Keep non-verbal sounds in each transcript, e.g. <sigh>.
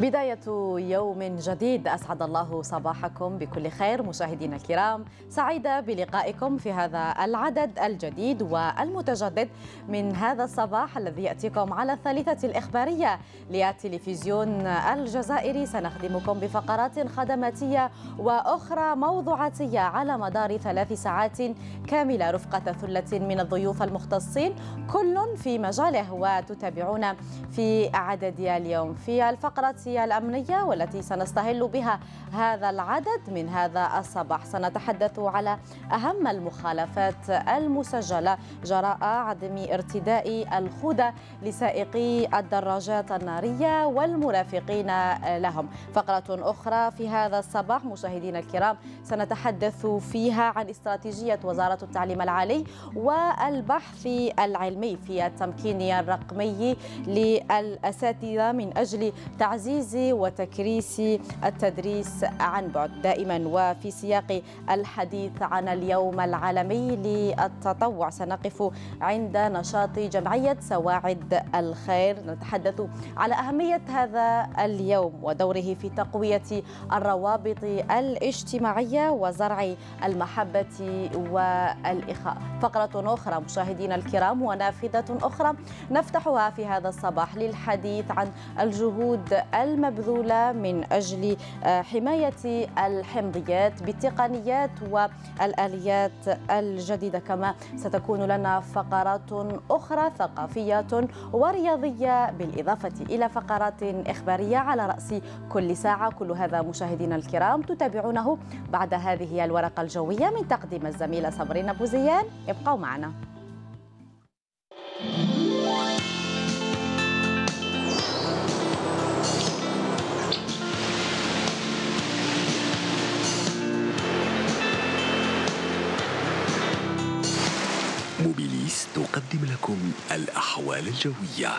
بداية يوم جديد أسعد الله صباحكم بكل خير مشاهدينا الكرام سعيدة بلقائكم في هذا العدد الجديد والمتجدد من هذا الصباح الذي يأتيكم على الثالثة الإخبارية لتلفزيون الجزائري سنخدمكم بفقرات خدماتية وأخرى موضوعاتية على مدار ثلاث ساعات كاملة رفقة ثلة من الضيوف المختصين كل في مجاله وتتابعون في عدد اليوم في الفقرة السياسية الأمنية والتي سنستهل بها هذا العدد من هذا الصباح سنتحدث على أهم المخالفات المسجلة جراء عدم ارتداء الخوذة لسائقي الدراجات النارية والمرافقين لهم فقرة أخرى في هذا الصباح مشاهدينا الكرام سنتحدث فيها عن استراتيجية وزارة التعليم العالي والبحث العلمي في التمكين الرقمي للأساتذة من أجل تعزيز تعزيز وتكريس التدريس عن بعد دائما وفي سياق الحديث عن اليوم العالمي للتطوع سنقف عند نشاط جمعية سواعد الخير نتحدث على أهمية هذا اليوم ودوره في تقوية الروابط الاجتماعية وزرع المحبة والإخاء فقرة أخرى مشاهدينا الكرام ونافذة أخرى نفتحها في هذا الصباح للحديث عن الجهود المبذولة من أجل آه، حماية الحمضيات بالتقنيات والآليات الجديدة كما ستكون لنا فقرات أخرى ثقافية ورياضية بالإضافة إلى فقرات إخبارية على رأس كل ساعة كل هذا مشاهدينا الكرام تتابعونه بعد هذه الورقة الجوية من تقديم الزميلة صبرين زيان ابقوا معنا تقدم لكم الأحوال الجوية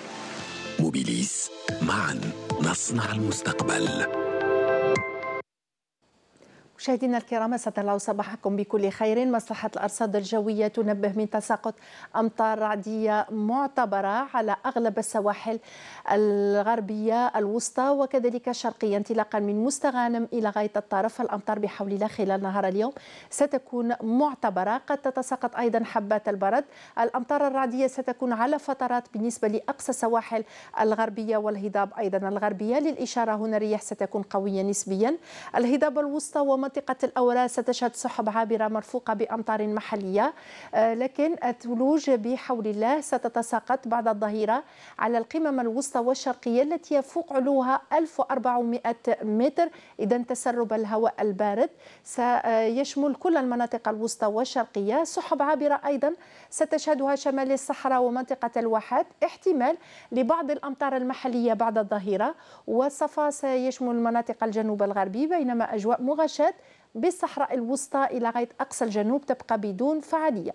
موبيليس معا نصنع المستقبل مشاهدينا الكرام الله صباحكم بكل خير مصلحة الأرصاد الجوية تنبه من تساقط أمطار رعدية معتبرة على أغلب السواحل الغربية الوسطى وكذلك الشرقية انطلاقا من مستغانم إلى غاية الطرف الأمطار بحول الله خلال نهار اليوم ستكون معتبرة قد تتساقط أيضا حبات البرد الأمطار الرعدية ستكون على فترات بالنسبة لأقصى سواحل الغربية والهضاب أيضا الغربية للإشارة هنا الرياح ستكون قوية نسبيا الهضاب الوسطى ومنطقة الأوراس ستشهد سحب عابرة مرفوقة بأمطار محلية آه، لكن الثلوج بحول الله ستتساقط بعد الظهيرة على القمم الوسطى والشرقية التي يفوق علوها 1400 متر إذا تسرب الهواء البارد سيشمل كل المناطق الوسطى والشرقية سحب عابرة أيضا ستشهدها شمال الصحراء ومنطقة الواحات احتمال لبعض الأمطار المحلية بعد الظهيرة والصفا سيشمل المناطق الجنوب الغربي بينما أجواء مغشاة بالصحراء الوسطى إلى غاية أقصى الجنوب تبقى بدون فعالية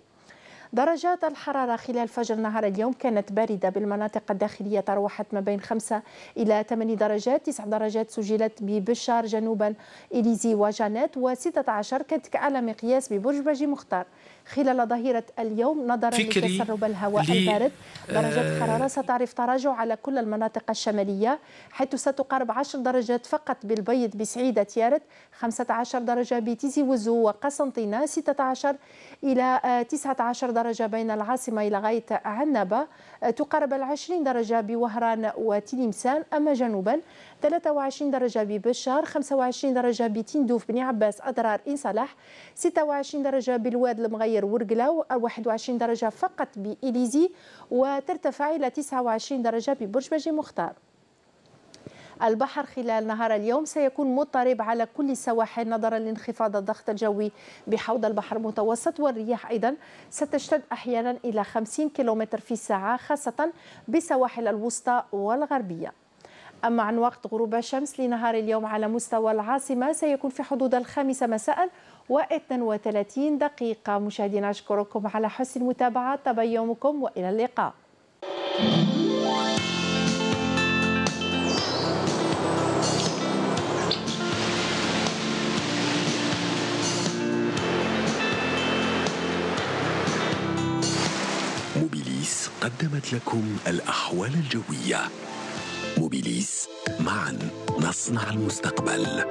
درجات الحرارة خلال فجر نهار اليوم كانت باردة بالمناطق الداخلية تراوحت ما بين 5 إلى 8 درجات 9 درجات سجلت ببشار جنوبا إليزي وجانات و16 كانت كأعلى مقياس ببرج باجي مختار خلال ظهيرة اليوم نظرا لتسرب الهواء البارد درجة آه، حرارة ستعرف تراجع على كل المناطق الشمالية حيث ستقارب 10 درجات فقط بالبيض بسعيدة يارد 15 درجة بتيزي وزو وقسنطينة 16 إلى 19 آه، درجة بين العاصمة إلى غاية عنبة تقارب العشرين درجة بوهران وتلمسان أما جنوبا 23 درجة ببشار 25 درجة بتندوف بن عباس أضرار إن صلاح 26 درجة بالواد المغير ورقلة 21 درجة فقط بإليزي وترتفع إلى 29 درجة ببرج مجي مختار البحر خلال نهار اليوم سيكون مضطرب على كل السواحل نظرا لانخفاض الضغط الجوي بحوض البحر المتوسط والرياح أيضا ستشتد أحيانا إلى 50 كيلومتر في الساعة خاصة بسواحل الوسطى والغربية أما عن وقت غروب الشمس لنهار اليوم على مستوى العاصمة سيكون في حدود الخامسة مساء و32 دقيقة مشاهدينا أشكركم على حسن المتابعة طب يومكم وإلى اللقاء قدمت لكم الأحوال الجوية موبيليس معا نصنع المستقبل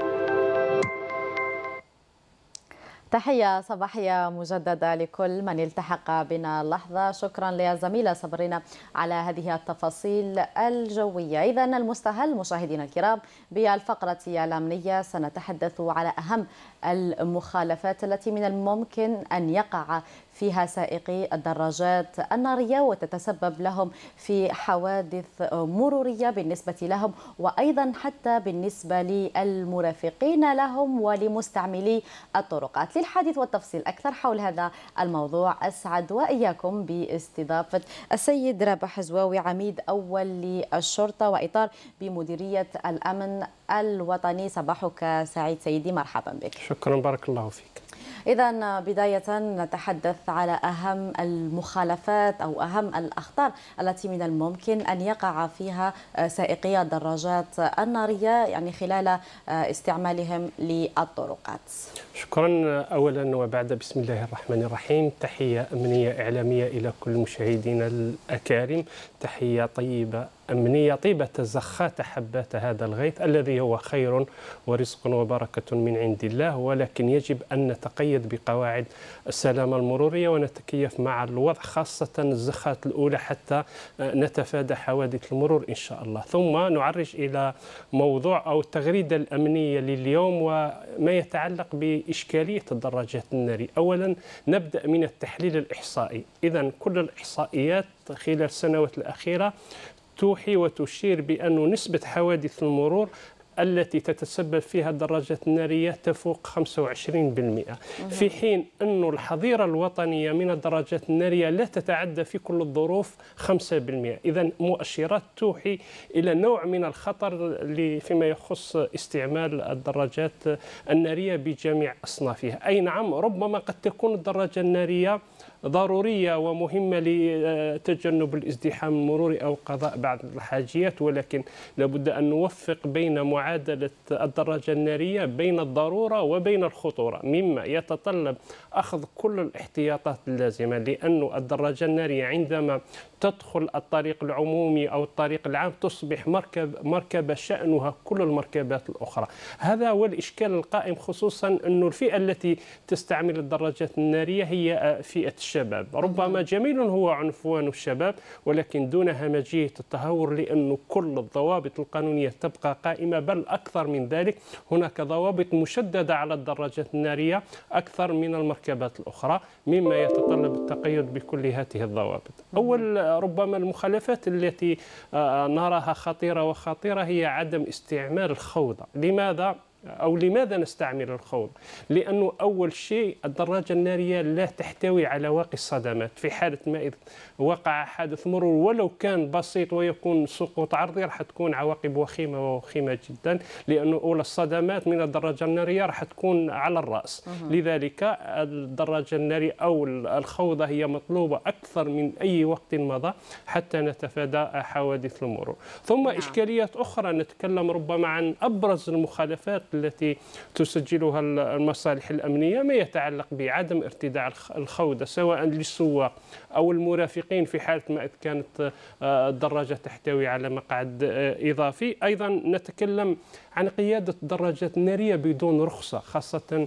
تحية صباحية مجددة لكل من التحق بنا اللحظة شكرا للزميلة صبرنا على هذه التفاصيل الجوية إذا المستهل مشاهدينا الكرام بالفقرة الأمنية سنتحدث على أهم المخالفات التي من الممكن أن يقع فيها سائقي الدراجات النارية وتتسبب لهم في حوادث مرورية بالنسبة لهم وأيضا حتى بالنسبة للمرافقين لهم ولمستعملي الطرقات الحديث والتفصيل أكثر حول هذا الموضوع أسعد وإياكم باستضافة السيد رابح زواوي عميد أول للشرطة وإطار بمديرية الأمن الوطني صباحك سعيد سيدي مرحبا بك شكرا بارك الله فيك إذا بداية نتحدث على أهم المخالفات أو أهم الأخطار التي من الممكن أن يقع فيها سائقي الدراجات النارية يعني خلال استعمالهم للطرقات شكرا أولا وبعد بسم الله الرحمن الرحيم تحية أمنية إعلامية إلى كل مشاهدينا الأكارم تحية طيبة أمنية طيبة زخات حبات هذا الغيث الذي هو خير ورزق وبركة من عند الله ولكن يجب أن نتقيد بقواعد السلامة المرورية ونتكيف مع الوضع خاصة الزخات الأولى حتى آه، نتفادى حوادث المرور إن شاء الله ثم نعرج إلى موضوع أو التغريدة الأمنية لليوم وما يتعلق بإشكالية الدراجات النارية أولا نبدأ من التحليل الإحصائي إذا كل الإحصائيات خلال السنوات الأخيرة توحي وتشير بأن نسبة حوادث المرور التي تتسبب فيها الدراجات النارية تفوق 25% في حين أن الحظيرة الوطنية من الدراجات النارية لا تتعدى في كل الظروف 5% إذا مؤشرات توحي إلى نوع من الخطر فيما يخص استعمال الدراجات النارية بجميع أصنافها أي نعم ربما قد تكون الدراجة النارية ضرورية ومهمة لتجنب الازدحام المروري أو قضاء بعض الحاجيات ولكن لابد أن نوفق بين معادلة الدراجة النارية بين الضرورة وبين الخطورة مما يتطلب أخذ كل الاحتياطات اللازمة لأن الدراجة النارية عندما تدخل الطريق العمومي أو الطريق العام تصبح مركب مركبة شأنها كل المركبات الأخرى هذا هو الإشكال القائم خصوصا أن الفئة التي تستعمل الدراجات النارية هي آه، فئة الشباب ربما نعم. جميل هو عنفوان الشباب ولكن دون همجية التهور لأن كل الضوابط القانونية تبقى قائمة بل أكثر من ذلك هناك ضوابط مشددة على الدراجات النارية أكثر من المركبات الأخرى مما يتطلب التقيد بكل هذه الضوابط نعم. أول آه، ربما المخالفات التي آه، نراها خطيرة وخطيرة هي عدم استعمال الخوضة لماذا؟ أو لماذا نستعمل الخوض؟ لأنه أول شيء الدراجة النارية لا تحتوي على واقي الصدمات في حالة ما إذا وقع حادث مرور ولو كان بسيط ويكون سقوط عرضي راح تكون عواقب وخيمة وخيمة جدا لأنه أولى الصدمات من الدراجة النارية راح تكون على الرأس لذلك الدراجة النارية أو الخوضة هي مطلوبة أكثر من أي وقت مضى حتى نتفادى حوادث المرور ثم نعم. إشكاليات أخرى نتكلم ربما عن أبرز المخالفات التي تسجلها المصالح الأمنية ما يتعلق بعدم ارتداع الخوذة سواء للسواق أو المرافقين في حالة ما كانت آه، الدراجة تحتوي على مقعد آه، إضافي أيضا نتكلم عن قيادة دراجات نارية بدون رخصة خاصة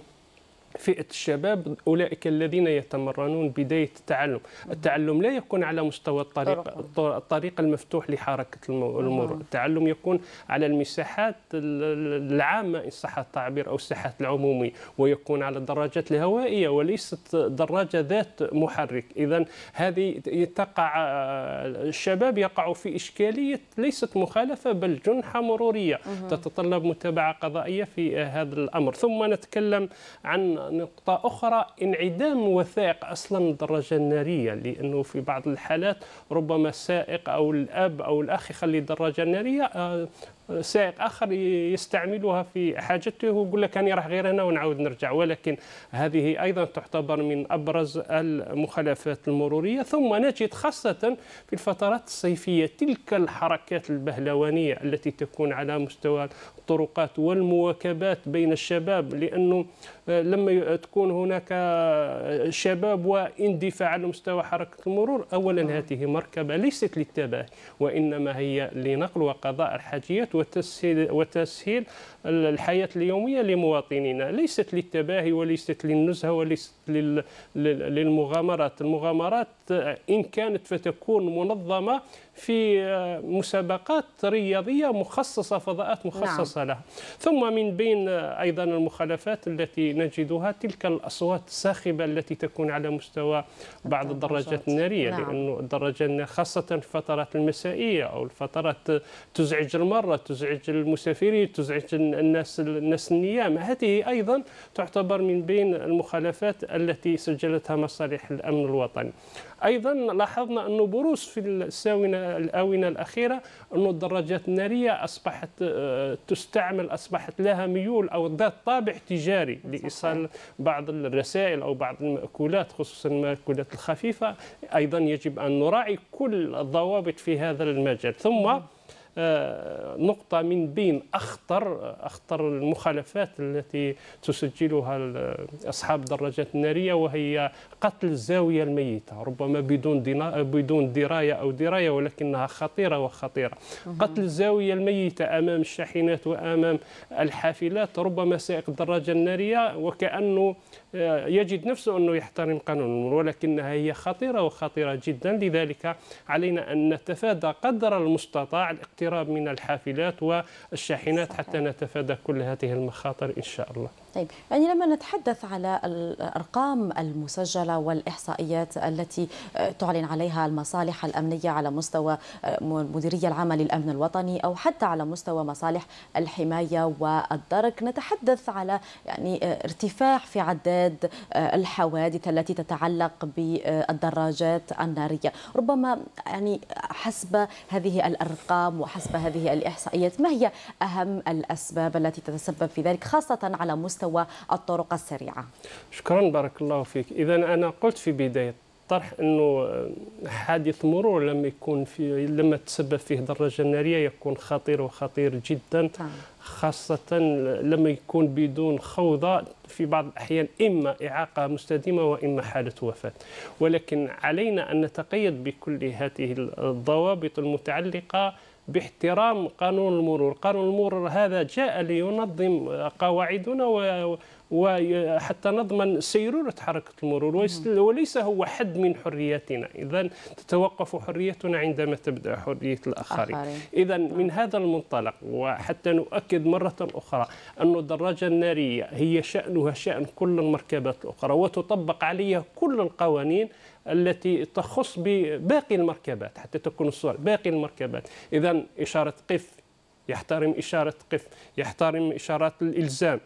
فئة الشباب أولئك الذين يتمرنون بداية التعلم التعلم لا يكون على مستوى الطريق الطريق المفتوح لحركة المرور التعلم يكون على المساحات العامة إن صح التعبير أو الساحات العمومية ويكون على الدراجات الهوائية وليست دراجة ذات محرك إذا هذه تقع الشباب يقع في إشكالية ليست مخالفة بل جنحة مرورية تتطلب متابعة قضائية في هذا الأمر ثم نتكلم عن نقطة أخرى انعدام وثائق أصلا الدراجة النارية لأنه في بعض الحالات ربما السائق أو الأب أو الأخ يخلي الدراجة النارية آه، سائق اخر يستعملها في حاجته ويقول لك اني راح غير هنا ونعاود نرجع ولكن هذه ايضا تعتبر من ابرز المخالفات المروريه ثم نجد خاصه في الفترات الصيفيه تلك الحركات البهلوانيه التي تكون على مستوى الطرقات والمواكبات بين الشباب لانه لما تكون هناك شباب واندفاع على مستوى حركه المرور اولا نعم. هذه مركبه ليست للتباهي وانما هي لنقل وقضاء الحاجيات وتسهيل, وتسهيل الحياة اليومية لمواطنينا ليست للتباهي وليست للنزهة وليست للمغامرات المغامرات إن كانت فتكون منظمة في آه، مسابقات رياضية مخصصة فضاءات مخصصة نعم. لها ثم من بين آه، أيضا المخالفات التي نجدها تلك الأصوات الساخبة التي تكون على مستوى بعض الدراجات النارية نعم. لأنه الدراجة خاصة الفترات المسائية أو الفترات تزعج المرة تزعج المسافرين تزعج الناس الناس النيام هذه أيضا تعتبر من بين المخالفات التي سجلتها مصالح الأمن الوطني ايضا لاحظنا انه بروز في الساونه الاونه الاخيره انه الدراجات الناريه اصبحت آه، تستعمل اصبحت لها ميول او ذات طابع تجاري لايصال بعض الرسائل او بعض الماكولات خصوصا الماكولات الخفيفه ايضا يجب ان نراعي كل الضوابط في هذا المجال ثم آه، نقطة من بين أخطر أخطر المخالفات التي تسجلها أصحاب الدراجات النارية وهي قتل الزاوية الميتة ربما بدون بدون دراية أو دراية ولكنها خطيرة وخطيرة قتل الزاوية الميتة أمام الشاحنات وأمام الحافلات ربما سائق الدراجة النارية وكأنه آه، يجد نفسه أنه يحترم قانون ولكنها هي خطيرة وخطيرة جدا لذلك علينا أن نتفادى قدر المستطاع الاقتراب الاقتراب من الحافلات والشاحنات حتى نتفادى كل هذه المخاطر إن شاء الله طيب يعني لما نتحدث على الارقام المسجله والاحصائيات التي آه، تعلن عليها المصالح الامنيه على مستوى المديريه آه، العامه للامن الوطني او حتى على مستوى مصالح الحمايه والدرك نتحدث على يعني آه، ارتفاع في عداد الحوادث التي تتعلق بالدراجات الناريه ربما يعني حسب هذه الارقام وحسب هذه الاحصائيات ما هي اهم الاسباب التي تتسبب في ذلك خاصه على مستوى مستوى الطرق السريعة شكرا بارك الله فيك إذا أنا قلت في بداية الطرح انه آه، حادث مرور لما يكون في لما تسبب فيه دراجه ناريه يكون خطير وخطير جدا خاصه لما يكون بدون خوضه في بعض الاحيان اما اعاقه مستديمه واما حاله وفاه ولكن علينا ان نتقيد بكل هذه الضوابط المتعلقه باحترام قانون المرور قانون المرور هذا جاء لينظم قواعدنا و وحتى نضمن سيرورة حركة المرور وليس هو حد من حرياتنا إذا تتوقف حريتنا عندما تبدأ حرية الآخرين إذا من هذا المنطلق وحتى نؤكد مرة أخرى أن الدراجة النارية هي شأنها شأن كل المركبات الأخرى وتطبق عليها كل القوانين التي تخص بباقي المركبات حتى تكون الصور باقي المركبات إذا إشارة قف يحترم إشارة قف يحترم إشارات الإلزام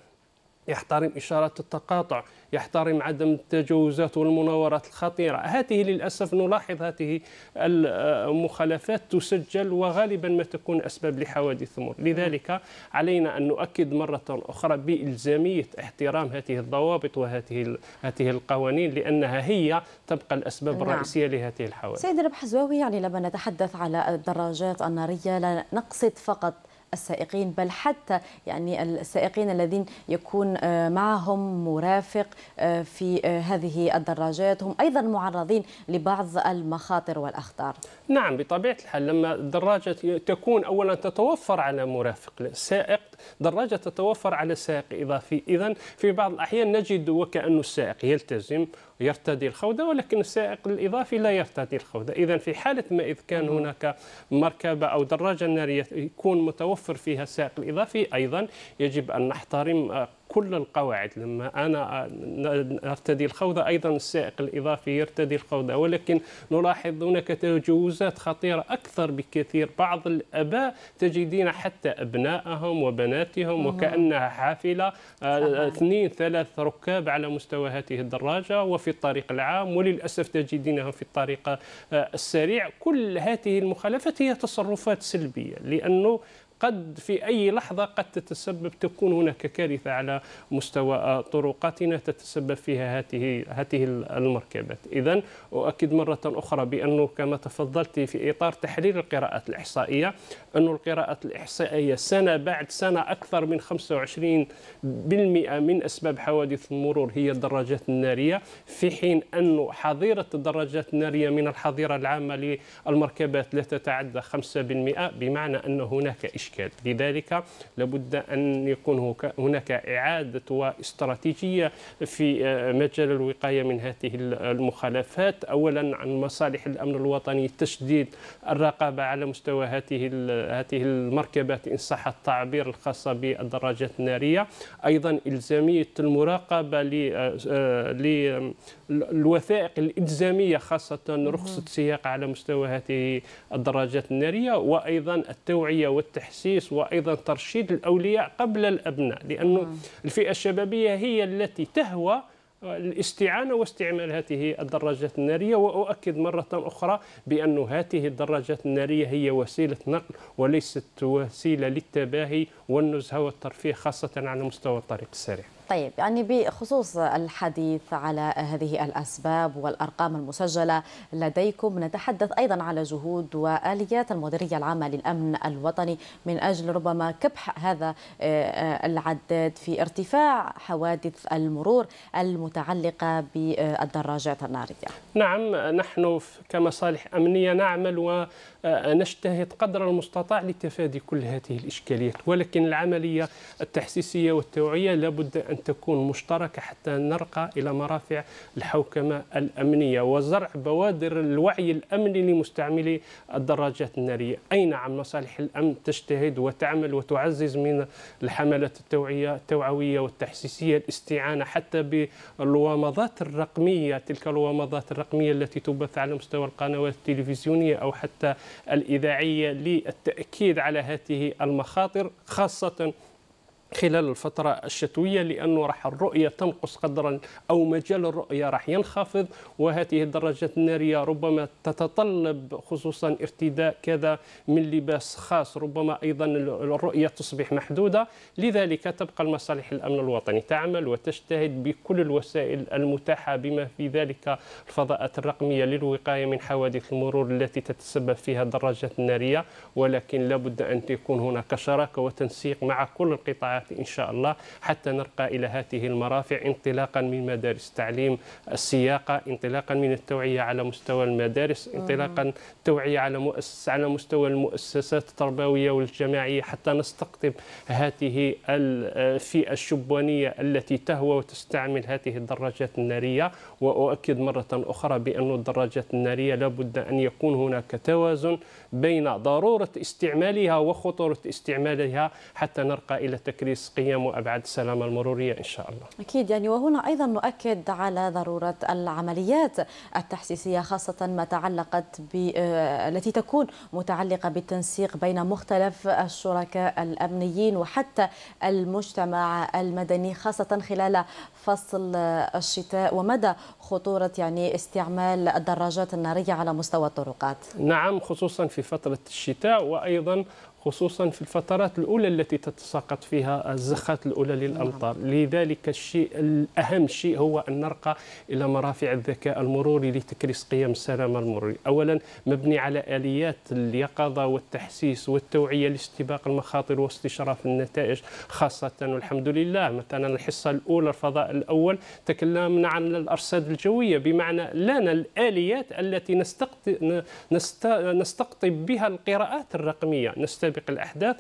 يحترم إشارة التقاطع يحترم عدم التجاوزات والمناورات الخطيرة هذه للأسف نلاحظ هذه المخالفات تسجل وغالبا ما تكون أسباب لحوادث مر لذلك علينا أن نؤكد مرة أخرى بإلزامية احترام هذه الضوابط وهذه هذه القوانين لأنها هي تبقى الأسباب نعم. الرئيسية لهذه الحوادث سيد ربح زواوي يعني لما نتحدث على الدراجات النارية لا نقصد فقط السائقين بل حتى يعني السائقين الذين يكون آه، معهم مرافق آه، في آه، هذه الدراجات هم أيضا معرضين لبعض المخاطر والأخطار نعم بطبيعة الحال لما الدراجة تكون أولا تتوفر على مرافق السائق دراجة تتوفر على سائق إضافي إذا في بعض الأحيان نجد وكانه السائق يلتزم يرتدي الخوذة ولكن السائق الإضافي لا يرتدي الخوذة إذا في حالة ما إذ كان هناك مركبة أو دراجة نارية يكون متوفر فيها السائق الإضافي أيضا يجب أن نحترم آه، كل القواعد لما أنا أرتدي الخوذة أيضا السائق الإضافي يرتدي الخوذة ولكن نلاحظ هناك تجاوزات خطيرة أكثر بكثير بعض الآباء تجدين حتى أبنائهم وبناتهم وكأنها حافلة آه، اثنين ثلاث ركاب على مستوى هذه الدراجة وفي الطريق العام وللأسف تجدينهم في الطريق آه، السريع كل هذه المخالفات هي تصرفات سلبية لأنه قد في أي لحظة قد تتسبب تكون هناك كارثة على مستوى طرقاتنا تتسبب فيها هذه هذه المركبات إذا أؤكد مرة أخرى بأنه كما تفضلت في إطار تحليل القراءات الإحصائية أن القراءات الإحصائية سنة بعد سنة أكثر من 25% من أسباب حوادث المرور هي الدراجات النارية في حين أن حظيرة الدراجات النارية من الحظيرة العامة للمركبات لا تتعدى 5% بمعنى أن هناك إشكال الإشكال لذلك لابد أن يكون هناك إعادة واستراتيجية في آه، مجال الوقاية من هذه المخالفات أولا عن مصالح الأمن الوطني تشديد الرقابة على مستوى هذه هذه المركبات إن صح التعبير الخاصة بالدراجات النارية أيضا إلزامية المراقبة للوثائق آه، آه، الإلزامية خاصة رخصة سياق على مستوى هذه الدراجات النارية وأيضا التوعية والتحسين تأسيس وأيضا ترشيد الأولياء قبل الأبناء لأن آه. الفئة الشبابية هي التي تهوى آه، الاستعانة واستعمال هذه الدراجات النارية وأؤكد مرة أخرى بأن هذه الدراجات النارية هي وسيلة نقل وليست وسيلة للتباهي والنزهة والترفيه خاصة على مستوى الطريق السريع طيب يعني بخصوص الحديث على هذه الأسباب والأرقام المسجلة لديكم نتحدث أيضا على جهود وآليات المديرية العامة للأمن الوطني من أجل ربما كبح هذا آه، العداد في ارتفاع حوادث المرور المتعلقة بالدراجات النارية نعم نحن كمصالح أمنية نعمل ونجتهد آه، قدر المستطاع لتفادي كل هذه الإشكاليات ولكن العملية التحسيسية والتوعية لابد أن تكون مشتركة حتى نرقى إلى مرافع الحوكمة الأمنية وزرع بوادر الوعي الأمني لمستعملي الدراجات النارية أي نعم مصالح الأمن تجتهد وتعمل وتعزز من الحملات التوعية التوعوية والتحسيسية الاستعانة حتى بالومضات الرقمية تلك الومضات الرقمية التي تبث على مستوى القنوات التلفزيونية أو حتى الإذاعية للتأكيد على هذه المخاطر خاصة خلال الفترة الشتوية لأنه راح الرؤية تنقص قدرا أو مجال الرؤية راح ينخفض وهذه الدرجات النارية ربما تتطلب خصوصا ارتداء كذا من لباس خاص ربما أيضا الرؤية تصبح محدودة لذلك تبقى المصالح الأمن الوطني تعمل وتجتهد بكل الوسائل المتاحة بما في ذلك الفضاءات الرقمية للوقاية من حوادث المرور التي تتسبب فيها الدراجات النارية ولكن لابد أن تكون هناك شراكة وتنسيق مع كل القطاعات إن شاء الله حتى نرقى إلى هذه المرافع انطلاقا من مدارس التعليم السياقة انطلاقا من التوعية على مستوى المدارس انطلاقا توعية على مؤسس على مستوى المؤسسات التربوية والجماعية حتى نستقطب هذه الفئة الشبانية التي تهوى وتستعمل هذه الدراجات النارية وأؤكد مرة أخرى بأن الدراجات النارية لابد أن يكون هناك توازن بين ضرورة استعمالها وخطورة استعمالها حتى نرقى إلى تكريم تحديث قيم وأبعاد السلامة المرورية إن شاء الله أكيد يعني وهنا أيضا نؤكد على ضرورة العمليات التحسيسية خاصة ما تعلقت ب آه، التي تكون متعلقة بالتنسيق بين مختلف الشركاء الأمنيين وحتى المجتمع المدني خاصة خلال فصل الشتاء ومدى خطورة يعني استعمال الدراجات النارية على مستوى الطرقات نعم خصوصا في فترة الشتاء وأيضا خصوصا في الفترات الأولى التي تتساقط فيها الزخات الأولى للأمطار نعم. لذلك الشيء الأهم شيء هو أن نرقى إلى مرافع الذكاء المروري لتكريس قيم السلامة المروري أولا مبني على آليات اليقظة والتحسيس والتوعية لاستباق المخاطر واستشراف النتائج خاصة والحمد لله مثلا الحصة الأولى الفضاء الأول تكلمنا عن الأرصاد الجوية بمعنى لنا الآليات التي نستقطب بها القراءات الرقمية نستبق الأحداث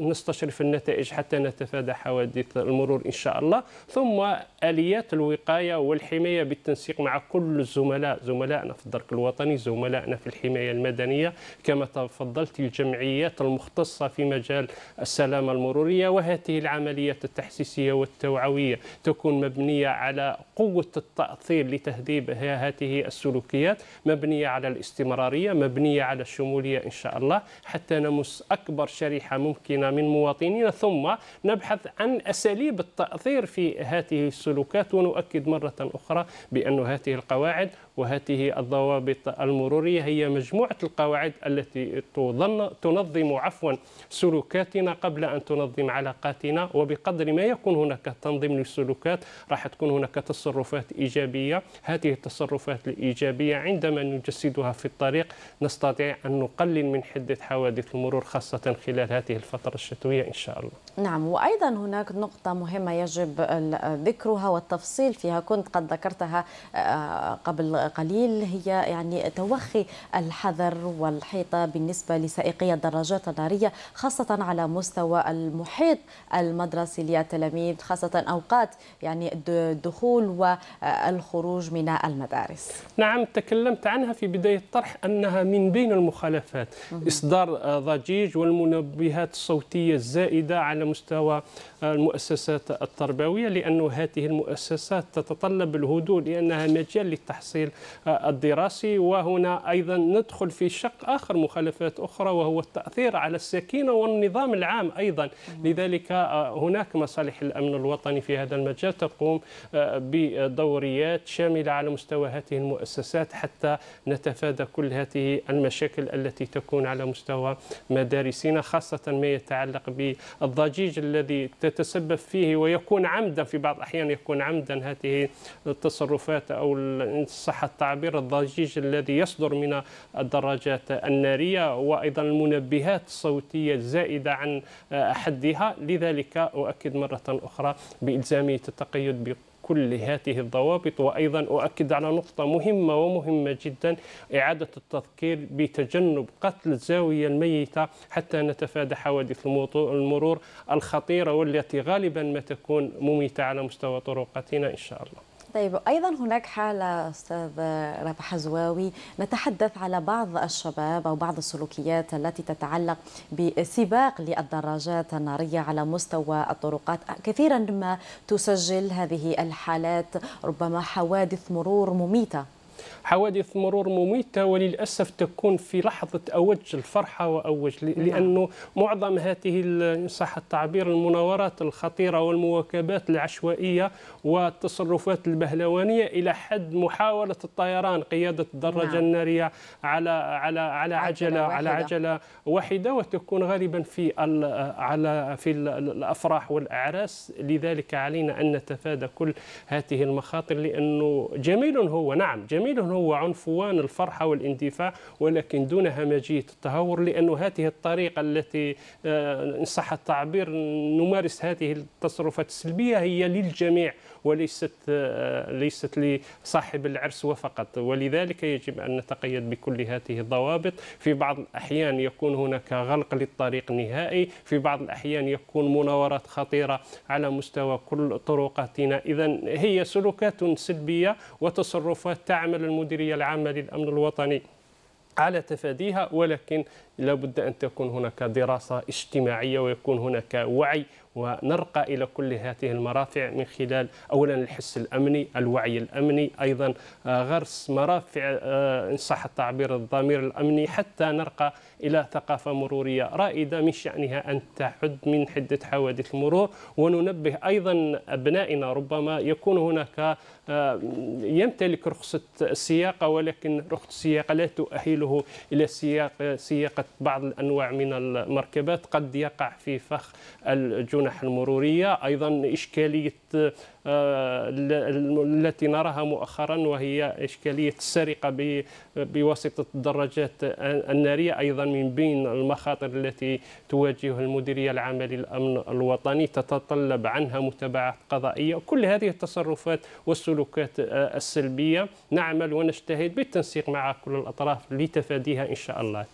ونستشرف النتائج حتى نتفادى حوادث المرور إن شاء الله ثم آليات الوقاية والحماية بالتنسيق مع كل الزملاء زملائنا في الدرك الوطني زملائنا في الحماية المدنية كما تفضلت الجمعيات المختصة في مجال السلامة المرورية وهذه العمليات التحسيسية والتوعوية تكون مبنية على قوة التأثير لتهذيب هذه السلوكيات مبنية على الاستمرارية مبنية على الشمولية إن شاء الله حتى نمس أكبر شريحة ممكنة من مواطنينا ثم نبحث عن أساليب التأثير في هذه السلوكات ونؤكد مرة أخرى بأن هذه القواعد وهذه الضوابط المرورية هي مجموعة القواعد التي تنظم عفوا سلوكاتنا قبل أن تنظم علاقاتنا وبقدر ما يكون هناك تنظيم للسلوكات راح تكون هناك تصرفات إيجابية هذه التصرفات الإيجابية عندما نجسدها في الطريق نستطيع أن نقلل من حدة حوادث المرور خاصة خلال هذه الفترة الشتوية إن شاء الله نعم وأيضا هناك نقطة مهمة يجب ذكرها والتفصيل فيها كنت قد ذكرتها آه، قبل قليل هي يعني توخي الحذر والحيطة بالنسبة لسائقي الدراجات النارية خاصة على مستوى المحيط المدرسي للتلاميذ خاصة أوقات يعني الدخول والخروج من المدارس نعم تكلمت عنها في بداية الطرح أنها من بين المخالفات إصدار ضجيج والمنبهات الصوتية الزائدة على مستوى المؤسسات التربوية لانه هذه المؤسسات تتطلب الهدوء لأنها مجال للتحصيل الدراسي وهنا أيضا ندخل في شق آخر مخالفات أخرى وهو التأثير على السكينة والنظام العام أيضا لذلك آه، هناك مصالح الأمن الوطني في هذا المجال تقوم آه، بدوريات شاملة على مستوى هذه المؤسسات حتى نتفادى كل هذه المشاكل التي تكون على مستوى مدارسنا خاصة ما يتعلق بالضجيج الذي تتسبب فيه ويكون عمدا في بعض الأحيان يكون عمدا هذه التصرفات أو الصحة صح التعبير الضجيج الذي يصدر من الدراجات النارية وأيضا المنبهات الصوتية الزائدة عن حدها لذلك أؤكد مرة أخرى بإلزامية التقيد ب كل هذه الضوابط وأيضا أؤكد على نقطة مهمة ومهمة جدا إعادة التذكير بتجنب قتل الزاوية الميتة حتى نتفادى حوادث المرور الخطيرة والتي غالبا ما تكون مميتة على مستوى طرقاتنا إن شاء الله طيب ايضا هناك حاله استاذ رفح زواوي نتحدث على بعض الشباب او بعض السلوكيات التي تتعلق بسباق للدراجات الناريه على مستوى الطرقات كثيرا ما تسجل هذه الحالات ربما حوادث مرور مميته حوادث مرور مميتة وللأسف تكون في لحظة أوج الفرحة وأوج نعم. لأنه معظم هذه إن صح التعبير المناورات الخطيرة والمواكبات العشوائية والتصرفات البهلوانية إلى حد محاولة الطيران قيادة الدراجة نعم. النارية على على على عجلة على عجلة واحدة وتكون غالبا في على في الأفراح والأعراس لذلك علينا أن نتفادى كل هذه المخاطر لأنه جميل هو نعم جميل عامله هو عنفوان الفرحة والاندفاع ولكن دون همجية التهور لأن هذه الطريقة التي آه، صح التعبير نمارس هذه التصرفات السلبية هي للجميع وليست آه، ليست لصاحب العرس وفقط ولذلك يجب أن نتقيد بكل هذه الضوابط في بعض الأحيان يكون هناك غلق للطريق نهائي في بعض الأحيان يكون مناورات خطيرة على مستوى كل طرقاتنا إذا هي سلوكات سلبية وتصرفات تعمل المديرية العامة للأمن الوطني على تفاديها ولكن لابد أن تكون هناك دراسة اجتماعية ويكون هناك وعي ونرقى إلى كل هذه المرافع من خلال أولا الحس الأمني الوعي الأمني أيضا آه، غرس مرافع آه، إن صح التعبير الضمير الأمني حتى نرقى إلى ثقافة مرورية رائدة من شأنها أن تحد من حدة حوادث المرور وننبه أيضا أبنائنا ربما يكون هناك آه، يمتلك رخصة السياقة ولكن رخصة السياقة لا تؤهله إلى سياق سياقة سرقه بعض الأنواع من المركبات قد يقع في فخ الجنح المرورية أيضا إشكالية آه، التي نراها مؤخرا وهي إشكالية السرقة بواسطة الدراجات النارية أيضا من بين المخاطر التي تواجه المديرية العامة للأمن الوطني تتطلب عنها متابعات قضائية كل هذه التصرفات والسلوكات آه، السلبية نعمل ونجتهد بالتنسيق مع كل الأطراف لتفاديها إن شاء الله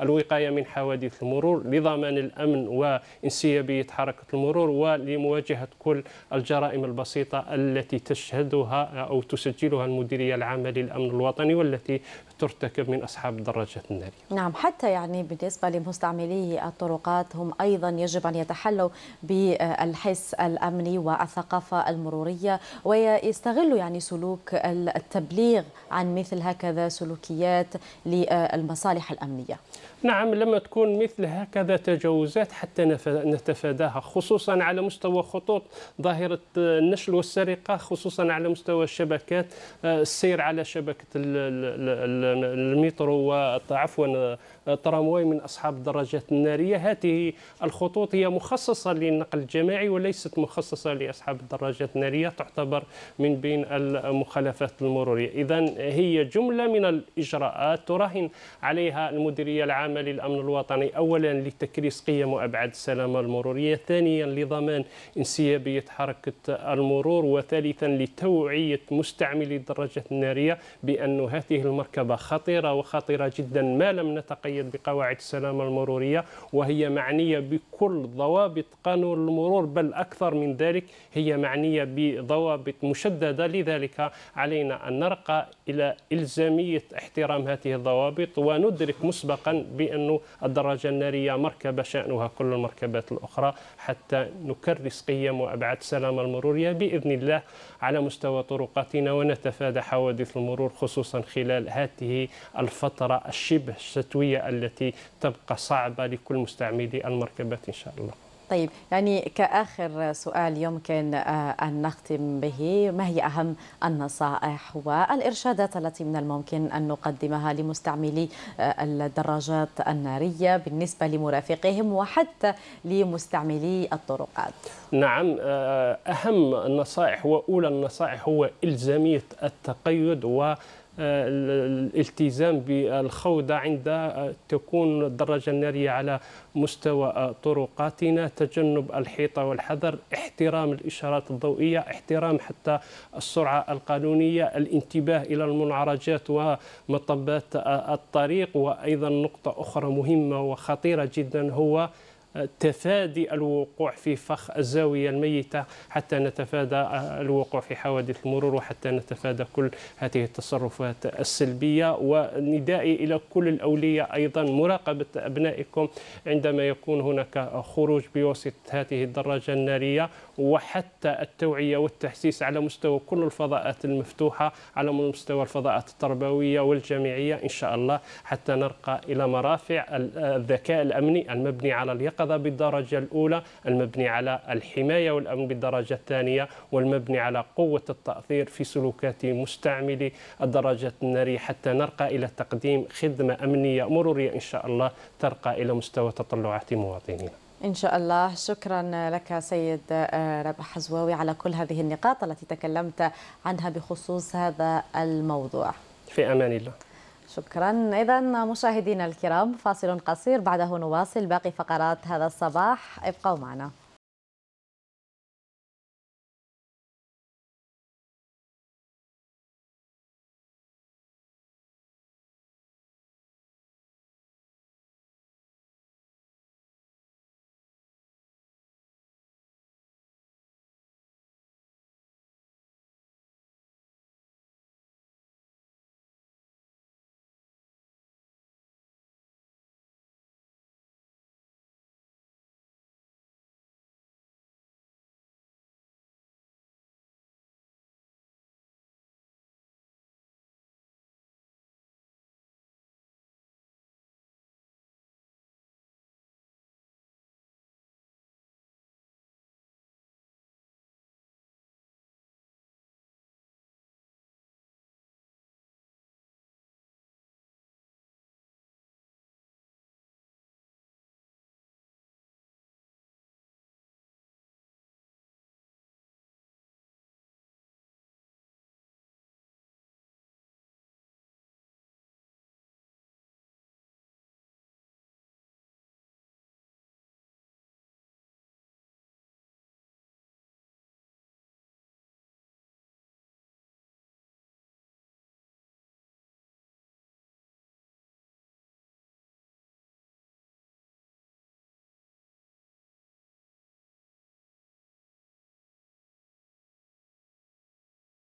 للوقاية من حوادث المرور لضمان الأمن وانسيابية حركة المرور ولمواجهة كل الجرائم الجرائم البسيطة التي تشهدها أو تسجلها المديرية العامة للأمن الوطني والتي ترتكب من أصحاب الدراجات النارية نعم حتى يعني بالنسبة لمستعملي الطرقات هم أيضا يجب أن يتحلوا بالحس الأمني والثقافة المرورية ويستغلوا يعني سلوك التبليغ عن مثل هكذا سلوكيات للمصالح الأمنية نعم لما تكون مثل هكذا تجاوزات حتى نتفاداها خصوصا على مستوى خطوط ظاهرة النشل والسرقة خصوصا على مستوى الشبكات آه، السير على شبكة المترو عفوا ترامواي من أصحاب الدراجات النارية هذه الخطوط هي مخصصة للنقل الجماعي وليست مخصصة لأصحاب الدراجات النارية تعتبر من بين المخالفات المرورية إذا هي جملة من الإجراءات تراهن عليها المديرية العامة للأمن الوطني أولا لتكريس قيم وأبعاد السلامة المرورية ثانيا لضمان انسيابية حركة المرور وثالثا لتوعية مستعملي الدراجات النارية بأن هذه المركبة خطيرة وخطيرة جدا ما لم نتقي تتقيد بقواعد السلامة المرورية وهي معنية بكل ضوابط قانون المرور بل أكثر من ذلك هي معنية بضوابط مشددة لذلك علينا أن نرقى إلى إلزامية احترام هذه الضوابط وندرك مسبقا بأن الدراجة النارية مركبة شأنها كل المركبات الأخرى حتى نكرس قيم وأبعاد السلامة المرورية بإذن الله على مستوى طرقاتنا ونتفادى حوادث المرور خصوصا خلال هذه الفترة الشبه الشتوية التي تبقى صعبة لكل مستعملي المركبات إن شاء الله طيب يعني كآخر سؤال يمكن آه، أن نختم به ما هي أهم النصائح والإرشادات التي من الممكن أن نقدمها لمستعملي آه، الدراجات النارية بالنسبة لمرافقهم وحتى لمستعملي الطرقات نعم آه، أهم النصائح وأولى النصائح هو إلزامية التقيد و الالتزام بالخوض عند آه، تكون الدراجه النارية على مستوى آه، طرقاتنا تجنب الحيطة والحذر احترام الإشارات الضوئية احترام حتى السرعة القانونية الانتباه إلى المنعرجات ومطبات آه، الطريق وأيضا نقطة أخرى مهمة وخطيرة جدا هو تفادي الوقوع في فخ الزاوية الميتة حتى نتفادى الوقوع في حوادث المرور وحتى نتفادى كل هذه التصرفات السلبية وندائي إلى كل الأولية أيضا مراقبة أبنائكم عندما يكون هناك خروج بواسطة هذه الدراجة النارية وحتى التوعية والتحسيس على مستوى كل الفضاءات المفتوحة على مستوى الفضاءات التربوية والجامعية إن شاء الله حتى نرقى إلى مرافع الذكاء الأمني المبني على اليقظة اليقظة بالدرجة الأولى المبني على الحماية والأمن بالدرجة الثانية والمبني على قوة التأثير في سلوكات مستعملي الدرجة النارية حتى نرقى إلى تقديم خدمة أمنية مرورية إن شاء الله ترقى إلى مستوى تطلعات مواطنينا إن شاء الله شكرا لك سيد آه، ربح حزواوي على كل هذه النقاط التي تكلمت عنها بخصوص هذا الموضوع في أمان الله شكرا اذا مشاهدينا الكرام فاصل قصير بعده نواصل باقي فقرات هذا الصباح ابقوا معنا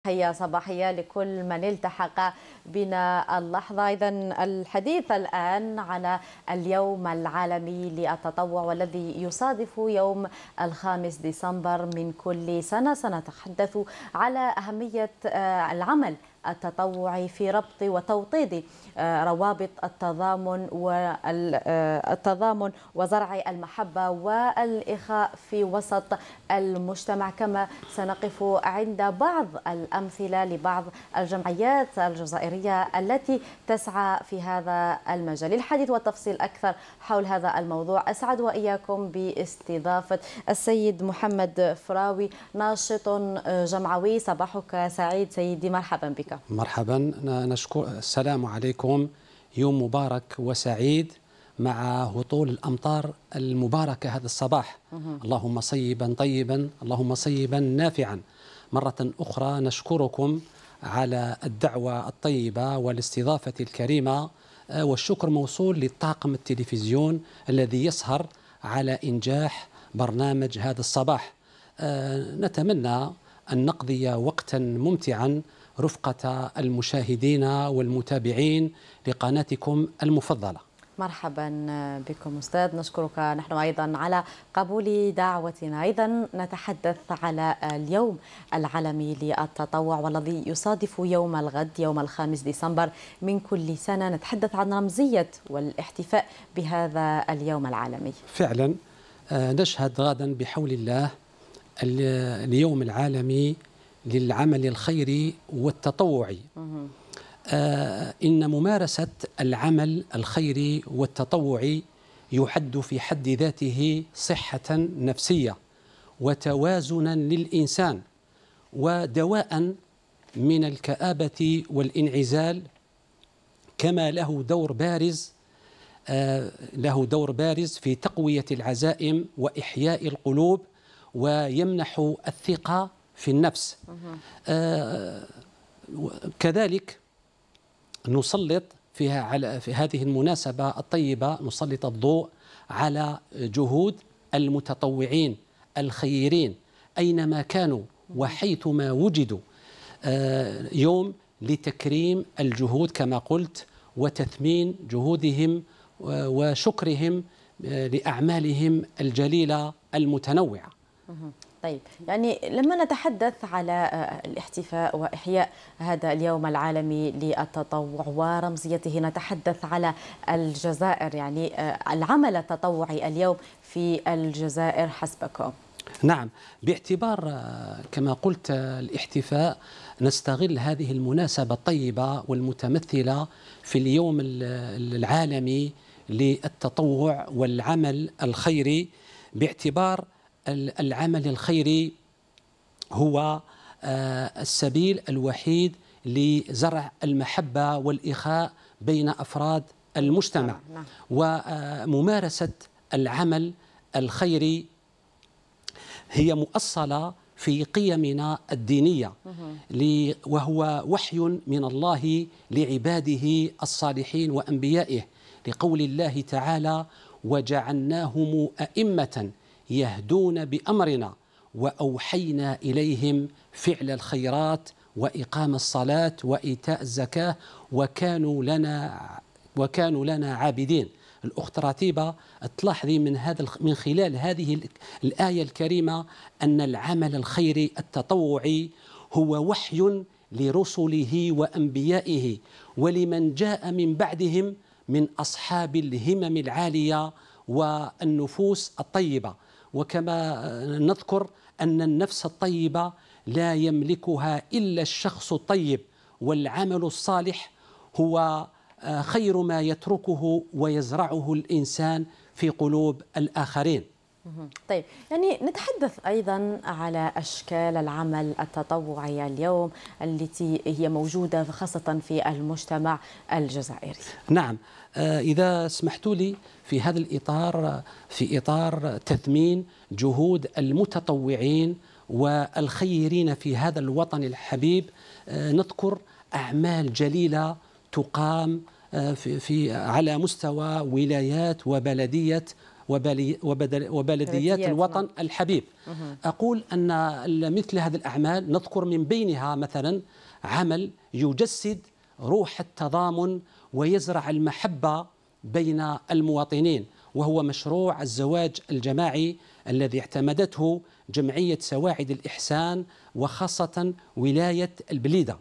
هي صباحية لكل من التحق بنا اللحظة إذا الحديث الآن على اليوم العالمي للتطوع والذي يصادف يوم الخامس ديسمبر من كل سنة سنتحدث على أهمية آه، العمل التطوع في ربط وتوطيد آه، روابط التضامن والتضامن آه، وزرع المحبة والإخاء في وسط المجتمع كما سنقف عند بعض الأمثلة لبعض الجمعيات الجزائرية التي تسعى في هذا المجال للحديث والتفصيل أكثر حول هذا الموضوع أسعد وإياكم باستضافة السيد محمد فراوي ناشط آه، جمعوي صباحك سعيد سيدي مرحبا بك مرحبا نشكر السلام عليكم يوم مبارك وسعيد مع هطول الأمطار المباركة هذا الصباح مه. اللهم صيبا طيبا اللهم صيبا نافعا مرة أخرى نشكركم على الدعوة الطيبة والاستضافة الكريمة آه، والشكر موصول للطاقم التلفزيون الذي يسهر على إنجاح برنامج هذا الصباح آه، نتمنى أن نقضي وقتا ممتعا رفقة المشاهدين والمتابعين لقناتكم المفضلة مرحبا بكم أستاذ نشكرك نحن أيضا على قبول دعوتنا أيضا نتحدث على اليوم العالمي للتطوع والذي يصادف يوم الغد يوم الخامس ديسمبر من كل سنة نتحدث عن رمزية والاحتفاء بهذا اليوم العالمي فعلا آه، نشهد غدا بحول الله اليوم العالمي للعمل الخيري والتطوعي آه إن ممارسة العمل الخيري والتطوعي يحد في حد ذاته صحة نفسية وتوازنا للإنسان ودواء من الكآبة والانعزال كما له دور بارز آه، له دور بارز في تقوية العزائم وإحياء القلوب ويمنح الثقة في النفس آه، كذلك نسلط فيها على في هذه المناسبة الطيبة نسلط الضوء على جهود المتطوعين الخيرين أينما كانوا وحيثما وجدوا آه، يوم لتكريم الجهود كما قلت وتثمين جهودهم وشكرهم آه، لأعمالهم الجليلة المتنوعة طيب يعني لما نتحدث على آه، الاحتفاء واحياء هذا اليوم العالمي للتطوع ورمزيته نتحدث على الجزائر يعني آه، العمل التطوعي اليوم في الجزائر حسبكم نعم باعتبار آه، كما قلت الاحتفاء نستغل هذه المناسبة الطيبة والمتمثلة في اليوم العالمي للتطوع والعمل الخيري باعتبار العمل الخيري هو آه، السبيل الوحيد لزرع المحبة والإخاء بين أفراد المجتمع نعم، نعم. وممارسة العمل الخيري هي مؤصلة في قيمنا الدينية وهو وحي من الله لعباده الصالحين وأنبيائه لقول الله تعالى وجعلناهم أئمة يهدون بأمرنا وأوحينا إليهم فعل الخيرات وإقام الصلاة وإيتاء الزكاة وكانوا لنا وكانوا لنا عابدين الأخت رتيبة تلاحظي من هذا من خلال هذه الآية الكريمة أن العمل الخيري التطوعي هو وحي لرسله وأنبيائه ولمن جاء من بعدهم من أصحاب الهمم العالية والنفوس الطيبة وكما نذكر أن النفس الطيبة لا يملكها إلا الشخص الطيب والعمل الصالح هو آه، خير ما يتركه ويزرعه الإنسان في قلوب الآخرين طيب يعني نتحدث أيضا على أشكال العمل التطوعي اليوم التي هي موجودة خاصة في المجتمع الجزائري نعم آه، إذا سمحتوا لي في هذا الإطار في إطار تثمين جهود المتطوعين والخيرين في هذا الوطن الحبيب آه، نذكر أعمال جليلة تقام آه، في, في على مستوى ولايات وبلدية وبلديات الوطن نعم. الحبيب أقول أن مثل هذه الأعمال نذكر من بينها مثلا عمل يجسد روح التضامن ويزرع المحبة بين المواطنين وهو مشروع الزواج الجماعي الذي اعتمدته جمعية سواعد الإحسان وخاصة ولاية البليدة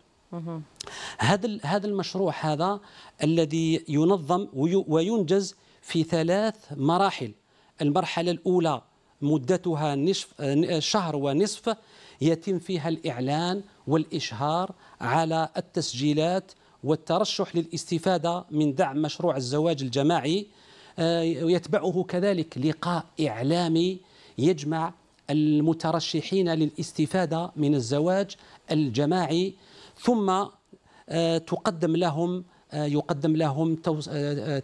هذا هذا المشروع هذا الذي ينظم وينجز في ثلاث مراحل المرحلة الأولى مدتها نصف شهر ونصف يتم فيها الإعلان والإشهار على التسجيلات والترشح للاستفادة من دعم مشروع الزواج الجماعي آه، يتبعه كذلك لقاء إعلامي يجمع المترشحين للاستفادة من الزواج الجماعي ثم آه، تقدم لهم آه، يقدم لهم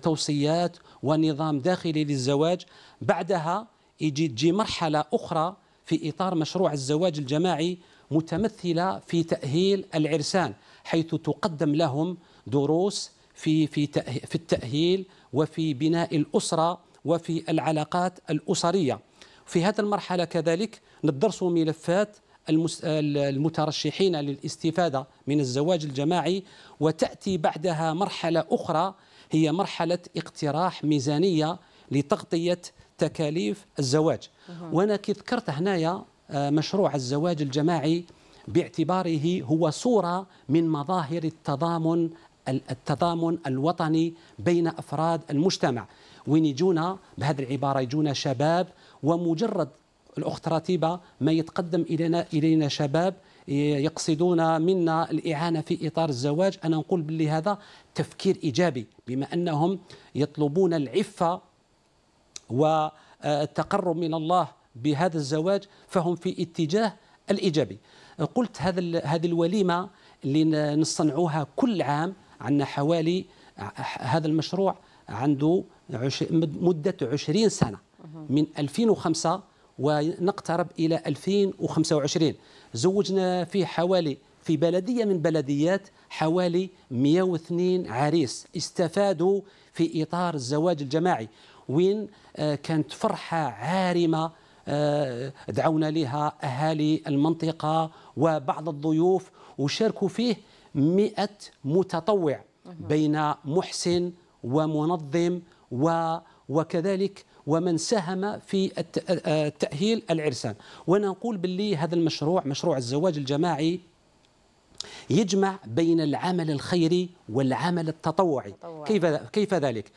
توصيات ونظام داخلي للزواج بعدها يجي تجي مرحلة أخرى في إطار مشروع الزواج الجماعي متمثلة في تأهيل العرسان حيث تقدم لهم دروس في في في التأهيل وفي بناء الأسرة وفي العلاقات الأسرية في هذه المرحلة كذلك ندرس ملفات المترشحين للاستفادة من الزواج الجماعي وتأتي بعدها مرحلة أخرى هي مرحلة اقتراح ميزانية لتغطية تكاليف الزواج وأنا كي ذكرت هنايا آه، مشروع الزواج الجماعي باعتباره هو صورة من مظاهر التضامن التضامن الوطني بين أفراد المجتمع وين يجونا بهذه العبارة يجونا شباب ومجرد الأخت رتيبة ما يتقدم إلينا, إلينا شباب يقصدون منا الإعانة في إطار الزواج أنا نقول باللي هذا تفكير إيجابي بما أنهم يطلبون العفة والتقرب آه، من الله بهذا الزواج فهم في اتجاه الإيجابي قلت هذا هذه الوليمه اللي نصنعوها كل عام عندنا حوالي هذا المشروع عنده مده 20 سنه من 2005 ونقترب الى 2025 زوجنا فيه حوالي في بلديه من بلديات حوالي 102 عريس استفادوا في اطار الزواج الجماعي وين آه، كانت فرحه عارمه آه، دعونا لها أهالي المنطقة وبعض الضيوف وشاركوا فيه مئة متطوع بين محسن ومنظم و وكذلك ومن ساهم في آه، تأهيل العرسان وأنا باللي هذا المشروع مشروع الزواج الجماعي يجمع بين العمل الخيري والعمل التطوعي كيف كيف ذلك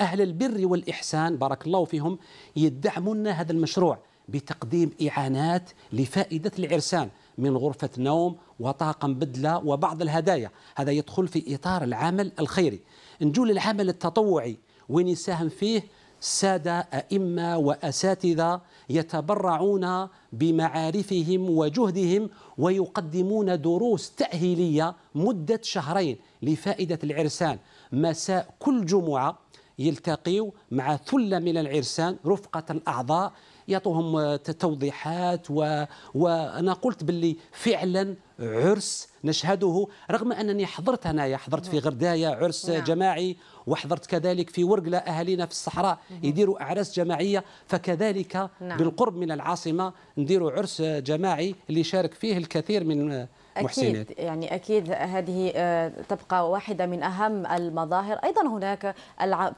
اهل البر والاحسان بارك الله فيهم يدعمون هذا المشروع بتقديم اعانات لفائده العرسان من غرفه نوم وطاقم بدله وبعض الهدايا هذا يدخل في اطار العمل الخيري نجول العمل التطوعي وين يساهم فيه سادة أئمة وأساتذة يتبرعون بمعارفهم وجهدهم ويقدمون دروس تأهيلية مدة شهرين لفائدة العرسان مساء كل جمعة يلتقيوا مع ثلة من العرسان رفقة الأعضاء يعطوهم توضيحات و... وانا قلت باللي فعلا عرس نشهده رغم انني حضرت انا حضرت في نعم. غردايه عرس نعم. جماعي وحضرت كذلك في ورقلة أهالينا في الصحراء يديروا أعراس جماعية فكذلك نعم. بالقرب من العاصمة نديروا عرس جماعي اللي يشارك فيه الكثير من أكيد يعني أكيد هذه آه، تبقى واحدة من أهم المظاهر أيضا هناك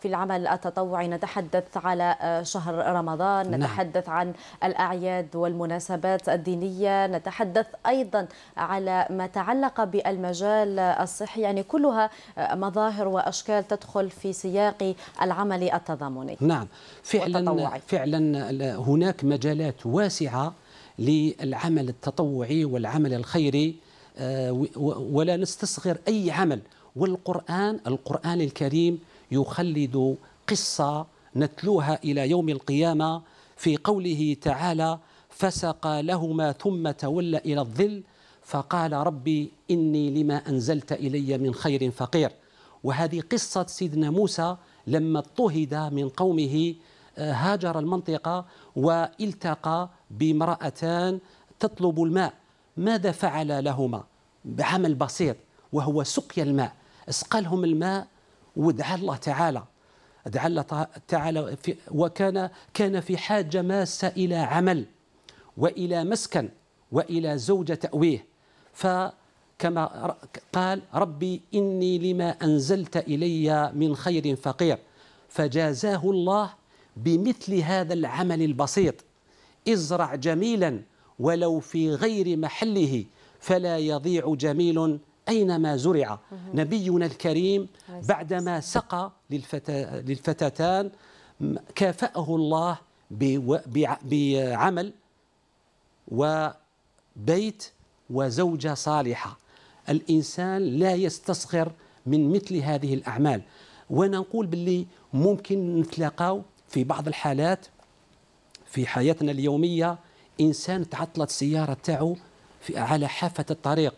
في العمل التطوعي نتحدث على آه، شهر رمضان نعم. نتحدث عن الأعياد والمناسبات الدينية نتحدث أيضا على ما تعلق بالمجال الصحي يعني كلها آه، مظاهر وأشكال تدخل في سياق العمل التضامني نعم فعلا فعلا هناك مجالات واسعه للعمل التطوعي والعمل الخيري آه، ولا نستصغر أي عمل والقرآن القرآن الكريم يخلد قصة نتلوها إلى يوم القيامة في قوله تعالى فسقى لهما ثم تولى إلى الظل فقال ربي إني لما أنزلت إلي من خير فقير وهذه قصة سيدنا موسى لما اضطهد من قومه آه، هاجر المنطقة والتقى بامرأتان تطلب الماء ماذا فعل لهما بعمل بسيط وهو سقي الماء اسقى لهم الماء ودعا الله تعالى دعا الله تعالى في وكان كان في حاجة ماسة إلى عمل وإلى مسكن وإلى زوجة تأويه فكما قال ربي إني لما أنزلت إلي من خير فقير فجازاه الله بمثل هذا العمل البسيط ازرع جميلا ولو في غير محله فلا يضيع جميل أينما زرع نبينا الكريم بعدما سقى للفتا للفتاتان كافأه الله بعمل وبيت وزوجة صالحة الإنسان لا يستصغر من مثل هذه الأعمال وأنا نقول باللي ممكن نتلاقاو في بعض الحالات في حياتنا اليومية إنسان تعطلت سيارة تاعو في على حافة الطريق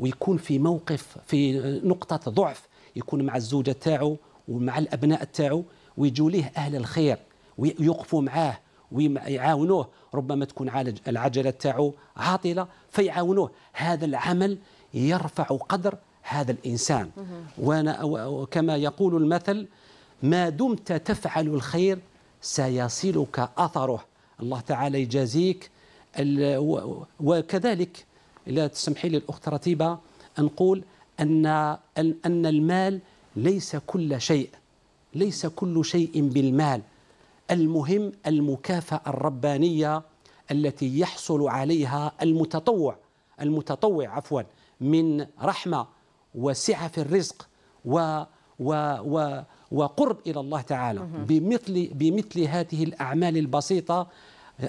ويكون في موقف في نقطة ضعف يكون مع الزوجة تاعو ومع الأبناء تاعو ويجوا ليه أهل الخير ويقفوا معاه ويعاونوه ربما تكون عالج العجلة تاعو عاطلة فيعاونوه هذا العمل يرفع قدر هذا الإنسان وأنا وكما يقول المثل ما دمت تفعل الخير سيصلك أثره الله تعالى يجازيك وكذلك إذا تسمحي لي الأخت رتيبة نقول أن أن المال ليس كل شيء ليس كل شيء بالمال المهم المكافأة الربانية التي يحصل عليها المتطوع المتطوع عفوا من رحمة وسعة في الرزق و و و وقرب إلى الله تعالى بمثل بمثل هذه الأعمال البسيطة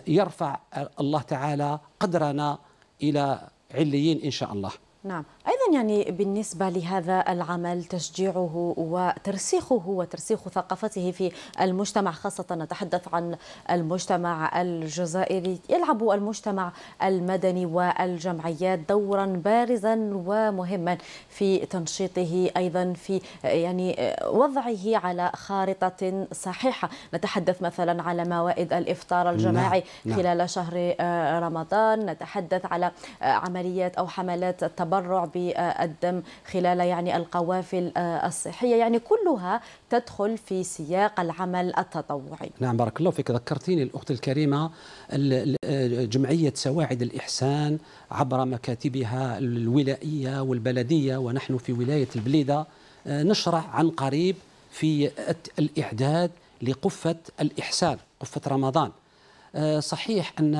يرفع الله تعالى قدرنا إلى عليين إن شاء الله نعم أيضا يعني بالنسبة لهذا العمل تشجيعه وترسيخه وترسيخ ثقافته في المجتمع خاصة نتحدث عن المجتمع الجزائري يلعب المجتمع المدني والجمعيات دورا بارزا ومهما في تنشيطه أيضا في يعني وضعه على خارطة صحيحة نتحدث مثلا على موائد الإفطار نعم، الجماعي نعم. خلال شهر آه، رمضان نتحدث على عمليات أو حملات التبرع بالدم خلال يعني القوافل آه، الصحية يعني كلها تدخل في سياق العمل التطوعي نعم بارك الله فيك ذكرتيني الأخت الكريمة آه، جمعية سواعد الإحسان عبر مكاتبها الولائية والبلدية ونحن في ولاية البليدة آه، نشرح عن قريب في الإعداد لقفة الإحسان قفة رمضان صحيح أن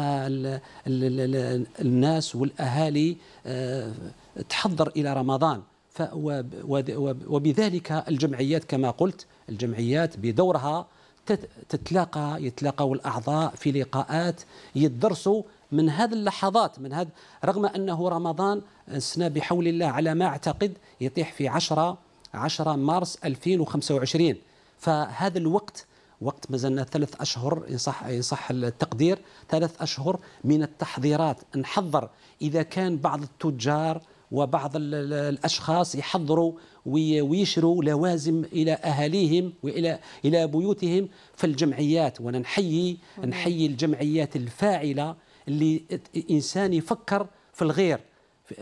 الناس والأهالي تحضر إلى رمضان وبذلك الجمعيات كما قلت الجمعيات بدورها تتلاقى يتلاقوا الأعضاء في لقاءات يدرسوا من هذه اللحظات من هذا رغم أنه رمضان سنة بحول الله على ما أعتقد يطيح في 10 10 مارس 2025 فهذا الوقت وقت مازلنا ثلاث أشهر إن صح, إن صح التقدير ثلاث أشهر من التحضيرات نحضر إذا كان بعض التجار وبعض الأشخاص يحضروا ويشروا لوازم إلى أهاليهم وإلى إلى بيوتهم في الجمعيات وأنا نحيي نحيي الجمعيات الفاعلة اللي إنسان يفكر في الغير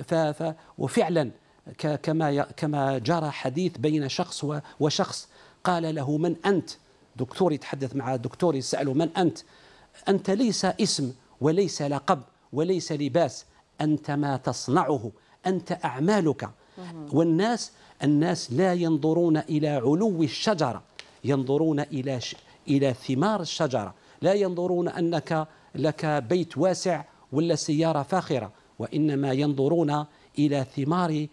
ف وفعلا كما كما جرى حديث بين شخص وشخص قال له من أنت دكتور يتحدث مع دكتور يسأله من أنت أنت ليس اسم وليس لقب وليس لباس أنت ما تصنعه أنت أعمالك والناس الناس لا ينظرون إلى علو الشجرة ينظرون إلى إلى ثمار الشجرة لا ينظرون أنك لك بيت واسع ولا سيارة فاخرة وإنما ينظرون إلى ثمار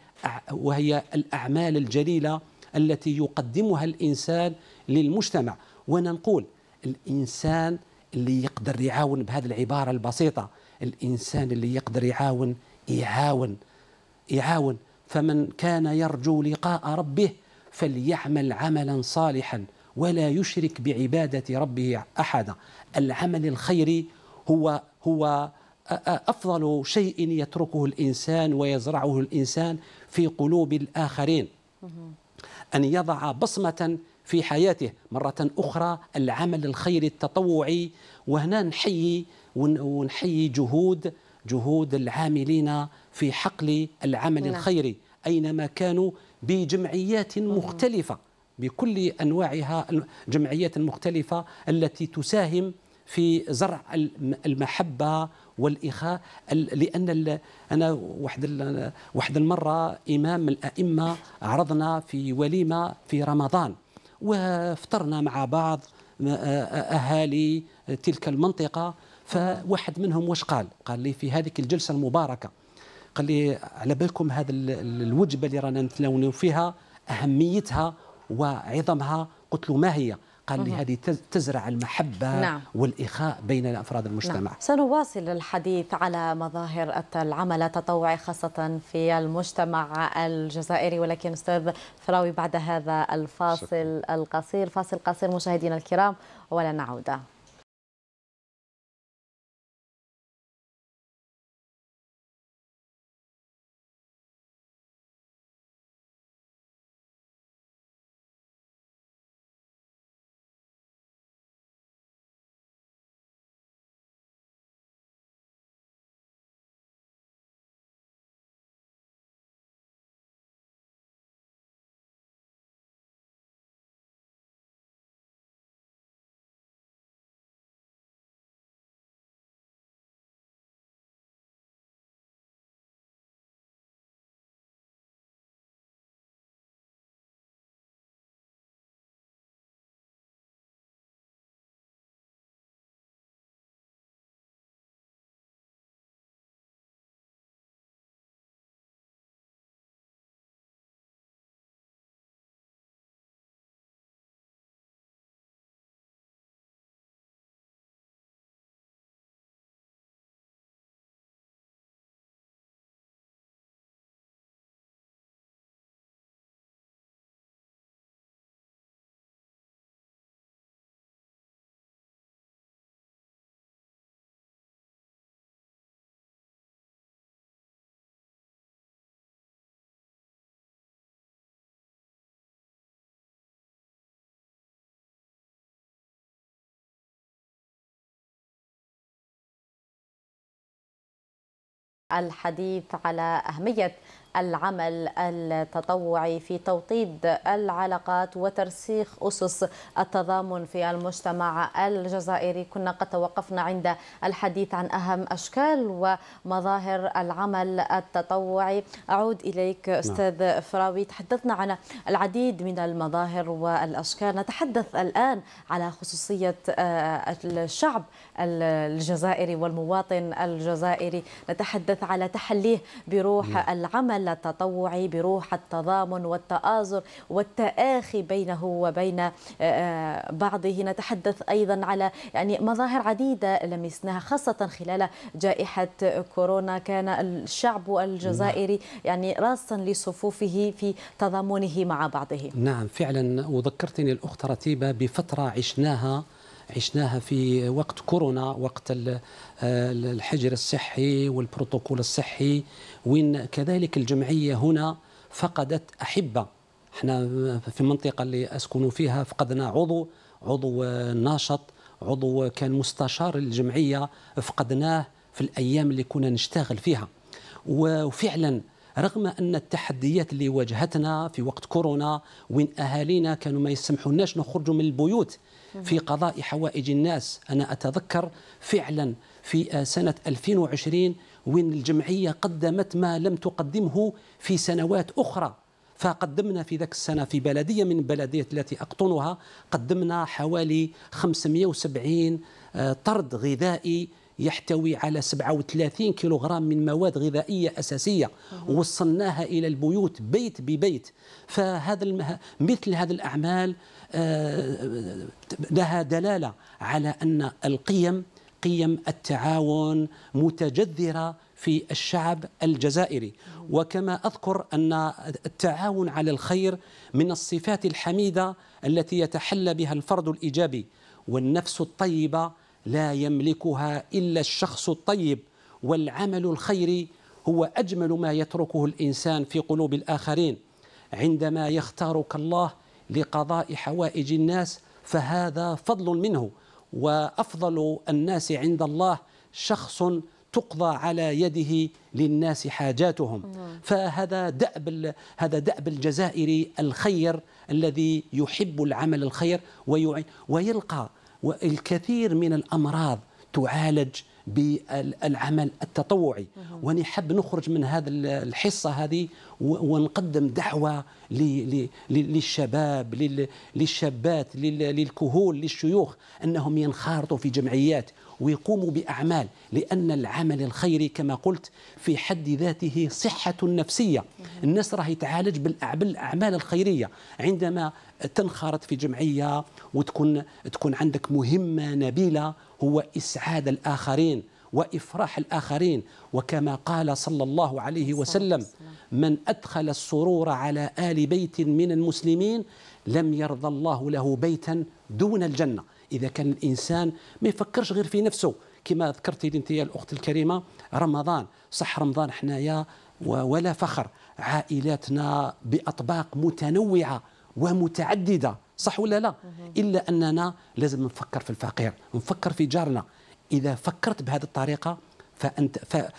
وهي الأعمال الجليلة التي يقدمها الإنسان للمجتمع وأنا نقول الإنسان اللي يقدر يعاون بهذه العبارة البسيطة الإنسان اللي يقدر يعاون يعاون يعاون فمن كان يرجو لقاء ربه فليعمل عملا صالحا ولا يشرك بعبادة ربه أحدا العمل الخيري هو هو أفضل شيء يتركه الإنسان ويزرعه الإنسان في قلوب الآخرين أن يضع بصمة في حياته مرة أخرى العمل الخيري التطوعي وهنا نحيي ونحيي جهود جهود العاملين في حقل العمل نعم. الخيري أينما كانوا بجمعيات مختلفة بكل أنواعها الجمعيات المختلفة التي تساهم في زرع المحبة والإخاء لأن أنا واحد واحد المرة إمام الأئمة عرضنا في وليمة في رمضان وفطرنا مع بعض آه، آه، آه، أهالي تلك المنطقة فواحد منهم واش قال قال لي في هذيك الجلسه المباركه قال لي على بالكم هذا الوجبه اللي رانا نتناولوا فيها اهميتها وعظمها قلت له ما هي قال لي هذه تزرع المحبة نعم. والإخاء بين أفراد نعم. المجتمع نعم. سنواصل الحديث على مظاهر العمل التطوعي خاصة في المجتمع الجزائري ولكن أستاذ فراوي بعد هذا الفاصل شكرا. القصير فاصل قصير مشاهدينا الكرام ولا نعود الحديث على أهمية العمل التطوعي في توطيد العلاقات وترسيخ أسس التضامن في المجتمع الجزائري كنا قد توقفنا عند الحديث عن أهم أشكال ومظاهر العمل التطوعي أعود إليك نعم. أستاذ نعم. فراوي تحدثنا عن العديد من المظاهر والأشكال نتحدث الآن على خصوصية آه، الشعب الجزائري والمواطن الجزائري نتحدث على تحليه بروح نعم. العمل العمل التطوعي بروح التضامن والتآزر والتآخي بينه وبين آه، آه، بعضه نتحدث أيضا على يعني مظاهر عديدة لمسناها خاصة خلال جائحة كورونا كان الشعب الجزائري يعني راسا لصفوفه في تضامنه مع بعضه نعم فعلا وذكرتني الأخت رتيبة بفترة عشناها عشناها في وقت كورونا وقت الحجر الصحي والبروتوكول الصحي وين كذلك الجمعية هنا فقدت أحبة احنا في المنطقة اللي أسكن فيها فقدنا عضو عضو ناشط عضو كان مستشار الجمعية فقدناه في الأيام اللي كنا نشتغل فيها وفعلا رغم أن التحديات اللي واجهتنا في وقت كورونا وين أهالينا كانوا ما يسمحوناش نخرجوا من البيوت في قضاء حوائج الناس أنا أتذكر فعلا في آه، سنة 2020 وين الجمعية قدمت ما لم تقدمه في سنوات أخرى فقدمنا في ذاك السنة في بلدية من البلديات التي أقطنها قدمنا حوالي 570 آه، طرد غذائي يحتوي على 37 كيلوغرام من مواد غذائية أساسية وصلناها إلى البيوت بيت ببيت فهذا مثل هذه الأعمال آه، لها دلاله على ان القيم قيم التعاون متجذره في الشعب الجزائري وكما اذكر ان التعاون على الخير من الصفات الحميده التي يتحلى بها الفرد الايجابي والنفس الطيبه لا يملكها الا الشخص الطيب والعمل الخيري هو اجمل ما يتركه الانسان في قلوب الاخرين عندما يختارك الله لقضاء حوائج الناس فهذا فضل منه وافضل الناس عند الله شخص تقضى على يده للناس حاجاتهم نعم. فهذا دأب هذا دأب الجزائري الخير الذي يحب العمل الخير ويلقى الكثير من الأمراض تعالج بالعمل التطوعي واني حاب نخرج من هذا الحصه هذه ونقدم دعوه للشباب للشابات للكهول للشيوخ انهم ينخرطوا في جمعيات ويقوموا باعمال لان العمل الخيري كما قلت في حد ذاته صحه نفسيه الناس راه يتعالج بالاعمال الخيريه عندما تنخرط في جمعيه وتكون تكون عندك مهمه نبيله هو إسعاد الآخرين وإفراح الآخرين وكما قال صلى الله عليه وسلم من أدخل السرور على آل بيت من المسلمين لم يرضى الله له بيتا دون الجنة إذا كان الإنسان ما يفكرش غير في نفسه كما ذكرتي انت يا الاخت الكريمه رمضان صح رمضان حنايا ولا فخر عائلاتنا باطباق متنوعه ومتعدده صح ولا لا الا اننا لازم نفكر في الفقير نفكر في جارنا اذا فكرت بهذه الطريقه فانت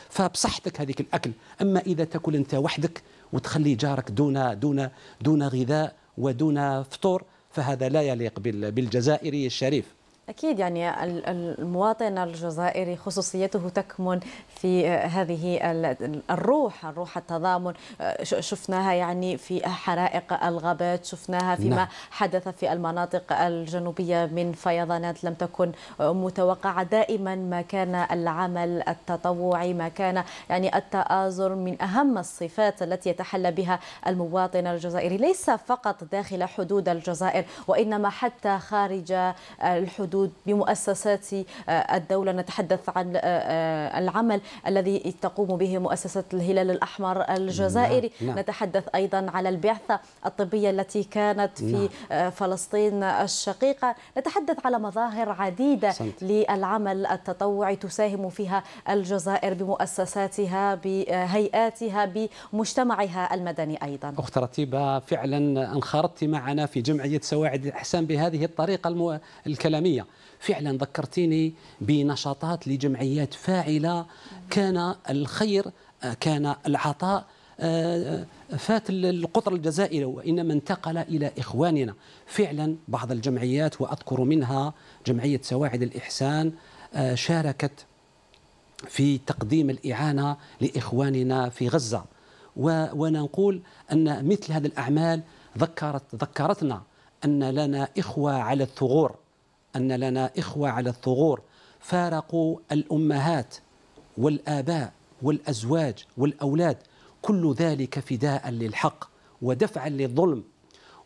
فبصحتك هذيك الاكل اما اذا تاكل انت وحدك وتخلي جارك دون دون دون غذاء ودون فطور فهذا لا يليق بالجزائري الشريف أكيد يعني المواطن الجزائري خصوصيته تكمن في آه، هذه الروح الروح التضامن آه، شفناها يعني في حرائق الغابات شفناها فيما نعم. حدث في المناطق الجنوبية من فيضانات لم تكن آه، متوقعة دائما ما كان العمل التطوعي ما كان يعني التآزر من أهم الصفات التي يتحلى بها المواطن الجزائري ليس فقط داخل حدود الجزائر وإنما حتى خارج الحدود الحدود بمؤسسات آه، الدولة نتحدث عن آه، آه، العمل الذي تقوم به مؤسسة الهلال الأحمر الجزائري نعم،, نعم. نتحدث أيضا على البعثة الطبية التي كانت في نعم. فلسطين الشقيقة نتحدث على مظاهر عديدة صمت. للعمل التطوعي تساهم فيها الجزائر بمؤسساتها بهيئاتها بمجتمعها المدني أيضا أخت رتيبة فعلا أنخرطت معنا في جمعية سواعد الأحسان بهذه الطريقة الكلامية فعلا ذكرتيني بنشاطات لجمعيات فاعله كان الخير آه، كان العطاء آه، آه، فات القطر الجزائري وانما انتقل الى اخواننا فعلا بعض الجمعيات واذكر منها جمعيه سواعد الاحسان شاركت في تقديم الاعانه لاخواننا في غزه ونقول ان مثل هذه الاعمال ذكرت ذكرتنا ان لنا اخوه على الثغور أن لنا إخوة على الثغور فارقوا الأمهات والآباء والأزواج والأولاد كل ذلك فداء للحق ودفعا للظلم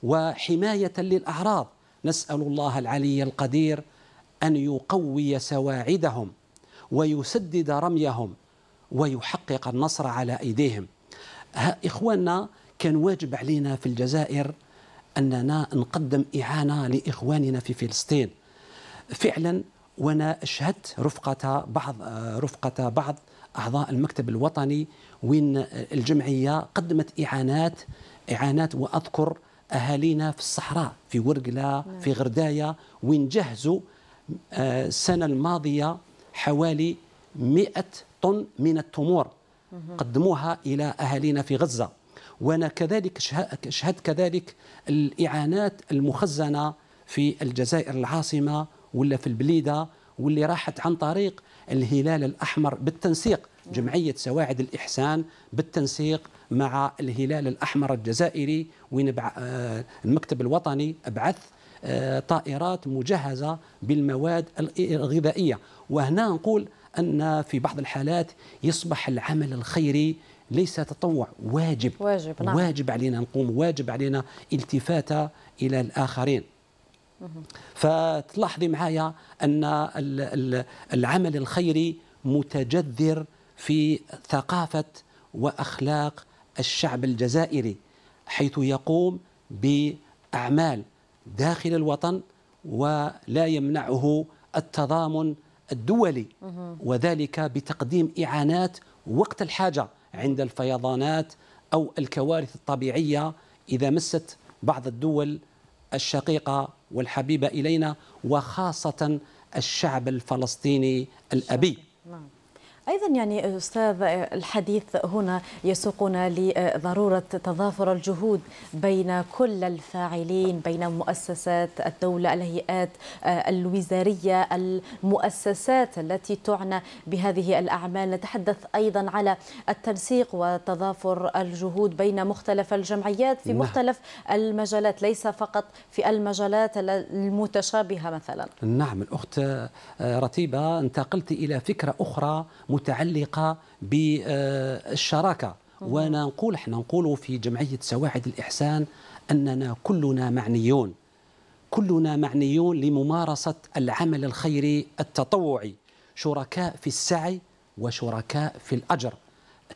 وحماية للأعراض نسأل الله العلي القدير أن يقوي سواعدهم ويسدد رميهم ويحقق النصر على أيديهم إخواننا كان واجب علينا في الجزائر أننا نقدم إعانة لإخواننا في فلسطين فعلا وانا شهدت رفقه بعض رفقه بعض اعضاء المكتب الوطني وين الجمعيه قدمت اعانات اعانات واذكر اهالينا في الصحراء في ورقله في نعم. غردايه وين جهزوا آه، السنه الماضيه حوالي 100 طن من التمور قدموها الى اهالينا في غزه وانا كذلك شهدت كذلك الاعانات المخزنه في الجزائر العاصمه ولا في البليده واللي راحت عن طريق الهلال الاحمر بالتنسيق جمعيه سواعد الاحسان بالتنسيق مع الهلال الاحمر الجزائري وين آه، المكتب الوطني بعث آه، طائرات مجهزه بالمواد الغذائيه وهنا نقول ان في بعض الحالات يصبح العمل الخيري ليس تطوع واجب واجب, نعم. واجب علينا نقوم واجب علينا التفاته الى الاخرين فتلاحظي معايا أن العمل الخيري متجذر في ثقافة وأخلاق الشعب الجزائري حيث يقوم بأعمال داخل الوطن ولا يمنعه التضامن الدولي وذلك بتقديم إعانات وقت الحاجة عند الفيضانات أو الكوارث الطبيعية إذا مست بعض الدول الشقيقة والحبيبة إلينا وخاصة الشعب الفلسطيني الأبي نعم. أيضا يعني أستاذ الحديث هنا يسوقنا لضرورة تضافر الجهود بين كل الفاعلين بين مؤسسات الدولة الهيئات الوزارية المؤسسات التي تعنى بهذه الأعمال نتحدث أيضا على التنسيق وتضافر الجهود بين مختلف الجمعيات في نعم. مختلف المجالات ليس فقط في المجالات المتشابهة مثلا نعم الأخت رتيبة انتقلت إلى فكرة أخرى متعلقه بالشراكه وانا نقول احنا نقول في جمعيه سواعد الاحسان اننا كلنا معنيون كلنا معنيون لممارسه العمل الخيري التطوعي شركاء في السعي وشركاء في الاجر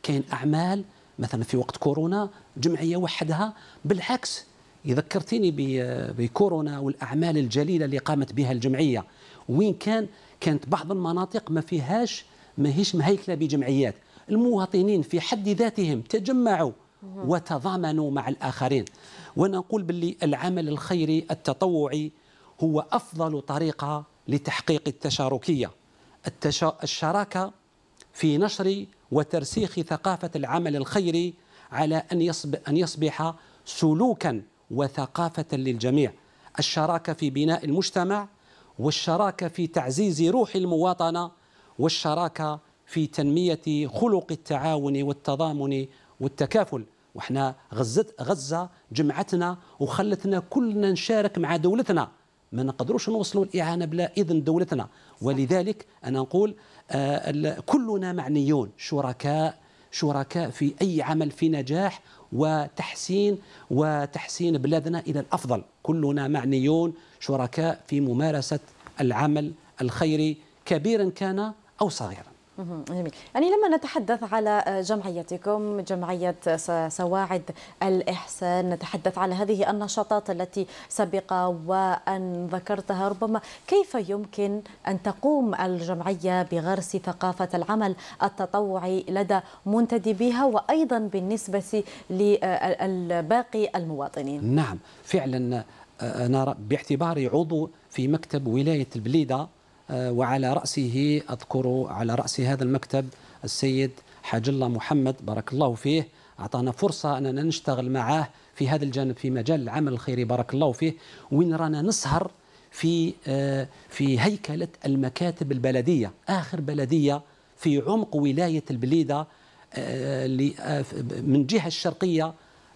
كاين اعمال مثلا في وقت كورونا جمعيه وحدها بالعكس يذكرتني بكورونا والاعمال الجليله اللي قامت بها الجمعيه وين كان كانت بعض المناطق ما فيهاش ماهيش مهيكله بجمعيات المواطنين في حد ذاتهم تجمعوا وتضامنوا مع الاخرين ونقول باللي العمل الخيري التطوعي هو افضل طريقه لتحقيق التشاركيه التشا... الشراكه في نشر وترسيخ ثقافه العمل الخيري على ان يصب... ان يصبح سلوكا وثقافه للجميع الشراكه في بناء المجتمع والشراكه في تعزيز روح المواطنه والشراكه في تنميه خلق التعاون والتضامن والتكافل وحنا غزت غزه جمعتنا وخلتنا كلنا نشارك مع دولتنا ما نقدروش نوصلوا الاعانه بلا اذن دولتنا ولذلك انا نقول آه، كلنا معنيون شركاء شركاء في اي عمل في نجاح وتحسين وتحسين بلادنا الى الافضل كلنا معنيون شركاء في ممارسه العمل الخيري كبيرا كان أو صغيرا جميل يعني لما نتحدث على جمعيتكم جمعية سواعد الإحسان نتحدث على هذه النشاطات التي سبق وأن ذكرتها ربما كيف يمكن أن تقوم الجمعية بغرس ثقافة العمل التطوعي لدى منتدبيها وأيضا بالنسبة لباقي المواطنين نعم فعلا أنا آه، آه، باعتباري عضو في مكتب ولاية البليدة آه، وعلى رأسه أذكر على رأس هذا المكتب السيد حاج الله محمد بارك الله فيه أعطانا فرصة أننا نشتغل معاه في هذا الجانب في مجال العمل الخيري بارك الله فيه وين رانا نسهر في آه، في هيكلة المكاتب البلدية آخر بلدية في عمق ولاية البليدة آه، من جهة الشرقية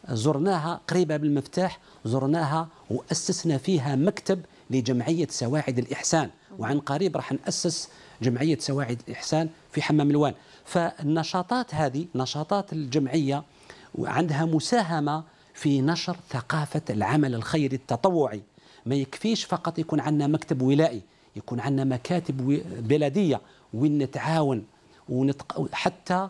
زرناها قريبة بالمفتاح زرناها وأسسنا فيها مكتب لجمعية سواعد الإحسان وعن قريب راح نأسس جمعية سواعد الاحسان في حمام الوان فالنشاطات هذه نشاطات الجمعية وعندها مساهمة في نشر ثقافة العمل الخيري التطوعي ما يكفيش فقط يكون عندنا مكتب ولائي يكون عندنا مكاتب بلدية وين نتعاون ونتق... حتى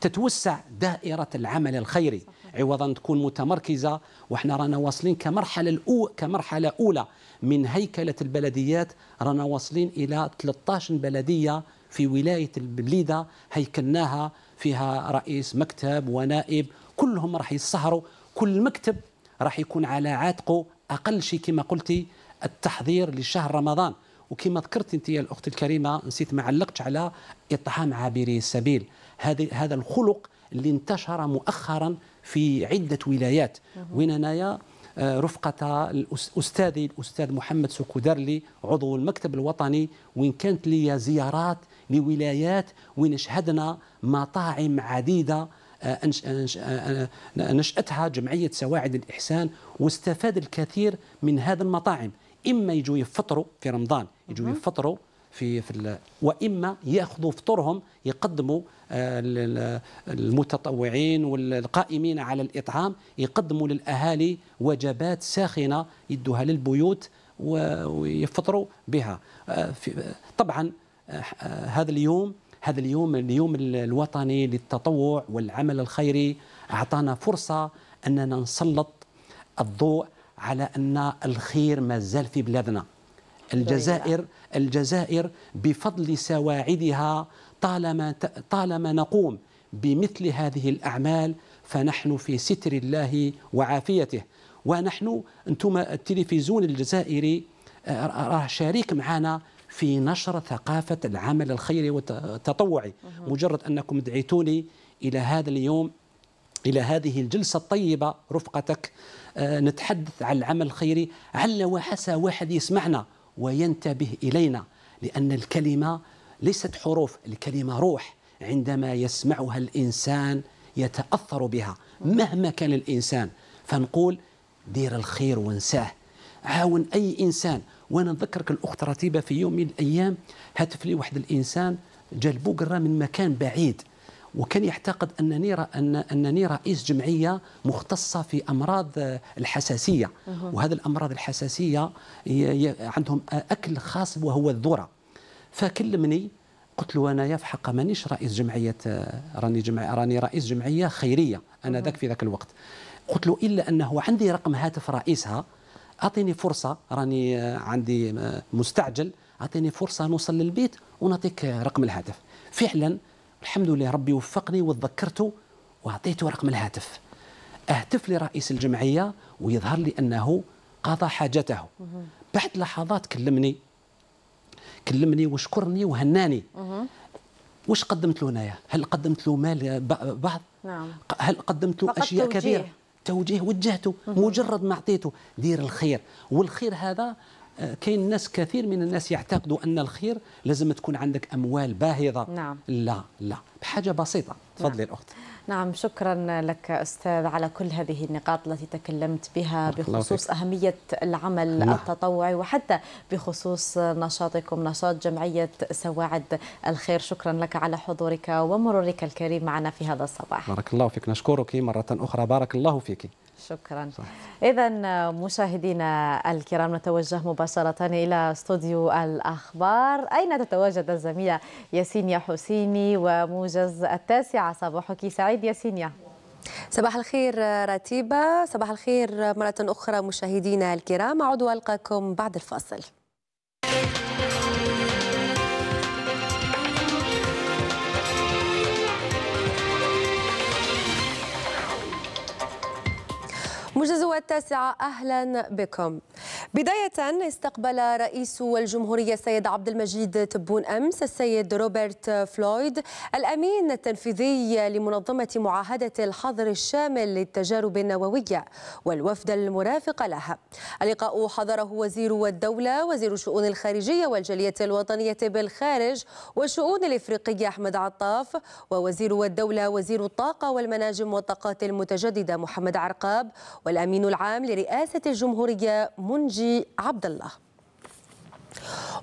تتوسع دائرة العمل الخيري عوضا تكون متمركزه وحنا رانا واصلين كمرحله الأو كمرحله اولى من هيكله البلديات رانا واصلين الى 13 بلديه في ولايه البليده هيكلناها فيها رئيس مكتب ونائب كلهم راح يسهروا كل مكتب راح يكون على عاتقه اقل شيء كما قلتي التحضير لشهر رمضان وكما ذكرت انت يا الاخت الكريمه نسيت ما علقتش على اطعام عابري السبيل هذا هذا الخلق اللي انتشر مؤخرا في عدة ولايات وين هنايا آه، رفقة أستاذي الأستاذ محمد سوكودرلي عضو المكتب الوطني وين كانت لي زيارات لولايات وين شهدنا مطاعم عديدة آه، آه، نشأتها جمعية سواعد الإحسان واستفاد الكثير من هذا المطاعم إما يجوا يفطروا في رمضان يجوا يفطروا في في وإما يأخذوا فطورهم يقدموا المتطوعين والقائمين على الإطعام يقدموا للأهالي وجبات ساخنة يدوها للبيوت ويفطروا بها آه، طبعا آه، هذا اليوم هذا اليوم اليوم الوطني للتطوع والعمل الخيري أعطانا فرصة أننا نسلط الضوء على أن الخير ما زال في بلادنا الجزائر الجزائر بفضل سواعدها طالما طالما نقوم بمثل هذه الاعمال فنحن في ستر الله وعافيته ونحن انتم التلفزيون الجزائري آه، راه شريك معنا في نشر ثقافه العمل الخيري والتطوعي مجرد انكم دعيتوني الى هذا اليوم إلى هذه الجلسة الطيبة رفقتك آه، نتحدث عن العمل الخيري عل وحسى واحد يسمعنا وينتبه إلينا لأن الكلمة ليست حروف الكلمة روح عندما يسمعها الإنسان يتأثر بها مهما كان الإنسان فنقول دير الخير وانساه عاون أي إنسان وأنا نذكرك الأخت رتيبة في يوم من الأيام هاتف لي واحد الإنسان جا البقره من مكان بعيد وكان يعتقد انني أن انني رئيس جمعيه مختصه في امراض الحساسيه وهذا الامراض الحساسيه عندهم اكل خاص وهو الذره فكلمني قلت له انايا في حق مانيش رئيس جمعيه آه، راني جمع راني رئيس جمعيه خيريه انا ذاك في ذاك الوقت قلت له الا انه عندي رقم هاتف رئيسها اعطيني فرصه راني آه، عندي آه، مستعجل اعطيني فرصه نوصل للبيت ونعطيك رقم الهاتف فعلا الحمد لله ربي وفقني وتذكرته واعطيته رقم الهاتف اهتف لرئيس الجمعيه ويظهر لي انه قضى حاجته بعد لحظات كلمني كلمني وشكرني وهناني واش قدمت له هنايا هل قدمت له مال بعض نعم هل قدمت له اشياء توجيه. كبيره توجيه وجهته مجرد ما اعطيته دير الخير والخير هذا آه، كاين ناس كثير من الناس يعتقدوا ان الخير لازم تكون عندك اموال باهظه نعم. لا لا بحاجه بسيطه تفضلي نعم. الاخت نعم شكرا لك أستاذ على كل هذه النقاط التي تكلمت بها بخصوص أهمية العمل نعم. التطوعي وحتى بخصوص نشاطكم نشاط جمعية سواعد الخير شكرا لك على حضورك ومرورك الكريم معنا في هذا الصباح بارك الله فيك نشكرك مرة أخرى بارك الله فيك شكرا اذا مشاهدينا الكرام نتوجه مباشره الى استوديو الاخبار اين تتواجد الزميله ياسينيا حسيني وموجز التاسعه صباحك سعيد ياسينيا صباح الخير رتيبه صباح الخير مره اخرى مشاهدينا الكرام اعود والقاكم بعد الفاصل مجزوة التاسعة أهلا بكم بداية استقبل رئيس الجمهورية السيد عبد المجيد تبون أمس السيد روبرت فلويد الأمين التنفيذي لمنظمة معاهدة الحظر الشامل للتجارب النووية والوفد المرافق لها اللقاء حضره وزير الدولة وزير الشؤون الخارجية والجالية الوطنية بالخارج والشؤون الإفريقية أحمد عطاف ووزير الدولة وزير الطاقة والمناجم والطاقات المتجددة محمد عرقاب والأمين العام لرئاسة الجمهورية منجي عبد الله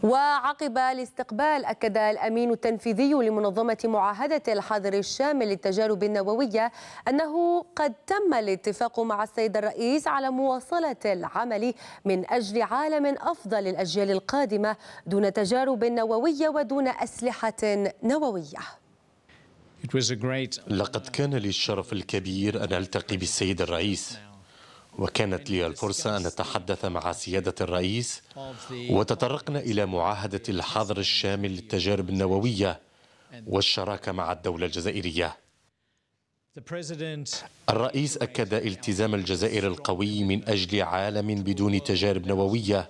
وعقب الاستقبال أكد الأمين التنفيذي لمنظمة معاهدة الحظر الشامل للتجارب النووية أنه قد تم الاتفاق مع السيد الرئيس على مواصلة العمل من أجل عالم أفضل للأجيال القادمة دون تجارب نووية ودون أسلحة نووية لقد كان لي الشرف الكبير أن ألتقي بالسيد الرئيس وكانت لي الفرصة أن أتحدث مع سيادة الرئيس وتطرقنا إلى معاهدة الحظر الشامل للتجارب النووية والشراكة مع الدولة الجزائرية الرئيس أكد التزام الجزائر القوي من أجل عالم بدون تجارب نووية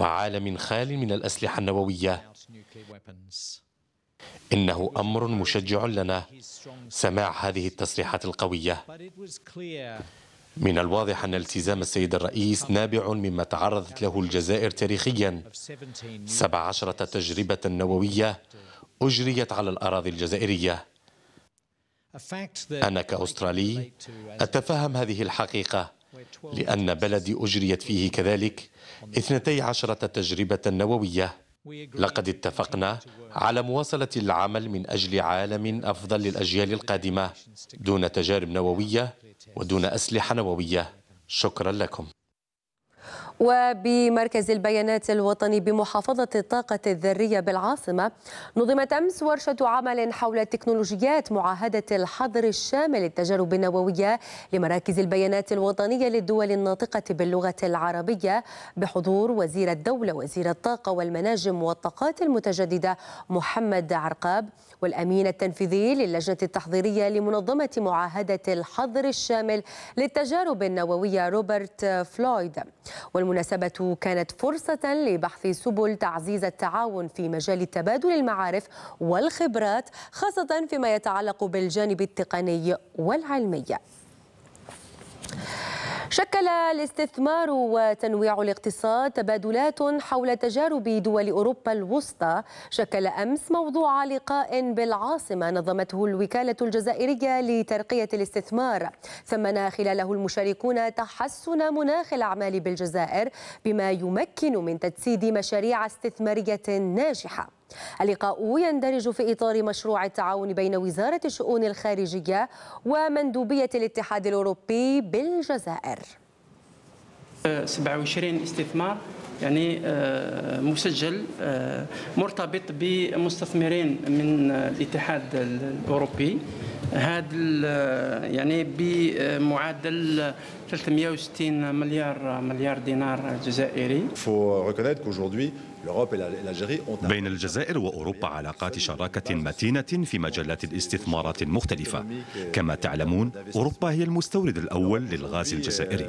وعالم خال من الأسلحة النووية إنه أمر مشجع لنا سماع هذه التصريحات القوية من الواضح أن التزام السيد الرئيس نابع مما تعرضت له الجزائر تاريخيا سبع عشرة تجربة نووية أجريت على الأراضي الجزائرية أنا كأسترالي أتفهم هذه الحقيقة لأن بلدي أجريت فيه كذلك اثنتي عشرة تجربة نووية لقد اتفقنا على مواصلة العمل من أجل عالم أفضل للأجيال القادمة دون تجارب نووية ودون أسلحة نووية شكرا لكم وبمركز البيانات الوطني بمحافظة الطاقة الذرية بالعاصمة نظمت أمس ورشة عمل حول تكنولوجيات معاهدة الحظر الشامل للتجارب النووية لمراكز البيانات الوطنية للدول الناطقة باللغة العربية بحضور وزير الدولة وزير الطاقة والمناجم والطاقات المتجددة محمد عرقاب والأمين التنفيذي للجنة التحضيرية لمنظمة معاهدة الحظر الشامل للتجارب النووية روبرت فلويد والمناسبة كانت فرصة لبحث سبل تعزيز التعاون في مجال تبادل المعارف والخبرات خاصة فيما يتعلق بالجانب التقني والعلمي شكل الاستثمار وتنويع الاقتصاد تبادلات حول تجارب دول أوروبا الوسطى شكل أمس موضوع لقاء بالعاصمة نظمته الوكالة الجزائرية لترقية الاستثمار ثمن خلاله المشاركون تحسن مناخ الأعمال بالجزائر بما يمكن من تجسيد مشاريع استثمارية ناجحة اللقاء يندرج في إطار مشروع التعاون بين وزارة الشؤون الخارجية ومندوبية الاتحاد الأوروبي بالجزائر 27 استثمار يعني آه، مسجل آه، مرتبط بمستثمرين من الاتحاد الاوروبي هذا آه، يعني بمعدل 360 مليار مليار دينار جزائري بين الجزائر وأوروبا علاقات شراكة متينة في مجالات الاستثمارات المختلفة كما تعلمون أوروبا هي المستورد الأول للغاز الجزائري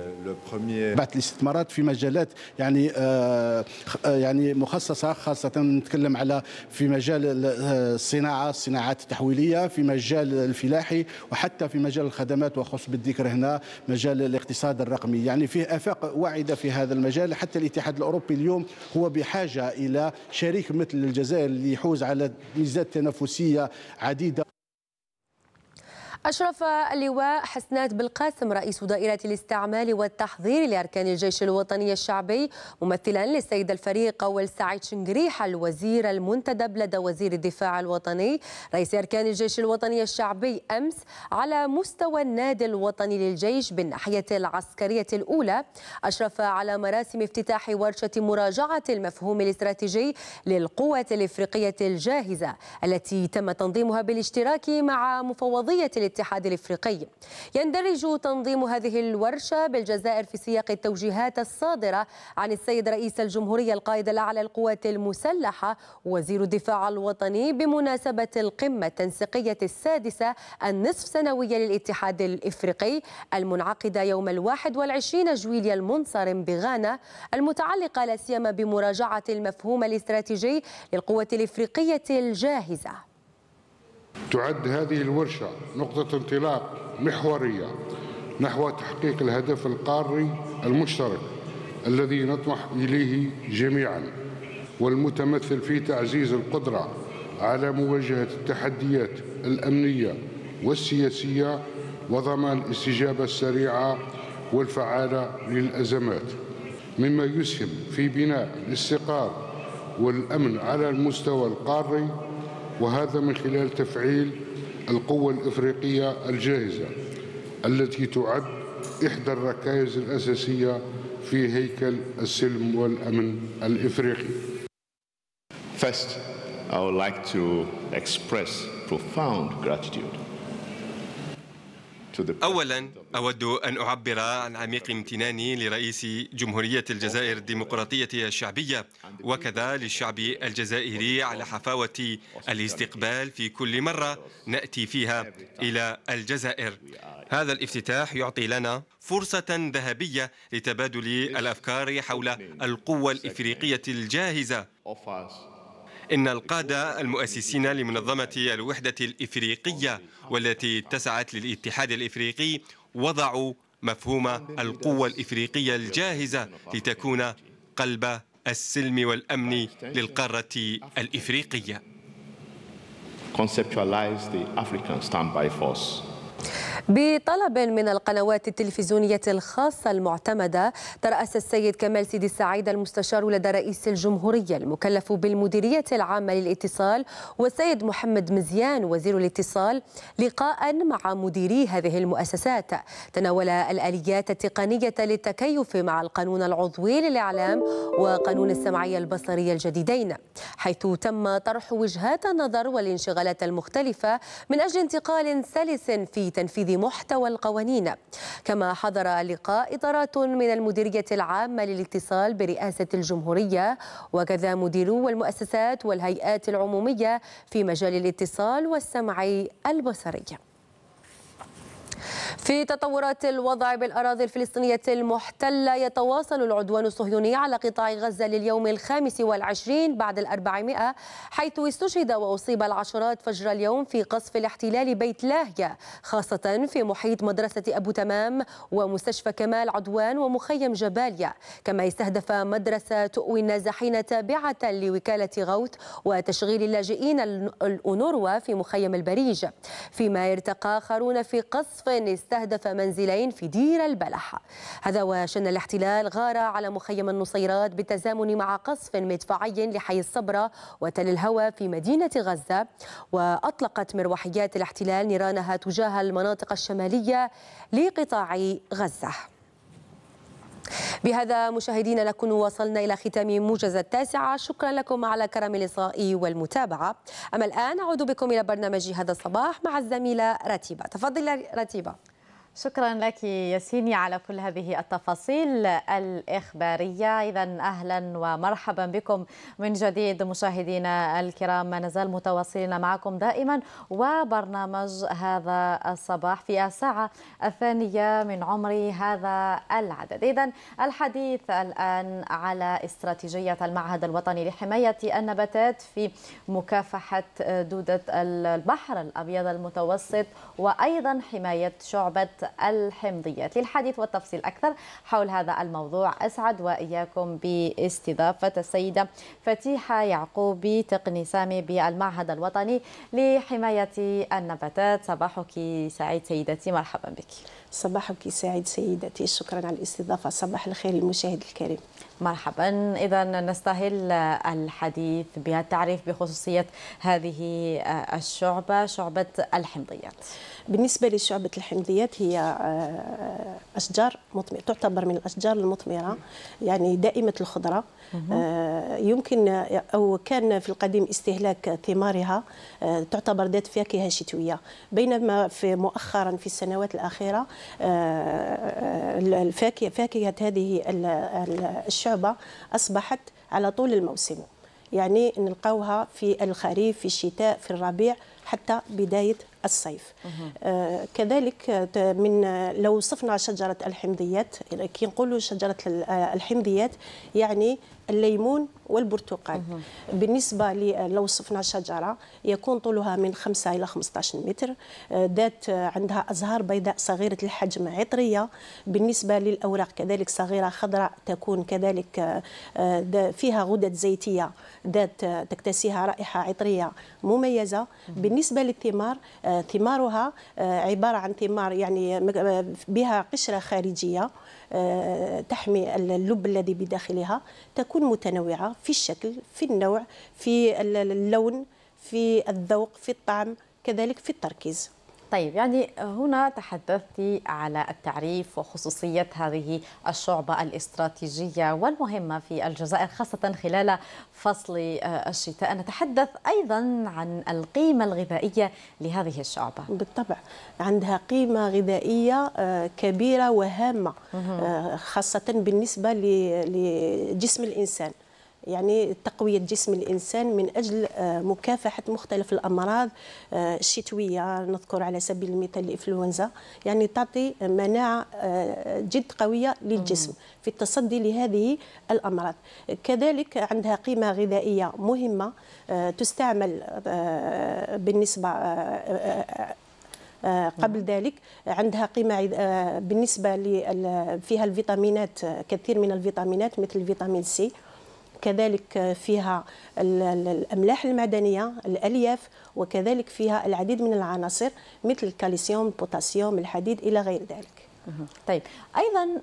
بعد الاستثمارات في مجالات يعني آه،, آه يعني مخصصة خاصة نتكلم على في مجال آه، الصناعة الصناعات التحويلية في مجال الفلاحي وحتى في مجال الخدمات وخص بالذكر هنا مجال الاقتصاد الاقتصاد الرقمي يعني فيه آفاق واعدة في هذا المجال حتى الاتحاد الأوروبي اليوم هو بحاجة إلى شريك مثل الجزائر اللي يحوز على ميزات تنافسية عديدة أشرف اللواء حسنات بالقاسم رئيس دائرة الاستعمال والتحضير لأركان الجيش الوطني الشعبي ممثلا للسيد الفريق أول سعيد شنقريحة الوزير المنتدب لدى وزير الدفاع الوطني رئيس أركان الجيش الوطني الشعبي أمس على مستوى النادي الوطني للجيش بالناحية العسكرية الأولى أشرف على مراسم افتتاح ورشة مراجعة المفهوم الاستراتيجي للقوة الإفريقية الجاهزة التي تم تنظيمها بالاشتراك مع مفوضية الاتحاد الافريقي. يندرج تنظيم هذه الورشه بالجزائر في سياق التوجيهات الصادره عن السيد رئيس الجمهوريه القائد الاعلى القوات المسلحه وزير الدفاع الوطني بمناسبه القمه التنسيقيه السادسه النصف سنويه للاتحاد الافريقي المنعقده يوم الواحد والعشرين جويليا المنصرم بغانا المتعلقه لا سيما بمراجعه المفهوم الاستراتيجي للقوة الإفريقية الجاهزة تعد هذه الورشة نقطة انطلاق محورية نحو تحقيق الهدف القاري المشترك الذي نطمح إليه جميعا والمتمثل في تعزيز القدرة على مواجهة التحديات الأمنية والسياسية وضمان الاستجابة السريعة والفعالة للأزمات مما يسهم في بناء الاستقرار والأمن على المستوى القاري وهذا من خلال تفعيل القوة الإفريقية الجاهزة التي تعد إحدى الركائز الأساسية في هيكل السلم والأمن الإفريقي. First, I would like to express profound gratitude أولا أود أن أعبر عن عميق امتناني لرئيس جمهورية الجزائر الديمقراطية الشعبية وكذا للشعب الجزائري على حفاوة الاستقبال في كل مرة نأتي فيها إلى الجزائر هذا الافتتاح يعطي لنا فرصة ذهبية لتبادل الأفكار حول القوة الإفريقية الجاهزة إن القادة المؤسسين لمنظمة الوحدة الإفريقية والتي اتسعت للاتحاد الإفريقي وضعوا مفهوم القوة الإفريقية الجاهزة لتكون قلب السلم والأمن للقارة الإفريقية. Conceptualize the African standby force. بطلب من القنوات التلفزيونية الخاصة المعتمدة ترأس السيد كمال سيدي السعيد المستشار لدى رئيس الجمهورية المكلف بالمديرية العامة للاتصال والسيد محمد مزيان وزير الاتصال لقاء مع مديري هذه المؤسسات تناول الآليات التقنية للتكيف مع القانون العضوي للإعلام وقانون السمعية البصرية الجديدين حيث تم طرح وجهات النظر والانشغالات المختلفة من أجل انتقال سلس في تنفيذ تنفيذ محتوى القوانين كما حضر لقاء إطارات من المديرية العامة للاتصال برئاسة الجمهورية وكذا مديرو المؤسسات والهيئات العمومية في مجال الاتصال والسمع البصري في تطورات الوضع بالأراضي الفلسطينية المحتلة يتواصل العدوان الصهيوني على قطاع غزة لليوم الخامس والعشرين بعد الأربعمائة حيث استشهد وأصيب العشرات فجر اليوم في قصف الاحتلال بيت لاهيا خاصة في محيط مدرسة أبو تمام ومستشفى كمال عدوان ومخيم جباليا كما استهدف مدرسة تؤوي النازحين تابعة لوكالة غوث وتشغيل اللاجئين الأونروا في مخيم البريج فيما ارتقى آخرون في قصف كمان استهدف منزلين في دير البلح هذا وشن الاحتلال غارة على مخيم النصيرات بالتزامن مع قصف مدفعي لحي الصبرة وتل الهوى في مدينة غزة وأطلقت مروحيات الاحتلال نيرانها تجاه المناطق الشمالية لقطاع غزة بهذا مشاهدينا نكون وصلنا إلى ختام موجز التاسعة شكرا لكم على كرم الإصغاء والمتابعة أما الآن أعود بكم إلى برنامج هذا الصباح مع الزميلة رتيبة تفضل رتيبة شكرا لك ياسيني على كل هذه التفاصيل الإخبارية إذا أهلا ومرحبا بكم من جديد مشاهدينا الكرام ما نزال متواصلين معكم دائما وبرنامج هذا الصباح في الساعة الثانية من عمر هذا العدد إذا الحديث الآن على استراتيجية المعهد الوطني لحماية النباتات في مكافحة دودة البحر الأبيض المتوسط وأيضا حماية شعبة الحمضيات للحديث والتفصيل أكثر حول هذا الموضوع أسعد وإياكم باستضافة السيدة فتيحة يعقوبي تقني سامي بالمعهد الوطني لحماية النباتات صباحك سعيد سيدتي مرحبا بك صباحك سعيد سيدتي شكرا على الاستضافة صباح الخير للمشاهد الكريم مرحبا إذا نستهل الحديث بالتعريف بخصوصية هذه الشعبة شعبة الحمضيات بالنسبة لشعبة الحمضيات هي آه، أشجار مثمره تعتبر من الأشجار المثمرة يعني دائمة الخضرة آه، يمكن آه، أو كان في القديم استهلاك ثمارها تعتبر ذات فاكهة شتوية بينما في مؤخرا في السنوات الأخيرة الفاكهة فاكهة هذه الشعبة الشوربه اصبحت على طول الموسم يعني نلقاوها في الخريف في الشتاء في الربيع حتى بدايه الصيف آه كذلك من لو وصفنا شجره الحمضيات كي نقولوا شجره آه، الحمضيات يعني الليمون والبرتقال بالنسبه لو وصفنا شجره يكون طولها من 5 الى 15 متر آه، ذات آه، عندها ازهار بيضاء صغيره الحجم عطريه بالنسبه للاوراق كذلك صغيره خضراء تكون كذلك آه، فيها غدد زيتيه ذات تكتسيها رائحه عطريه مميزه بالنسبه للثمار ثمارها عباره عن ثمار يعني بها قشره خارجيه آه، تحمي اللب الذي بداخلها تكون متنوعة في الشكل في النوع في اللون في الذوق في الطعم كذلك في التركيز طيب يعني هنا تحدثت على التعريف وخصوصية هذه الشعبة الاستراتيجية والمهمة في الجزائر خاصة خلال فصل آه، الشتاء نتحدث أيضا عن القيمة الغذائية لهذه الشعبة بالطبع عندها قيمة غذائية آه، كبيرة وهامة آه، خاصة بالنسبة لجسم الإنسان يعني تقوية جسم الإنسان من أجل آه، مكافحة مختلف الأمراض آه، الشتوية نذكر على سبيل المثال الإنفلونزا يعني تعطي مناعة آه، جد قوية للجسم في التصدي لهذه الأمراض كذلك عندها قيمة غذائية مهمة تستعمل بالنسبة قبل ذلك عندها قيمة بالنسبة فيها الفيتامينات كثير من الفيتامينات مثل فيتامين سي كذلك فيها الأملاح المعدنية الألياف وكذلك فيها العديد من العناصر مثل الكالسيوم البوتاسيوم الحديد إلى غير ذلك طيب ايضا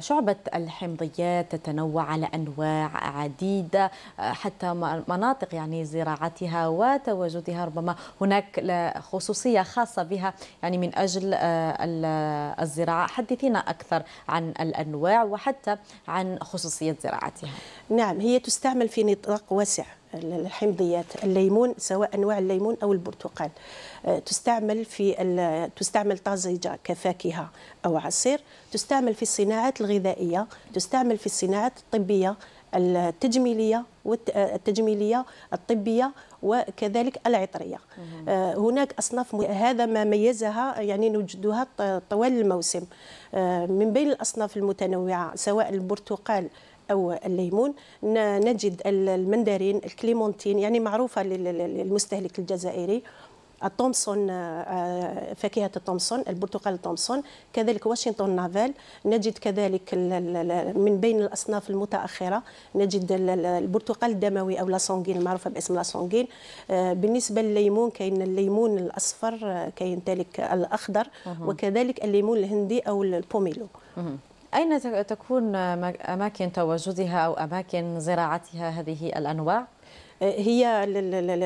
شعبه الحمضيات تتنوع على انواع عديده آه، حتى مناطق يعني زراعتها وتواجدها ربما هناك خصوصيه خاصه بها يعني من اجل آه، الزراعه حدثينا اكثر عن الانواع وحتى عن خصوصيه زراعتها نعم هي تستعمل في نطاق واسع الحمضيات الليمون سواء انواع الليمون او البرتقال آه، تستعمل في تستعمل طازجه كفاكهه او عصير تستعمل في الصناعات الغذائيه تستعمل في الصناعات الطبيه التجميليه آه، التجميليه الطبيه وكذلك العطريه آه، هناك اصناف هذا ما ميزها يعني نجدها طوال الموسم من بين الاصناف المتنوعه سواء البرتقال أو الليمون نجد المندرين الكليمونتين يعني معروفة للمستهلك الجزائري التومسون آه، آه، فاكهة التومسون البرتقال التومسون كذلك واشنطن نافال نجد كذلك من بين الأصناف المتأخرة نجد البرتقال الدموي أو لاسونجين المعروفة باسم لاسونجين آه، بالنسبة للليمون كاين الليمون الأصفر كاين ذلك الأخضر وكذلك الليمون الهندي أو البوميلو أين تكون أماكن تواجدها أو أماكن زراعتها هذه الأنواع؟ أه، هي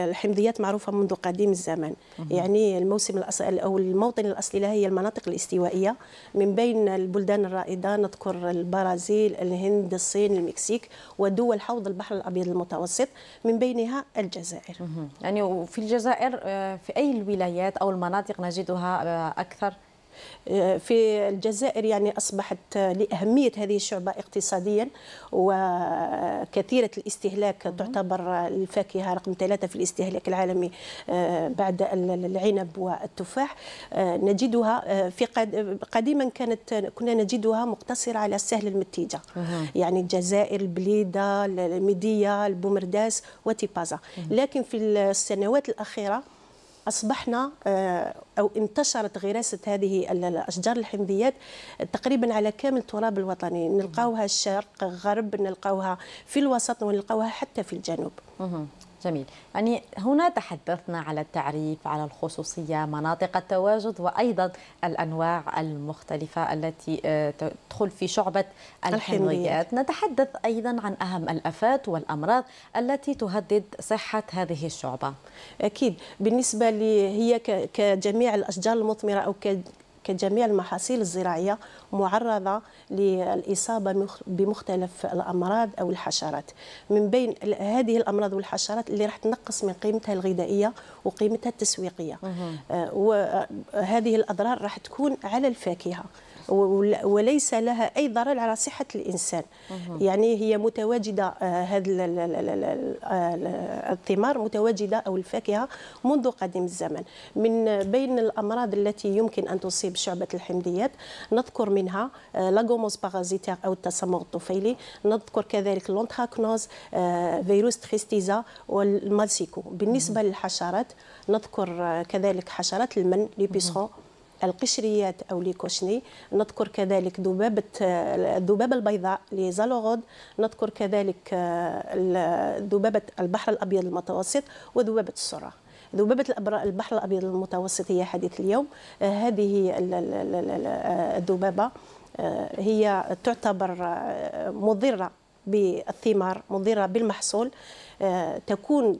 الحمضيات معروفة منذ قديم الزمن يعني الموسم الأصل أو الموطن الأصلي لها هي المناطق الاستوائية من بين البلدان الرائدة نذكر البرازيل الهند الصين المكسيك ودول حوض البحر الأبيض المتوسط من بينها الجزائر يعني في الجزائر أه، في أي الولايات أو المناطق نجدها أه، أكثر آه، في الجزائر يعني أصبحت آه، لأهمية هذه الشعبة اقتصاديا وكثيرة الاستهلاك تعتبر الفاكهة رقم ثلاثة في الاستهلاك العالمي آه، بعد العنب والتفاح نجدها في قديما كانت كنا نجدها مقتصرة على السهل المتيجة يعني الجزائر البليدة الميدية البومرداس وتيبازا لكن في السنوات الأخيرة أصبحنا آه، أو انتشرت غراسة هذه الأشجار الحمضيات تقريبا على كامل التراب الوطني نلقاوها الشرق غرب نلقاوها في الوسط ونلقاوها حتى في الجنوب جميل يعني هنا تحدثنا على التعريف على الخصوصية مناطق التواجد وأيضا الأنواع المختلفة التي آه، تدخل في شعبة الحميات نتحدث أيضا عن أهم الأفات والأمراض التي تهدد صحة هذه الشعبة أكيد بالنسبة لي هي كجميع الأشجار المثمرة أو كجميع المحاصيل الزراعية معرضة للإصابة بمختلف الأمراض أو الحشرات من بين هذه الأمراض والحشرات اللي راح تنقص من قيمتها الغذائية وقيمتها التسويقية آه، وهذه آه، الأضرار راح تكون على الفاكهة وليس لها أي ضرر على صحة الإنسان يعني هي متواجدة آه، هذه آه، الثمار متواجدة أو الفاكهة منذ قديم الزمن من بين الأمراض التي يمكن أن تصيب شعبة الحمضيات نذكر منها آه، لاغوموس باغازيتير أو التسمم الطفيلي نذكر كذلك لونتراكنوز فيروس تريستيزا والمالسيكو بالنسبة للحشرات نذكر كذلك حشرات المن ليبيسخو القشريات أو ليكوشني نذكر كذلك ذبابة الذبابة البيضاء زالوغود نذكر كذلك ذبابة البحر الأبيض المتوسط وذبابة السرعة ذبابة البحر الأبيض المتوسط هي حديث اليوم هذه الذبابة هي تعتبر مضرة بالثمار مضرة بالمحصول تكون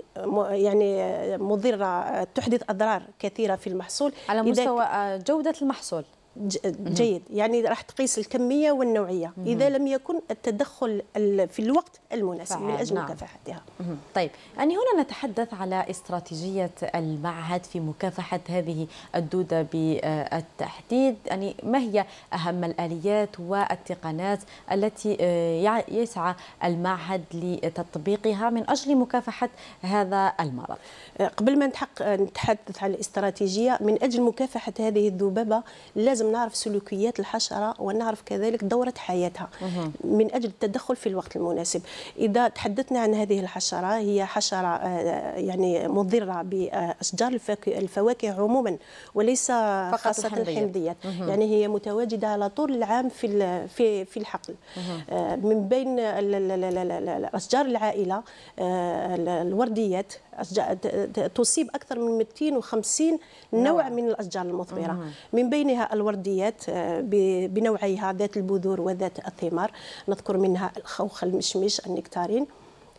يعني مضره تحدث اضرار كثيره في المحصول على مستوى جوده المحصول جيد يعني راح تقيس الكميه والنوعيه اذا لم يكن التدخل في الوقت المناسب من اجل نعم. مكافحتها طيب يعني هنا نتحدث على استراتيجيه المعهد في مكافحه هذه الدوده بالتحديد يعني ما هي اهم الاليات والتقنيات التي آه، يسعى المعهد لتطبيقها من اجل مكافحه هذا المرض قبل ما نتحدث عن الاستراتيجيه من اجل مكافحه هذه الذبابه لازم لازم نعرف سلوكيات الحشره ونعرف كذلك دوره حياتها من اجل التدخل في الوقت المناسب اذا تحدثنا عن هذه الحشره هي حشره آه، يعني مضره باشجار الفواكه عموما وليس خاصه الحمضيات يعني هي متواجده على طول العام في في في الحقل آه، من بين اشجار العائله آه، الورديات تصيب أكثر من 250 نوع من الأشجار المثمرة من بينها الورديات آه، بنوعيها ذات البذور وذات الثمار نذكر منها الخوخ المشمش النكتارين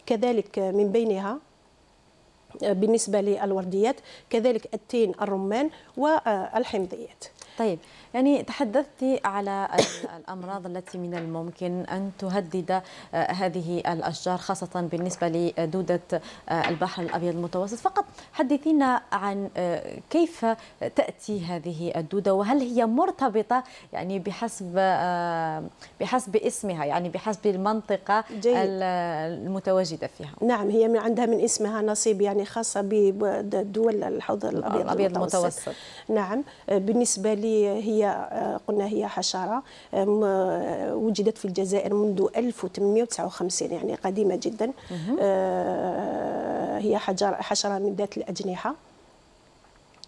كذلك آه، من بينها آه، بالنسبة للورديات كذلك التين الرمان والحمضيات طيب يعني تحدثت على <coughs> الأمراض التي من الممكن أن تهدد آه، هذه الأشجار خاصة بالنسبة لدودة آه، البحر الأبيض المتوسط فقط حدثينا عن آه، كيف تأتي هذه الدودة وهل هي مرتبطة يعني بحسب بحسب اسمها يعني بحسب المنطقة جيد. المتواجدة فيها نعم هي من عندها من اسمها نصيب يعني خاصة بدول الحوض الأبيض, الأبيض المتوسط. المتوسط نعم بالنسبة لي هي هي آه، قلنا هي حشرة آه، وجدت في الجزائر منذ 1859 يعني قديمة جدا آه، هي حجر حشرة من ذات الأجنحة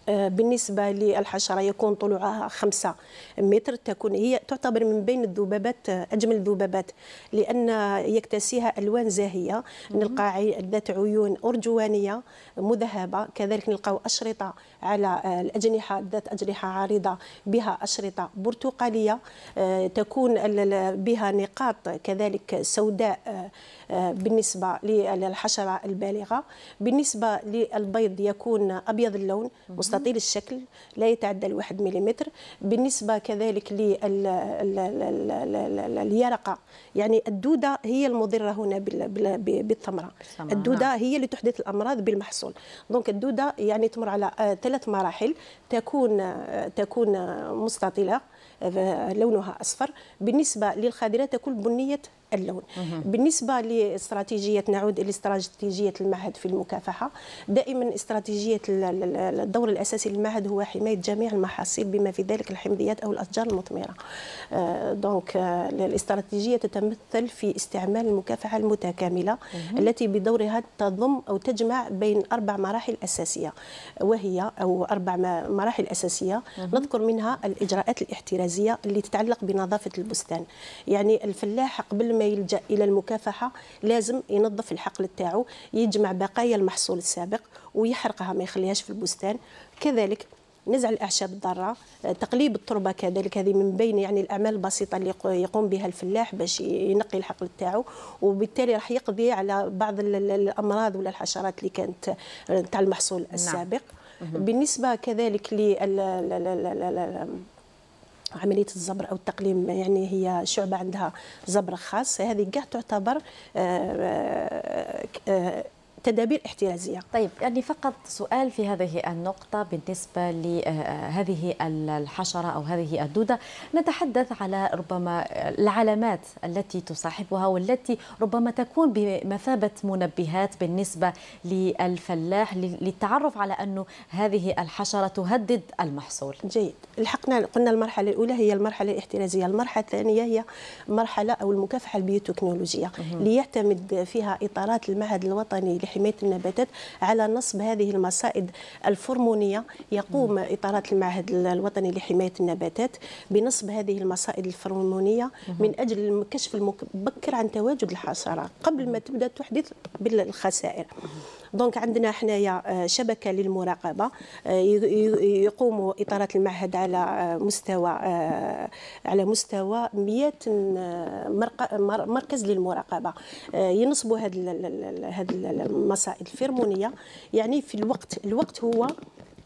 آه، بالنسبة للحشرة يكون طلوعها خمسة متر تكون هي تعتبر من بين الذبابات آه، أجمل الذبابات لأن يكتسيها ألوان زاهية نلقى ذات عيون أرجوانية مذهبة كذلك نلقاو أشرطة على آه، الأجنحة ذات أجنحة عريضة بها أشرطة برتقالية تكون بها نقاط كذلك سوداء بالنسبه للحشره البالغه بالنسبه للبيض يكون ابيض اللون مستطيل الشكل لا يتعدى الواحد مليمتر بالنسبه كذلك لليرقه يعني الدوده هي المضره هنا بالثمره الدوده نعم. هي اللي تحدث الامراض بالمحصول دونك الدوده يعني تمر على آه، ثلاث مراحل تكون آه، تكون مستطيله آه، لونها اصفر بالنسبه للخادره تكون بنيه اللون بالنسبه لاستراتيجيه نعود الى استراتيجيه المعهد في المكافحه دائما استراتيجيه الدور الاساسي للمعهد هو حمايه جميع المحاصيل بما في ذلك الحمضيات او الاشجار المثمره دونك آه، آه، الاستراتيجيه تتمثل في استعمال المكافحه المتكامله التي بدورها تضم او تجمع بين اربع مراحل اساسيه وهي او اربع مراحل اساسيه نذكر منها الاجراءات الاحترازيه اللي تتعلق بنظافه البستان يعني الفلاح قبل ما يلجا الى المكافحه لازم ينظف الحقل تاعو يجمع بقايا المحصول السابق ويحرقها ما يخليهاش في البستان كذلك نزع الاعشاب الضاره آه، تقليب التربه كذلك هذه من بين يعني الاعمال البسيطه اللي يقوم بها الفلاح باش ينقي الحقل تاعو وبالتالي راح يقضي على بعض الامراض ولا الحشرات اللي كانت آه، تاع المحصول نعم. السابق نعم. بالنسبه كذلك لل عمليه الزبر او التقليم يعني هي شعبه عندها زبر خاص هذه كاع تعتبر آه، آه، تدابير احترازيه. طيب يعني فقط سؤال في هذه النقطه بالنسبه لهذه آه، الحشره او هذه الدوده نتحدث على ربما العلامات التي تصاحبها والتي ربما تكون بمثابه منبهات بالنسبه للفلاح للتعرف على انه هذه الحشره تهدد المحصول. جيد، لحقنا قلنا المرحله الاولى هي المرحله الاحترازيه، المرحله الثانيه هي مرحله او المكافحه البيوتكنولوجيه اللي يعتمد فيها اطارات المعهد الوطني حماية النباتات على نصب هذه المصائد الفرمونية يقوم إطارات المعهد الوطني لحماية النباتات بنصب هذه المصائد الفرمونية من أجل الكشف المبكر عن تواجد الحشره قبل ما تبدأ تحدث بالخسائر دونك عندنا حنايا شبكه للمراقبه يقوم اطارات المعهد على مستوى على مستوى 100 مركز للمراقبه ينصبوا هذه مسائل فيرمونيه يعني في الوقت الوقت هو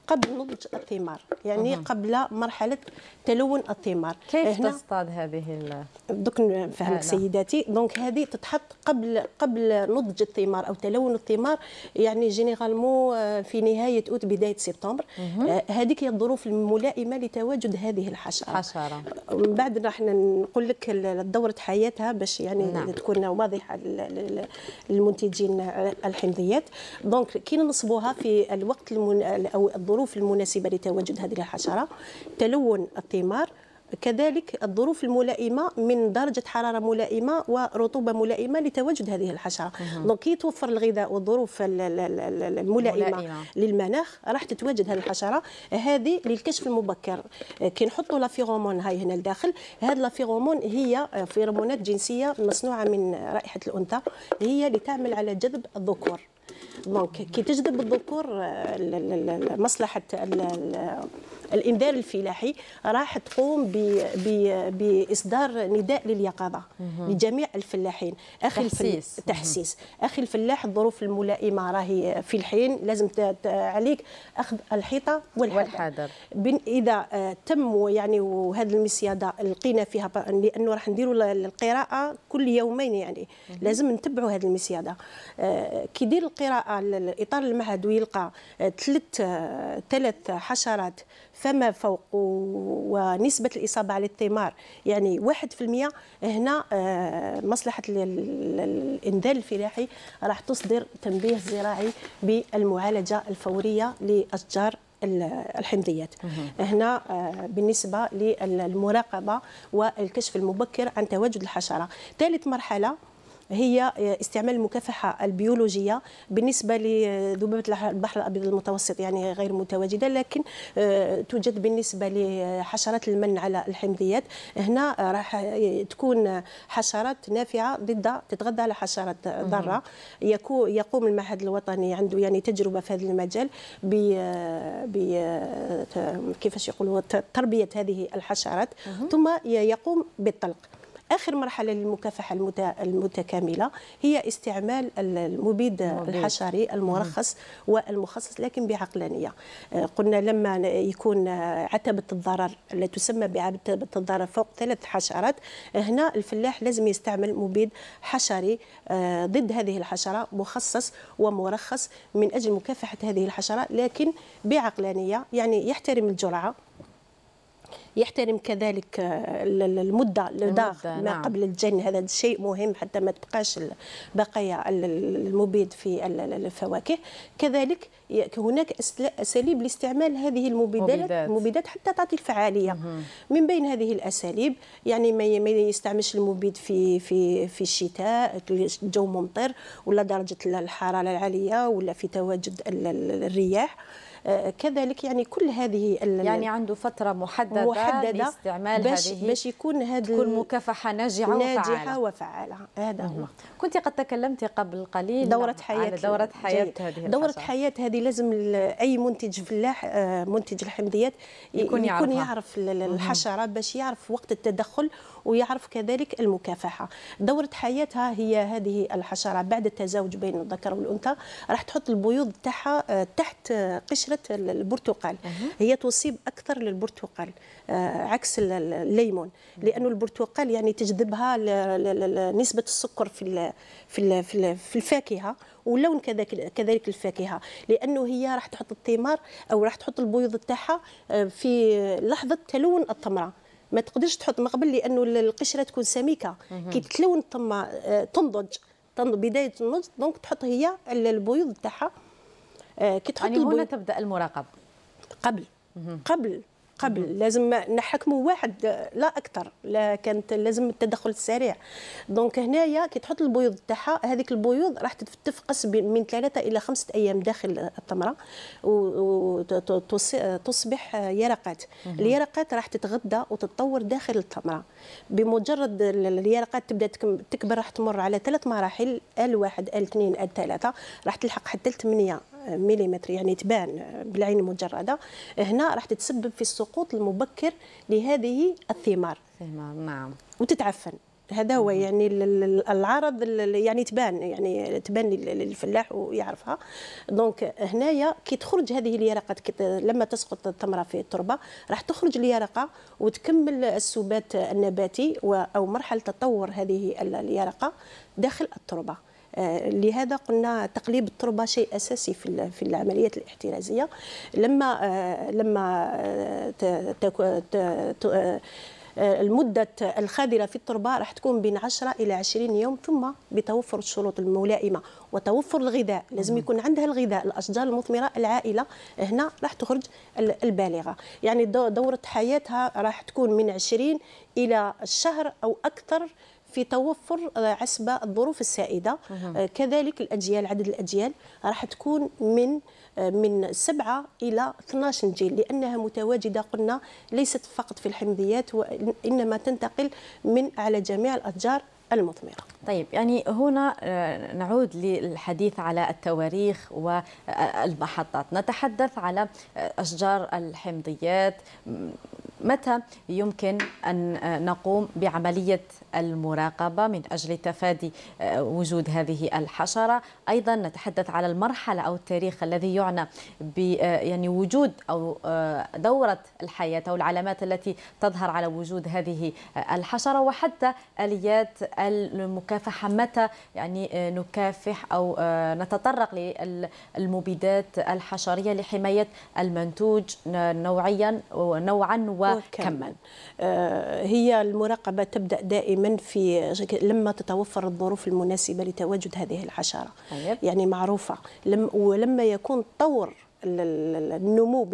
قبل نضج الثمار يعني مم. قبل مرحله تلون الثمار كيف هنا تصطاد هذه دوك نفهمك سيداتي دونك هذه تتحط قبل قبل نضج الثمار او تلون الثمار يعني جينيرالمون آه، في نهايه اوت بدايه سبتمبر آه، هذيك هي الظروف الملائمه لتواجد هذه الحشره حشره آه، من بعد راح نقول لك دوره حياتها باش يعني نعم. تكون واضحه للمنتجين الحمضيات دونك كي نصبوها في الوقت المن... او الظروف الظروف المناسبة لتواجد هذه الحشرة تلون الثمار كذلك الظروف الملائمه من درجه حراره ملائمه ورطوبه ملائمه لتواجد هذه الحشره دونك كي توفر الغذاء والظروف الملائمه للمناخ راح تتواجد هذه الحشره هذه للكشف المبكر كي نحطوا لافيرومون هاي هنا لداخل هذه لافيرومون هي فيرمونات جنسيه مصنوعه من رائحه الانثى هي اللي تعمل على جذب الذكور دونك كي تجذب الذكور آه، مصلحه الإنذار الفلاحي راح تقوم بإصدار نداء لليقظة لجميع الفلاحين أخي تحسيس تحسيس أخي الفلاح الظروف الملائمة راهي في الحين لازم عليك أخذ الحيطة والحذر, والحذر. إذا آه، تم يعني وهذه المسيادة لقينا فيها لأنه راح نديروا القراءة كل يومين يعني لازم نتبعوا هذه المسيادة آه، كي يدير القراءة الإطار المعهد ويلقى آه، ثلاث ثلاث حشرات فما فوق ونسبه الاصابه على الثمار يعني 1% هنا آه، مصلحه الانذال الفلاحي راح تصدر تنبيه زراعي بالمعالجه الفوريه لاشجار الحمضيات هنا آه، بالنسبه للمراقبه والكشف المبكر عن تواجد الحشره ثالث مرحله هي استعمال المكافحه البيولوجيه بالنسبه لذبابه البحر الابيض المتوسط يعني غير متواجده لكن آه، توجد بالنسبه لحشرات المن على الحمضيات هنا راح تكون حشرات نافعه ضد تتغذى على حشرات ضاره يقوم المعهد الوطني عنده يعني تجربه في هذا المجال ب كيفاش يقولوا تربيه هذه الحشرات ثم يقوم بالطلق اخر مرحله للمكافحه المتكامله هي استعمال المبيد الحشري المرخص والمخصص لكن بعقلانيه آه، قلنا لما يكون عتبه الضرر التي تسمى بعتبه الضرر فوق ثلاث حشرات هنا الفلاح لازم يستعمل مبيد حشري آه، ضد هذه الحشره مخصص ومرخص من اجل مكافحه هذه الحشره لكن بعقلانيه يعني يحترم الجرعه يحترم كذلك آه، المده لدار ما نعم. قبل الجن هذا شيء مهم حتى ما تبقاش بقايا المبيد في الفواكه كذلك هناك اساليب لاستعمال هذه المبيدات المبيدات حتى تعطي الفعاليه مم. من بين هذه الاساليب يعني ما يستعملش المبيد في في في الشتاء الجو ممطر ولا درجه الحراره العاليه ولا في تواجد الرياح كذلك يعني كل هذه يعني عنده فتره محدده, محددة لاستعمال باش هذه باش يكون هذا تكون مكافحه ناجعه وفعاله ناجحه وفعاله هذا هو كنت قد تكلمت قبل قليل دورة حياة على دورة حياة هذه دورة حياة هذه لازم أي منتج فلاح آه، منتج الحمضيات يكون, يعرفها. يكون يعرف الحشرة باش يعرف وقت التدخل ويعرف كذلك المكافحة دورة حياتها هي هذه الحشرة بعد التزاوج بين الذكر والأنثى راح تحط البيوض تاعها آه، تحت قشرة مشكله البرتقال هي تصيب اكثر للبرتقال آه، عكس الليمون لانه البرتقال يعني تجذبها نسبه السكر في في في الفاكهه ولون كذلك كذلك الفاكهه لانه هي راح تحط الثمار او راح تحط البيض تاعها آه، في لحظه تلون الثمره ما تقدرش تحط مقبل لانه القشره تكون سميكه كي تلون الثمره آه، تنضج بدايه النضج دونك تحط هي البيض تاعها آه، كي تحط يعني هنا تبدا المراقبه قبل قبل قبل مم. لازم نحكموا واحد لا اكثر لا كانت لازم التدخل السريع دونك هنايا كي تحط البيوض تاعها هذيك البيوض راح تتفقس من ثلاثه الى خمسه ايام داخل التمره وتصبح يرقات اليرقات راح تتغذى وتتطور داخل التمره بمجرد اليرقات تبدا تكبر راح تمر على ثلاث مراحل ال1 ال2 ال3 راح تلحق حتى 8 مليمتر يعني تبان بالعين المجرده هنا راح تتسبب في السقوط المبكر لهذه الثمار الثمار نعم وتتعفن هذا هو يعني العرض يعني تبان يعني تبان للفلاح ويعرفها دونك هنايا كي تخرج هذه اليرقات لما تسقط التمره في التربه راح تخرج اليرقه وتكمل السبات النباتي او مرحله تطور هذه اليرقه داخل التربه آه، لهذا قلنا تقليب التربه شيء اساسي في في العمليات الاحترازيه لما آه، لما آه، المدة الخادرة في التربة راح تكون بين 10 إلى 20 يوم ثم بتوفر الشروط الملائمة وتوفر الغذاء لازم يكون عندها الغذاء الأشجار المثمرة العائلة هنا راح تخرج البالغة يعني دورة حياتها راح تكون من 20 إلى الشهر أو أكثر في توفر آه, عسبه الظروف السائده آه, كذلك الاجيال عدد الاجيال راح تكون من آه, من سبعة إلى 12 جيل لأنها متواجدة قلنا ليست فقط في الحمضيات وإنما تنتقل من على جميع الأشجار المثمرة طيب يعني هنا نعود للحديث على التواريخ والمحطات نتحدث على أشجار الحمضيات متى يمكن أن آه، نقوم بعملية المراقبة من أجل تفادي آه، وجود هذه الحشرة أيضا نتحدث على المرحلة أو التاريخ الذي يعنى ب آه، يعني وجود أو دورة الحياة أو العلامات التي تظهر على وجود هذه الحشرة وحتى آليات المكافحة متى يعني نكافح أو نتطرق للمبيدات الحشرية لحماية المنتوج نوعيا ونوعا و وكمل آه، هي المراقبة تبدأ دائما في لما تتوفر الظروف المناسبة لتواجد هذه الحشرة طيب. يعني معروفة لم ولما يكون طور النمو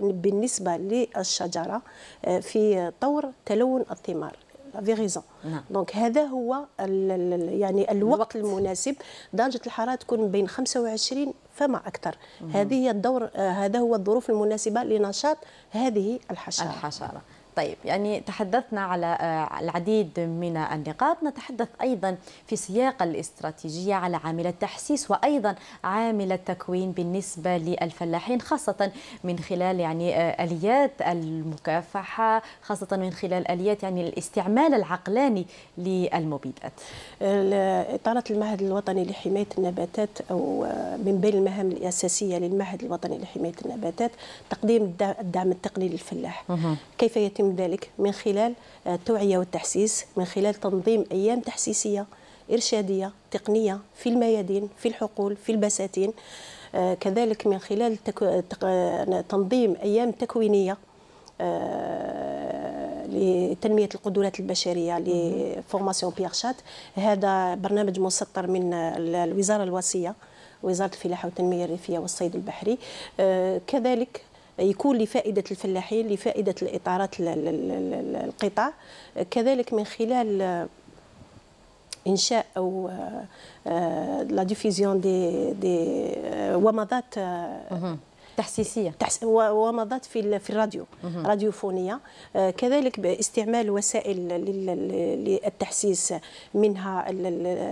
بالنسبة للشجرة آه، في طور تلون الثمار افي ريزون دونك هذا هو ال يعني الوقت, الوقت المناسب درجه الحراره تكون بين 25 فما اكثر مم. هذه هي الدور آه، هذا هو الظروف المناسبه لنشاط هذه الحشره الحشره طيب يعني تحدثنا على آه، العديد من النقاط نتحدث أيضا في سياق الاستراتيجية على عامل التحسيس وأيضا عامل التكوين بالنسبة للفلاحين خاصة من خلال يعني آه، آليات المكافحة خاصة من خلال آليات يعني الاستعمال العقلاني للمبيدات إطالة المعهد الوطني لحماية النباتات أو آه، من بين المهام الأساسية للمعهد الوطني لحماية النباتات تقديم الدعم التقني للفلاح كيف يتم نحكم ذلك من خلال آه، التوعية والتحسيس من خلال تنظيم أيام تحسيسية إرشادية تقنية في الميادين في الحقول في البساتين آه، كذلك من خلال آه، تنظيم أيام تكوينية لتنميه القدرات البشريه لفورماسيون بيير شات هذا برنامج مسطر من الوزاره الوصيه وزاره الفلاحه والتنميه الريفيه والصيد البحري كذلك يكون لفائده الفلاحين لفائده الاطارات القطاع كذلك من خلال انشاء او آه، لا ديفيزيون دي دي ومضات آه، تحسيسيه تحس ومضات في في الراديو راديوفونيه آه، كذلك باستعمال وسائل للتحسيس منها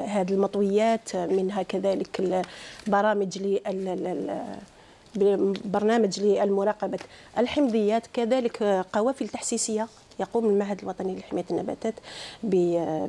هذه المطويات منها كذلك برامج لل برنامج للمراقبة الحمضيات كذلك قوافل تحسيسية يقوم المعهد الوطني لحماية النباتات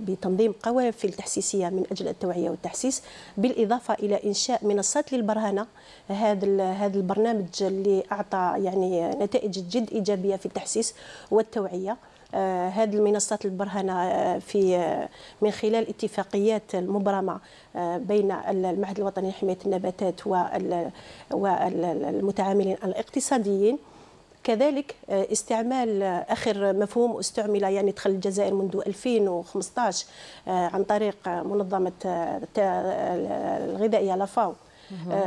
بتنظيم قوافل تحسيسية من أجل التوعية والتحسيس بالإضافة إلى إنشاء منصات للبرهنة هذا هذا البرنامج اللي أعطى يعني نتائج جد إيجابية في التحسيس والتوعية آه، هذه المنصات البرهنه آه، في آه، من خلال اتفاقيات المبرمه بين المعهد الوطني لحمايه النباتات والمتعاملين الاقتصاديين كذلك استعمال اخر مفهوم استعمل يعني دخل الجزائر منذ 2015 عن طريق منظمه الغذائيه لافاو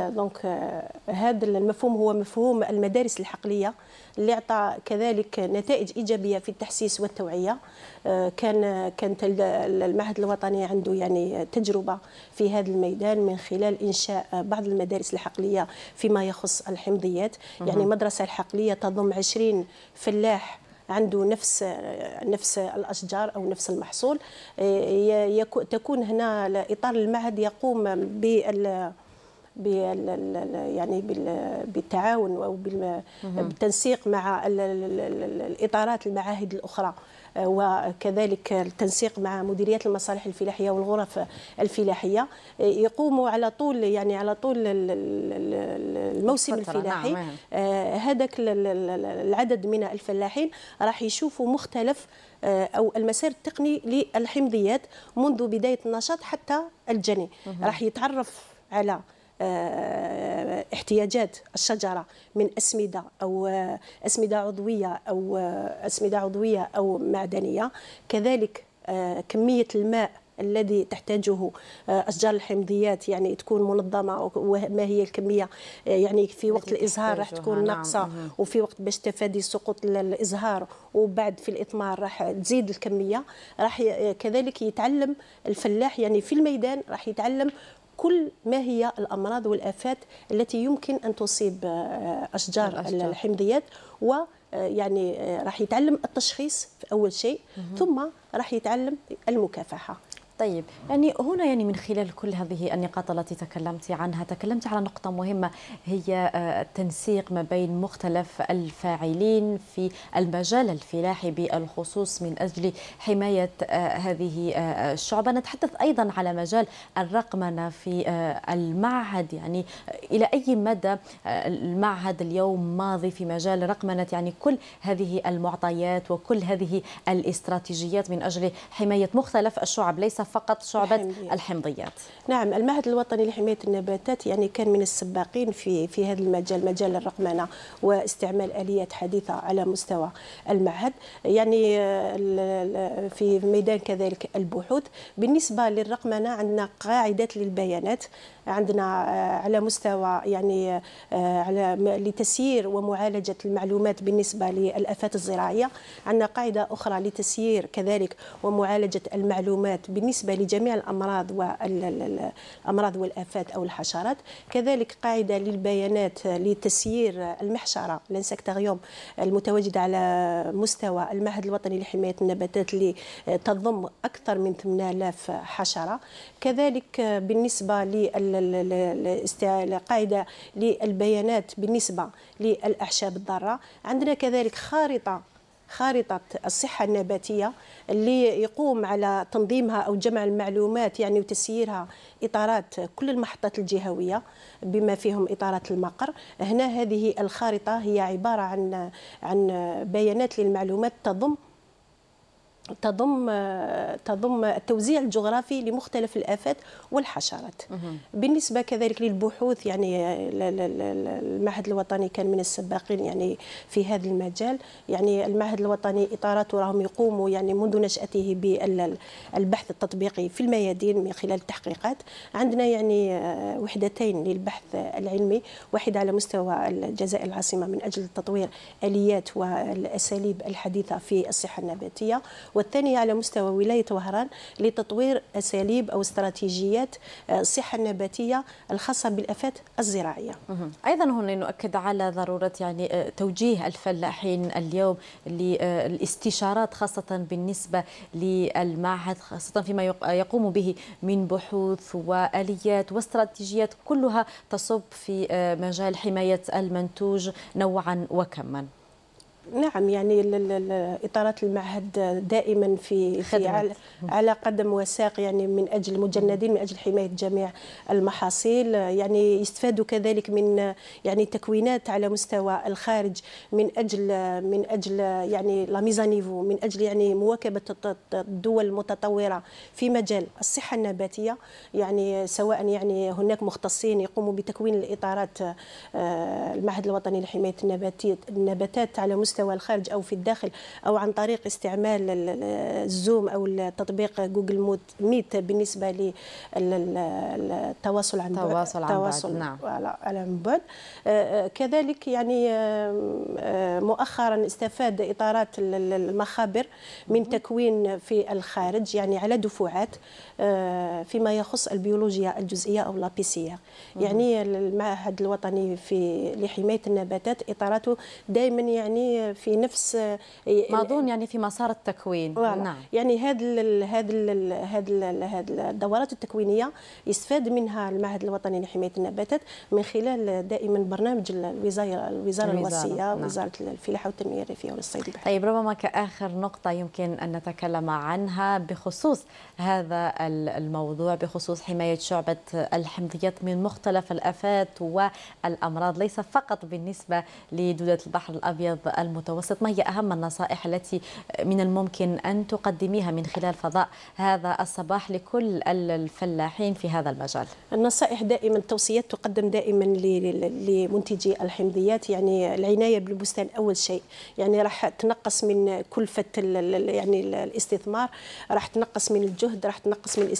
دونك هذا المفهوم هو مفهوم المدارس الحقليه اللي عطى كذلك نتائج ايجابيه في التحسيس والتوعيه آه، كان كانت المعهد الوطني عنده يعني تجربه في هذا الميدان من خلال انشاء بعض المدارس الحقليه فيما يخص الحمضيات يعني مدرسه الحقليه تضم 20 فلاح عنده نفس نفس الاشجار او نفس المحصول آه، تكون هنا اطار المعهد يقوم بال يعني بالتعاون او بالتنسيق مع الاطارات المعاهد الاخرى آه، وكذلك التنسيق مع مديريات المصالح الفلاحيه والغرف الفلاحيه آه، يقوموا على طول يعني على طول الموسم نعم، الفلاحي نعم. هذاك آه، العدد من الفلاحين راح يشوفوا مختلف او المسار التقني للحمضيات منذ بدايه النشاط حتى الجني راح يتعرف على آه، احتياجات الشجره من اسمده او آه، اسمده عضويه او آه، اسمده عضويه او معدنيه كذلك كميه الماء الذي تحتاجه اشجار الحمضيات يعني تكون منظمه وما هي الكميه يعني في وقت الازهار راح تكون نعم. ناقصه نعم. وفي وقت باش تفادي سقوط الازهار وبعد في الاثمار راح تزيد الكميه راح كذلك يتعلم الفلاح يعني في الميدان راح يتعلم كل ما هي الأمراض والآفات التي يمكن أن تصيب آه، أشجار, الأشجار. الحمضيات و آه، يعني آه، راح يتعلم التشخيص في اول شيء ثم راح يتعلم المكافحه طيب يعني هنا يعني من خلال كل هذه النقاط التي تكلمت عنها تكلمت على نقطة مهمة هي آه، التنسيق ما بين مختلف الفاعلين في المجال الفلاحي بالخصوص من أجل حماية آه، هذه آه، الشعبة نتحدث أيضا على مجال الرقمنة في المعهد يعني إلى أي مدى المعهد اليوم ماضي في مجال رقمنة يعني كل هذه المعطيات وكل هذه الاستراتيجيات من أجل حماية مختلف الشعب ليس فقط شعبة الحمضيات. الحمضيات نعم المعهد الوطني لحماية النباتات يعني كان من السباقين في في هذا المجال مجال الرقمنة واستعمال آليات حديثة على مستوى المعهد يعني آه، في ميدان كذلك البحوث بالنسبة للرقمنة عندنا قاعدات للبيانات عندنا آه، على مستوى يعني آه، على لتسيير ومعالجة المعلومات بالنسبة للآفات الزراعية عندنا قاعدة أخرى لتسيير كذلك ومعالجة المعلومات بالنسبة بالنسبه لجميع الامراض والامراض والافات او الحشرات كذلك قاعده للبيانات لتسيير المحشره لانسكتاريوم المتواجده على مستوى المعهد الوطني لحمايه النباتات اللي تضم اكثر من 8000 حشره كذلك بالنسبه للقاعده للبيانات بالنسبه للاعشاب الضاره عندنا كذلك خارطه خارطة الصحة النباتية اللي يقوم على تنظيمها أو جمع المعلومات يعني وتسييرها إطارات كل المحطات الجهوية بما فيهم إطارات المقر هنا هذه الخارطة هي عبارة عن عن بيانات للمعلومات تضم تضم تضم التوزيع الجغرافي لمختلف الافات والحشرات. بالنسبه كذلك للبحوث يعني المعهد الوطني كان من السباقين يعني في هذا المجال، يعني المعهد الوطني اطاراته راهم يقوموا يعني منذ نشاته بالبحث التطبيقي في الميادين من خلال التحقيقات، عندنا يعني آه، وحدتين للبحث العلمي، واحده على مستوى الجزائر العاصمه من اجل تطوير اليات والاساليب الحديثه في الصحه النباتيه والثانية على مستوى ولاية وهران لتطوير أساليب أو استراتيجيات آه، الصحة النباتية الخاصة بالآفات الزراعية أيضا هنا نؤكد على ضرورة يعني آه، توجيه الفلاحين اليوم للاستشارات آه، خاصة بالنسبة للمعهد خاصة فيما يقوم به من بحوث وآليات واستراتيجيات كلها تصب في مجال حماية المنتوج نوعا وكما نعم يعني اطارات المعهد دائما في, في على, على قدم وساق يعني من اجل المجندين من اجل حمايه جميع المحاصيل يعني يستفادوا كذلك من يعني تكوينات على مستوى الخارج من اجل من اجل يعني لا ميزانيفو من اجل يعني مواكبه الدول المتطوره في مجال الصحه النباتيه يعني سواء يعني هناك مختصين يقوموا بتكوين الاطارات آه، المعهد الوطني لحمايه النباتات على مستوى مستوى الخارج أو في الداخل أو عن طريق استعمال الزوم أو التطبيق جوجل مود ميت بالنسبة للتواصل عن بعد التواصل عن بعد نعم على بعد أه، أه، كذلك يعني أه، مؤخرا استفاد إطارات المخابر من تكوين في الخارج يعني على دفعات آه، فيما يخص البيولوجيا الجزئيه او لابيسيير يعني المعهد الوطني في لحمايه النباتات اطاراته دائما يعني في نفس آه، ما اظن يعني في مسار التكوين نعم يعني هذا هذا هذا الدورات التكوينيه يستفاد منها المعهد الوطني لحمايه النباتات من خلال دائما برنامج الوزاره الوزاره الوصيه نعم. وزاره الفلاحه والتنميه الريفيه والصيد البحري طيب ربما كاخر نقطه يمكن ان نتكلم عنها بخصوص هذا الموضوع بخصوص حماية شعبة الحمضيات من مختلف الآفات والأمراض ليس فقط بالنسبة لدودة البحر الأبيض المتوسط ما هي أهم النصائح التي من الممكن أن تقدميها من خلال فضاء هذا الصباح لكل الفلاحين في هذا المجال النصائح دائما التوصيات تقدم دائما لمنتجي الحمضيات يعني العناية بالبستان أول شيء يعني راح تنقص من كلفة يعني الاستثمار راح تنقص من الجهد راح تنقص من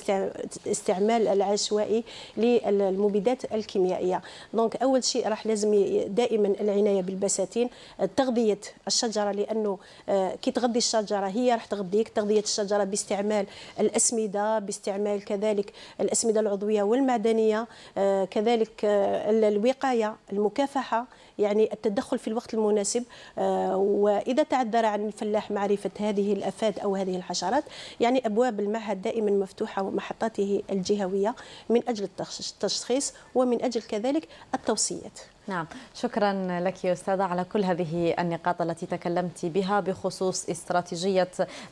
استعمال العشوائي للمبيدات الكيميائيه دونك اول شيء راح لازم دائما العنايه بالبساتين تغذيه الشجره لانه آه، كي تغذي الشجره هي راح تغذيك تغذيه الشجره باستعمال الاسمده باستعمال كذلك الاسمده العضويه والمعدنيه آه، كذلك آه، الوقايه المكافحه يعني التدخل في الوقت المناسب آه، واذا تعذر عن الفلاح معرفه هذه الافات او هذه الحشرات يعني ابواب المعهد دائما مفتوحه ومحطاته الجهويه من اجل التشخيص ومن اجل كذلك التوصيات نعم شكرا لك يا أستاذة على كل هذه النقاط التي تكلمت بها بخصوص استراتيجية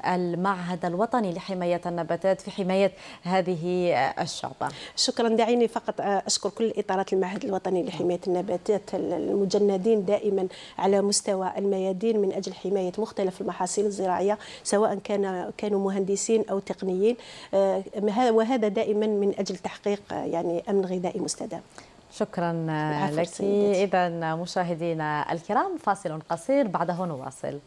المعهد الوطني لحماية النباتات في حماية هذه الشعبة شكرا دعيني فقط آه، أشكر كل إطارات المعهد الوطني لحماية النباتات المجندين دائما على مستوى الميادين من أجل حماية مختلف المحاصيل الزراعية سواء كان كانوا مهندسين أو تقنيين آه، وهذا دائما من أجل تحقيق آه، يعني أمن غذائي مستدام شكرا لك إذا مشاهدينا الكرام فاصل قصير بعده نواصل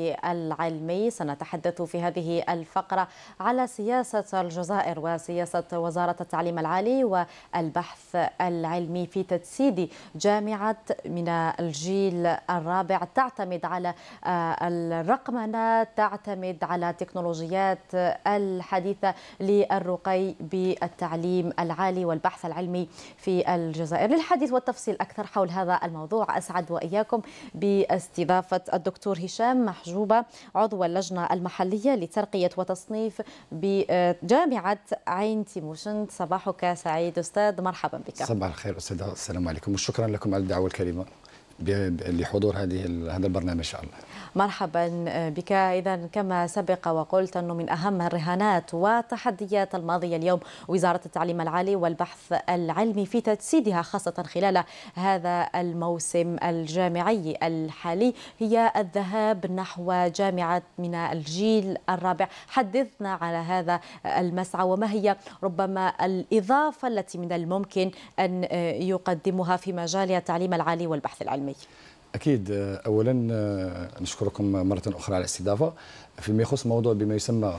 العلمي سنتحدث في هذه الفقرة على سياسة الجزائر وسياسة وزارة التعليم العالي والبحث العلمي في تجسيد جامعة من الجيل الرابع تعتمد على آه، الرقمنة تعتمد على تكنولوجيات الحديثة للرقي بالتعليم العالي والبحث العلمي في الجزائر للحديث والتفصيل أكثر حول هذا الموضوع أسعد وإياكم باستضافة الدكتور هشام محمود محجوبة عضو اللجنة المحلية لترقية وتصنيف بجامعة عين تيموشنت صباحك سعيد أستاذ مرحبا بك صباح الخير أستاذ السلام عليكم وشكرا لكم على الدعوة الكريمة لحضور هذه هذا البرنامج ان شاء الله مرحبا آه، بك اذا كما سبق وقلت انه من اهم الرهانات وتحديات الماضيه اليوم وزاره التعليم العالي والبحث العلمي في تجسيدها خاصه خلال هذا الموسم الجامعي الحالي هي الذهاب نحو جامعه من الجيل الرابع حدثنا على هذا المسعى وما هي ربما الاضافه التي من الممكن ان آه، يقدمها في مجال التعليم العالي والبحث العلمي العلمي اكيد اولا آه، نشكركم مره اخرى على الاستضافه فيما يخص موضوع بما يسمى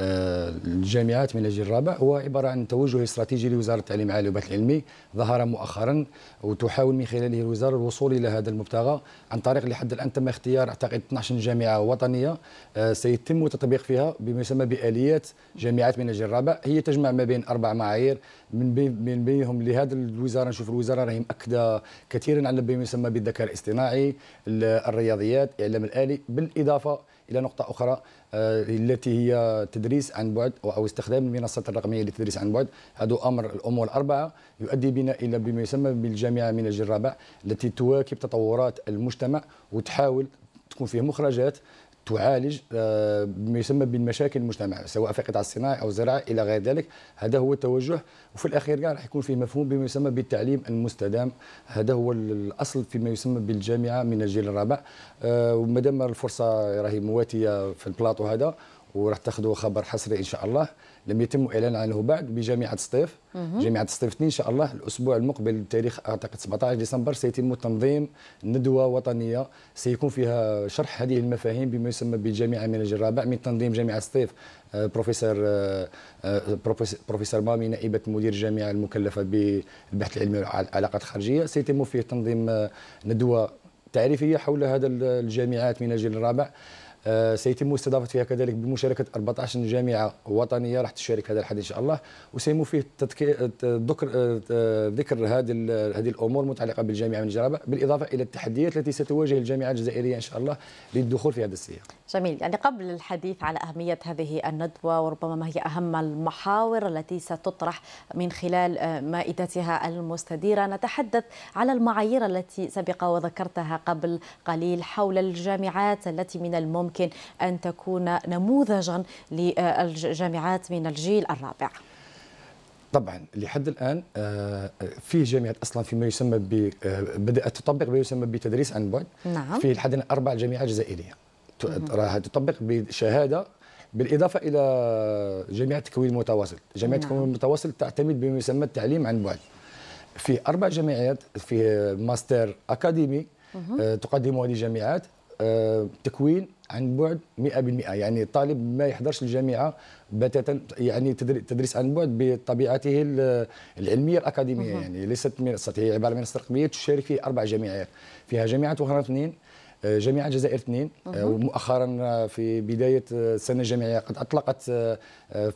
آه، الجامعات من الجيل الرابع هو عباره عن توجه استراتيجي لوزاره التعليم العالي والبحث العلمي ظهر مؤخرا وتحاول من خلاله الوزاره الوصول الى هذا المبتغى عن طريق لحد الان تم اختيار اعتقد 12 جامعه وطنيه آه، سيتم التطبيق فيها بما يسمى باليات جامعات من الجيل الرابع هي تجمع ما بين اربع معايير من من بينهم لهذا الوزاره نشوف الوزاره راهي مأكده كثيرا على بما يسمى بالذكاء الاصطناعي الرياضيات الاعلام الالي بالاضافه الى نقطه اخرى آه، التي هي تدريس عن بعد او استخدام المنصات الرقميه للتدريس عن بعد هذا امر الامور الاربعه يؤدي بنا الى بما يسمى بالجامعه من الجل الرابع التي تواكب تطورات المجتمع وتحاول تكون فيه مخرجات تعالج آه، ما يسمى بالمشاكل المجتمع سواء في قطاع الصناعي او الزراعه الى غير ذلك هذا هو التوجه وفي الاخير كاع راح يكون فيه مفهوم بما يسمى بالتعليم المستدام هذا هو الاصل فيما يسمى بالجامعه من الجيل الرابع آه، ومادام الفرصه راهي مواتيه في البلاطو هذا وراح تاخذوا خبر حصري ان شاء الله لم يتم اعلان عنه بعد بجامعه سطيف جامعه سطيف 2 ان شاء الله الاسبوع المقبل بتاريخ اعتقد 17 ديسمبر سيتم تنظيم ندوه وطنيه سيكون فيها شرح هذه المفاهيم بما يسمى بالجامعه المنهج الرابع من تنظيم جامعه سطيف آه، بروفيسور آه، آه، بروفيسور مامي نائبه مدير الجامعه المكلفه بالبحث العلمي والعلاقات الخارجيه سيتم فيه تنظيم ندوه تعريفيه حول هذا الجامعات من الجيل الرابع آه، سيتم استضافتها كذلك بمشاركه 14 جامعه وطنيه راح تشارك هذا الحد ان شاء الله وسيمو فيه ذكر آه، آه، ذكر هذه هذه الامور المتعلقه بالجامعه من جرابه بالاضافه الى التحديات التي ستواجه الجامعه الجزائريه ان شاء الله للدخول في هذا السياق. جميل يعني قبل الحديث على اهميه هذه الندوه وربما ما هي اهم المحاور التي ستطرح من خلال مائدتها المستديره نتحدث على المعايير التي سبق وذكرتها قبل قليل حول الجامعات التي من الممكن يمكن أن تكون نموذجا للجامعات من الجيل الرابع طبعا لحد الان آه، في جامعات اصلا فيما يسمى ب آه، بدات تطبق ما يسمى بتدريس عن بعد نعم. في لحد الان اربع جامعات جزائريه راها تطبق بشهاده بالاضافه الى جامعه التكوين المتواصل جامعه نعم. المتواصل تعتمد بما يسمى التعليم عن بعد. في اربع جامعات في ماستر اكاديمي آه، تقدمه هذه الجامعات آه، تكوين عن بعد 100% يعني الطالب ما يحضرش الجامعه بتاتا يعني تدريس عن بعد بطبيعته العلميه الاكاديميه يعني ليست من هي عباره من استرقبيه تشارك فيه اربع جامعات فيها جامعه وهران اثنين آه، جامعة الجزائر اثنين آه، ومؤخرا في بداية السنة الجامعية قد أطلقت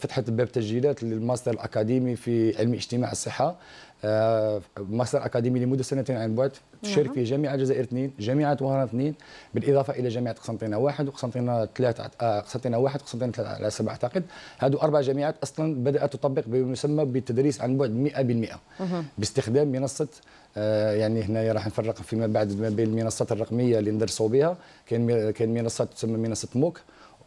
فتحت باب تسجيلات للماستر الأكاديمي في علم اجتماع الصحة آه، ماستر اكاديمي لمده سنتين عن بعد تشارك نعم. في جامعه الجزائر اثنين جامعه وهران اثنين بالاضافه الى جامعه قسنطينه واحد وقسنطينه ثلاثه آه، قسنطينه واحد وقسنطينه ثلاثه على سبعه اعتقد هذو اربع جامعات اصلا بدات تطبق بما يسمى بالتدريس عن بعد 100% باستخدام منصه آه، يعني هنا راح نفرق فيما بعد ما بين المنصات الرقميه اللي ندرسوا بها كاين كاين منصه تسمى منصه موك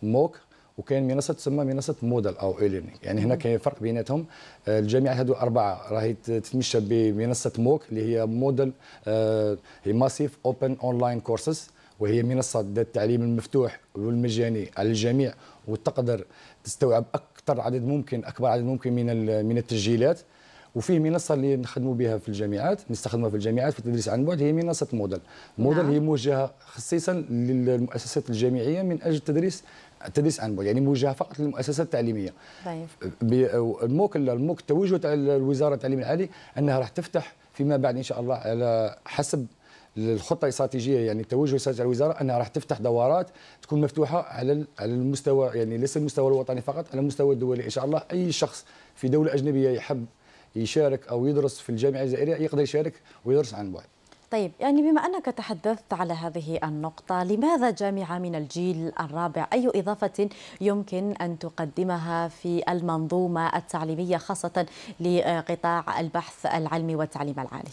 موك وكاين منصه تسمى منصه موديل او ليرنينغ يعني هنا كاين فرق بيناتهم آه، الجامعات هذو اربعه راهي تتمشى بمنصه موك اللي هي موديل آه، هي ماسيف اوبن اونلاين كورسز وهي منصه ذات التعليم المفتوح والمجاني على الجميع وتقدر تستوعب اكثر عدد ممكن اكبر عدد ممكن من من التسجيلات وفيه منصه اللي نخدموا بها في الجامعات نستخدمها في الجامعات في التدريس عن بعد هي منصه موديل موديل نعم. هي موجهه خصيصا للمؤسسات الجامعيه من اجل التدريس التدريس عن بعد يعني موجهه فقط للمؤسسات التعليميه طيب الموك الموك تاع الوزاره التعليم العالي انها راح تفتح فيما بعد ان شاء الله على حسب الخطه الاستراتيجيه يعني التوجه الاستراتيجي الوزاره انها راح تفتح دورات تكون مفتوحه على على المستوى يعني ليس المستوى الوطني فقط على المستوى الدولي ان شاء الله اي شخص في دوله اجنبيه يحب يشارك او يدرس في الجامعه الجزائريه يقدر يشارك ويدرس عن بعد طيب يعني بما أنك تحدثت على هذه النقطة لماذا جامعة من الجيل الرابع أي إضافة يمكن أن تقدمها في المنظومة التعليمية خاصة لقطاع البحث العلمي والتعليم العالي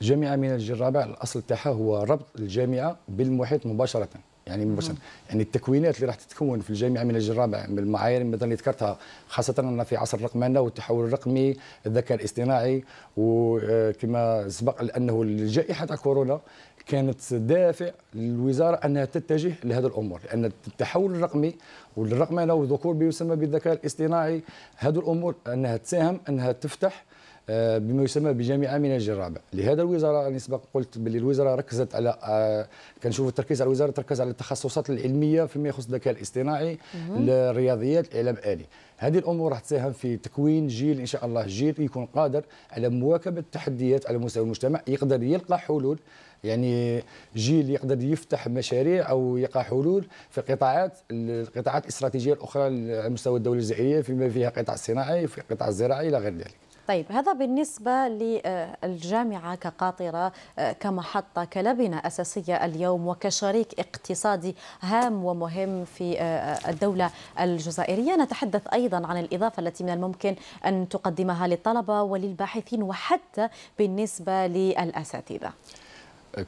جامعة من الجيل الرابع الأصل تاعها هو ربط الجامعة بالمحيط مباشرة يعني مثلا نعم. يعني التكوينات اللي راح تتكون في الجامعه من اجل الرابع من المعايير مثلا اللي ذكرتها خاصه اننا في عصر الرقمنه والتحول الرقمي الذكاء الاصطناعي وكما سبق لانه الجائحه تاع كورونا كانت دافع للوزاره انها تتجه لهذه الامور لان التحول الرقمي والرقمنه والذكور بيسمى بالذكاء الاصطناعي هذه الامور انها تساهم انها تفتح آه، بما يسمى بجامعه من الجرابه لهذا الوزاره انا سبق قلت باللي الوزاره ركزت على آه، كنشوف التركيز على الوزاره تركز على التخصصات العلميه فيما يخص الذكاء الاصطناعي الرياضيات الاعلام الالي هذه الامور راح تساهم في تكوين جيل ان شاء الله جيل يكون قادر على مواكبه التحديات على مستوى المجتمع يقدر يلقى حلول يعني جيل يقدر يفتح مشاريع او يقع حلول في قطاعات القطاعات الاستراتيجيه الاخرى على مستوى الدوله الجزائريه فيما فيها قطاع الصناعي في قطاع الزراعي الى غير ذلك طيب هذا بالنسبة للجامعة كقاطرة كمحطة كلبنة أساسية اليوم وكشريك اقتصادي هام ومهم في آه، آه، الدولة الجزائرية نتحدث أيضا عن الإضافة التي من الممكن أن تقدمها للطلبة وللباحثين وحتى بالنسبة للأساتذة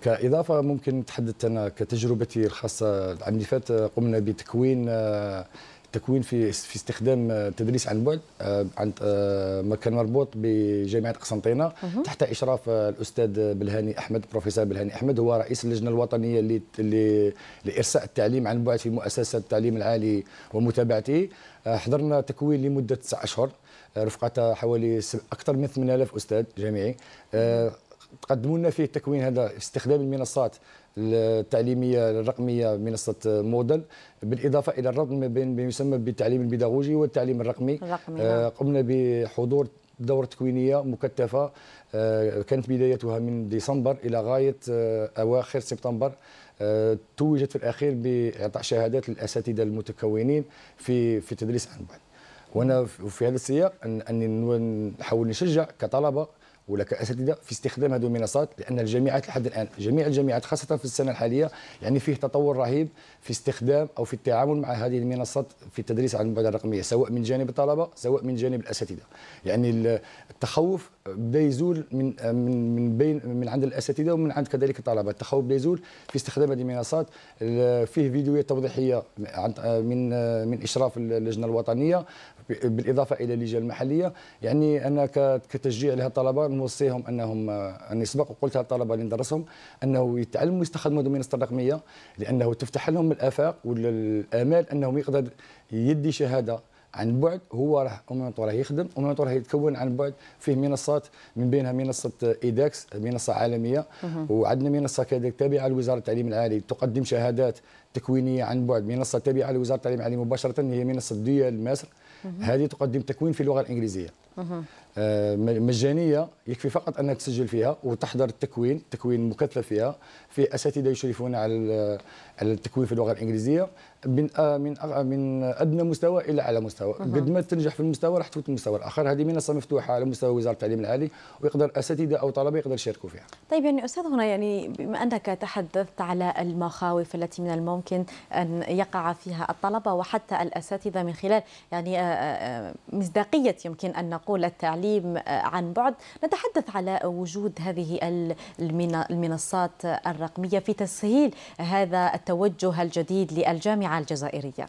كإضافة ممكن نتحدث أنا كتجربتي الخاصة العام اللي فات قمنا بتكوين آه، التكوين في في استخدام التدريس آه، عن بعد آه، عن آه، كان مربوط بجامعه قسنطينه تحت اشراف الاستاذ بلهاني احمد بروفيسور بلهاني احمد هو رئيس اللجنه الوطنيه لارساء التعليم عن بعد في مؤسسه التعليم العالي ومتابعته حضرنا تكوين لمده 9 اشهر رفقه حوالي اكثر من 8000 استاذ جامعي تقدموا لنا فيه التكوين هذا استخدام المنصات التعليميه الرقميه منصه موديل بالاضافه الى الربط ما بين ما يسمى بالتعليم البيداغوجي والتعليم الرقمي, الرقمي. آه نعم. قمنا بحضور دورة تكوينية مكثفة آه كانت بدايتها من ديسمبر إلى غاية آه أواخر سبتمبر آه توجت في الأخير بإعطاء شهادات للأساتذة المتكونين في في تدريس عن بعد وأنا في هذا السياق أني نحاول نشجع كطلبة ولا كاساتذه في استخدام هذه المنصات لان الجامعات لحد الان جميع الجامعات خاصه في السنه الحاليه يعني فيه تطور رهيب في استخدام او في التعامل مع هذه المنصات في التدريس على المبادره الرقميه سواء من جانب الطلبه سواء من جانب الاساتذه يعني التخوف بدا يزول من من من بين من عند الاساتذه ومن عند كذلك الطلبه التخوف بدا يزول في استخدام هذه المنصات فيه فيديوهات توضيحيه من من اشراف اللجنه الوطنيه بالاضافه الى اللجان المحليه يعني انا كتشجيع لها الطلبه نوصيهم انهم اني سبق وقلت الطلبه اللي ندرسهم انه يتعلموا يستخدموا المنصه الرقميه لانه تفتح لهم الافاق والامال انهم يقدر يدي شهاده عن بعد هو راه اومنتو راه يخدم اومنتو راه يتكون عن بعد فيه منصات من بينها منصه ايداكس منصه عالميه وعندنا منصه كذلك تابعه لوزاره التعليم العالي تقدم شهادات تكوينيه عن بعد منصه تابعه لوزاره التعليم العالي مباشره هي منصه ديال مصر هذه تقدم تكوين في اللغه الانجليزيه آه، مجانيه يكفي فقط انك تسجل فيها وتحضر التكوين تكوين مكثف فيها في اساتذه يشرفون على التكوين في اللغه الانجليزيه من آه، من آه، من ادنى مستوى الى اعلى مستوى قد ما تنجح في المستوى راح تفوت المستوى الاخر هذه منصه مفتوحه على مستوى وزاره التعليم العالي ويقدر اساتذه او طلبه يقدر يشاركوا فيها طيب يعني استاذ هنا يعني بما انك تحدثت على المخاوف التي من الممكن ان يقع فيها الطلبه وحتى الاساتذه من خلال يعني آه، مصداقيه يمكن ان نقول التعليم عن بعد نتحدث على وجود هذه المنصات الرقميه في تسهيل هذا التوجه الجديد للجامعة الجزائرية؟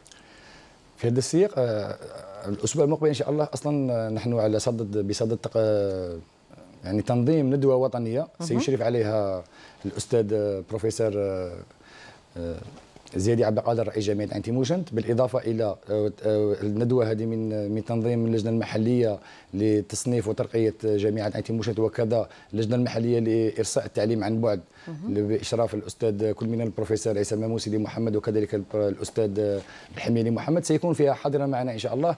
في هذا السياق آه، الاسبوع المقبل ان شاء الله اصلا آه، نحن على صدد بصدد يعني تنظيم ندوه وطنيه سيشرف عليها الاستاذ آه، بروفيسور زيادي عبد القادر رئيس جمعيه انتي موشنت بالاضافه الى آه، آه، الندوه هذه من آه، من تنظيم اللجنه المحليه لتصنيف وترقيه جامعه انتي موشنت وكذا اللجنه المحليه لارساء التعليم عن بعد باشراف الاستاذ كل من البروفيسور عيسى ماموسي محمد وكذلك الاستاذ الحميلي محمد سيكون فيها حاضرا معنا ان شاء الله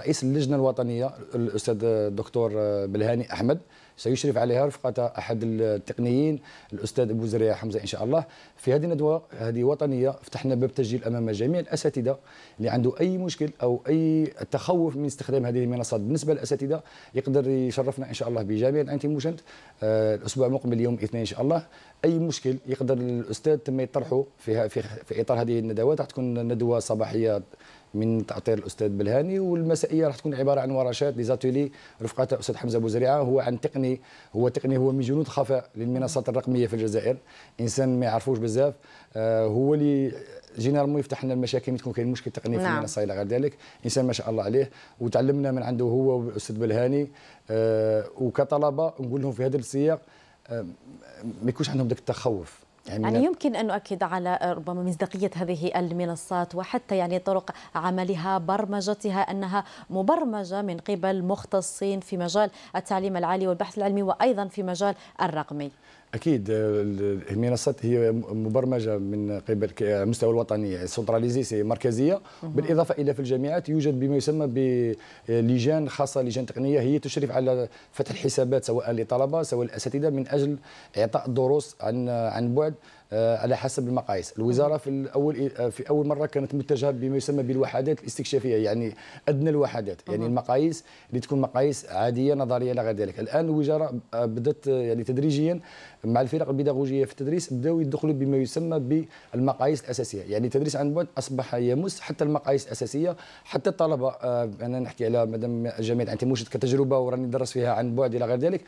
رئيس اللجنه الوطنيه الاستاذ الدكتور بلهاني احمد سيشرف عليها رفقة أحد التقنيين الأستاذ أبو زريع حمزة إن شاء الله في هذه الندوة هذه وطنية فتحنا باب تسجيل أمام جميع الأساتذة اللي عنده أي مشكل أو أي تخوف من استخدام هذه المنصات بالنسبة للأساتذة يقدر يشرفنا إن شاء الله بجامعة الأنتي موشنت آه، الأسبوع المقبل يوم الاثنين إن شاء الله أي مشكل يقدر الأستاذ تم يطرحه في, في إطار هذه الندوات راح تكون ندوة صباحية من تعطير الاستاذ بلهاني والمسائيه راح تكون عباره عن ورشات ليزاتيلي رفقه الاستاذ حمزه بوزريعه هو عن تقني هو تقني هو من جنود خفاء للمنصات الرقميه في الجزائر انسان ما يعرفوش بزاف آه هو اللي جينيرالمون يفتح لنا المشاكل تكون كاين مشكل تقني في نعم. المنصه الى غير ذلك انسان ما شاء الله عليه وتعلمنا من عنده هو والاستاذ بلهاني آه وكطلبه نقول لهم في هذا السياق آه ما يكونش عندهم ذاك التخوف يعني, يعني يمكن أن نؤكد على ربما مصداقية هذه المنصات وحتى يعني طرق عملها برمجتها أنها مبرمجة من قبل مختصين في مجال التعليم العالي والبحث العلمي وأيضا في مجال الرقمي اكيد آه، المنصات هي مبرمجه من قبل المستوى آه، الوطني آه، سنتراليزي سي مركزيه بالاضافه الى في الجامعات يوجد بما يسمى بلجان خاصه لجان تقنيه هي تشرف على فتح حسابات سواء للطلبه سواء الاساتذه من اجل اعطاء الدروس عن عن بعد آه، على حسب المقاييس الوزاره في الاول آه، في اول مره كانت متجهه بما يسمى بالوحدات الاستكشافيه يعني ادنى الوحدات يعني المقاييس اللي تكون مقاييس عاديه نظريه لا غير ذلك الان الوزاره آه، بدات يعني تدريجيا مع الفرق البيداغوجيه في التدريس بداوا يدخلوا بما يسمى بالمقاييس الاساسيه يعني التدريس عن بعد اصبح يمس حتى المقاييس الاساسيه حتى الطلبه انا نحكي على مدام جميل انت تيموشت كتجربه وراني ندرس فيها عن بعد الى غير ذلك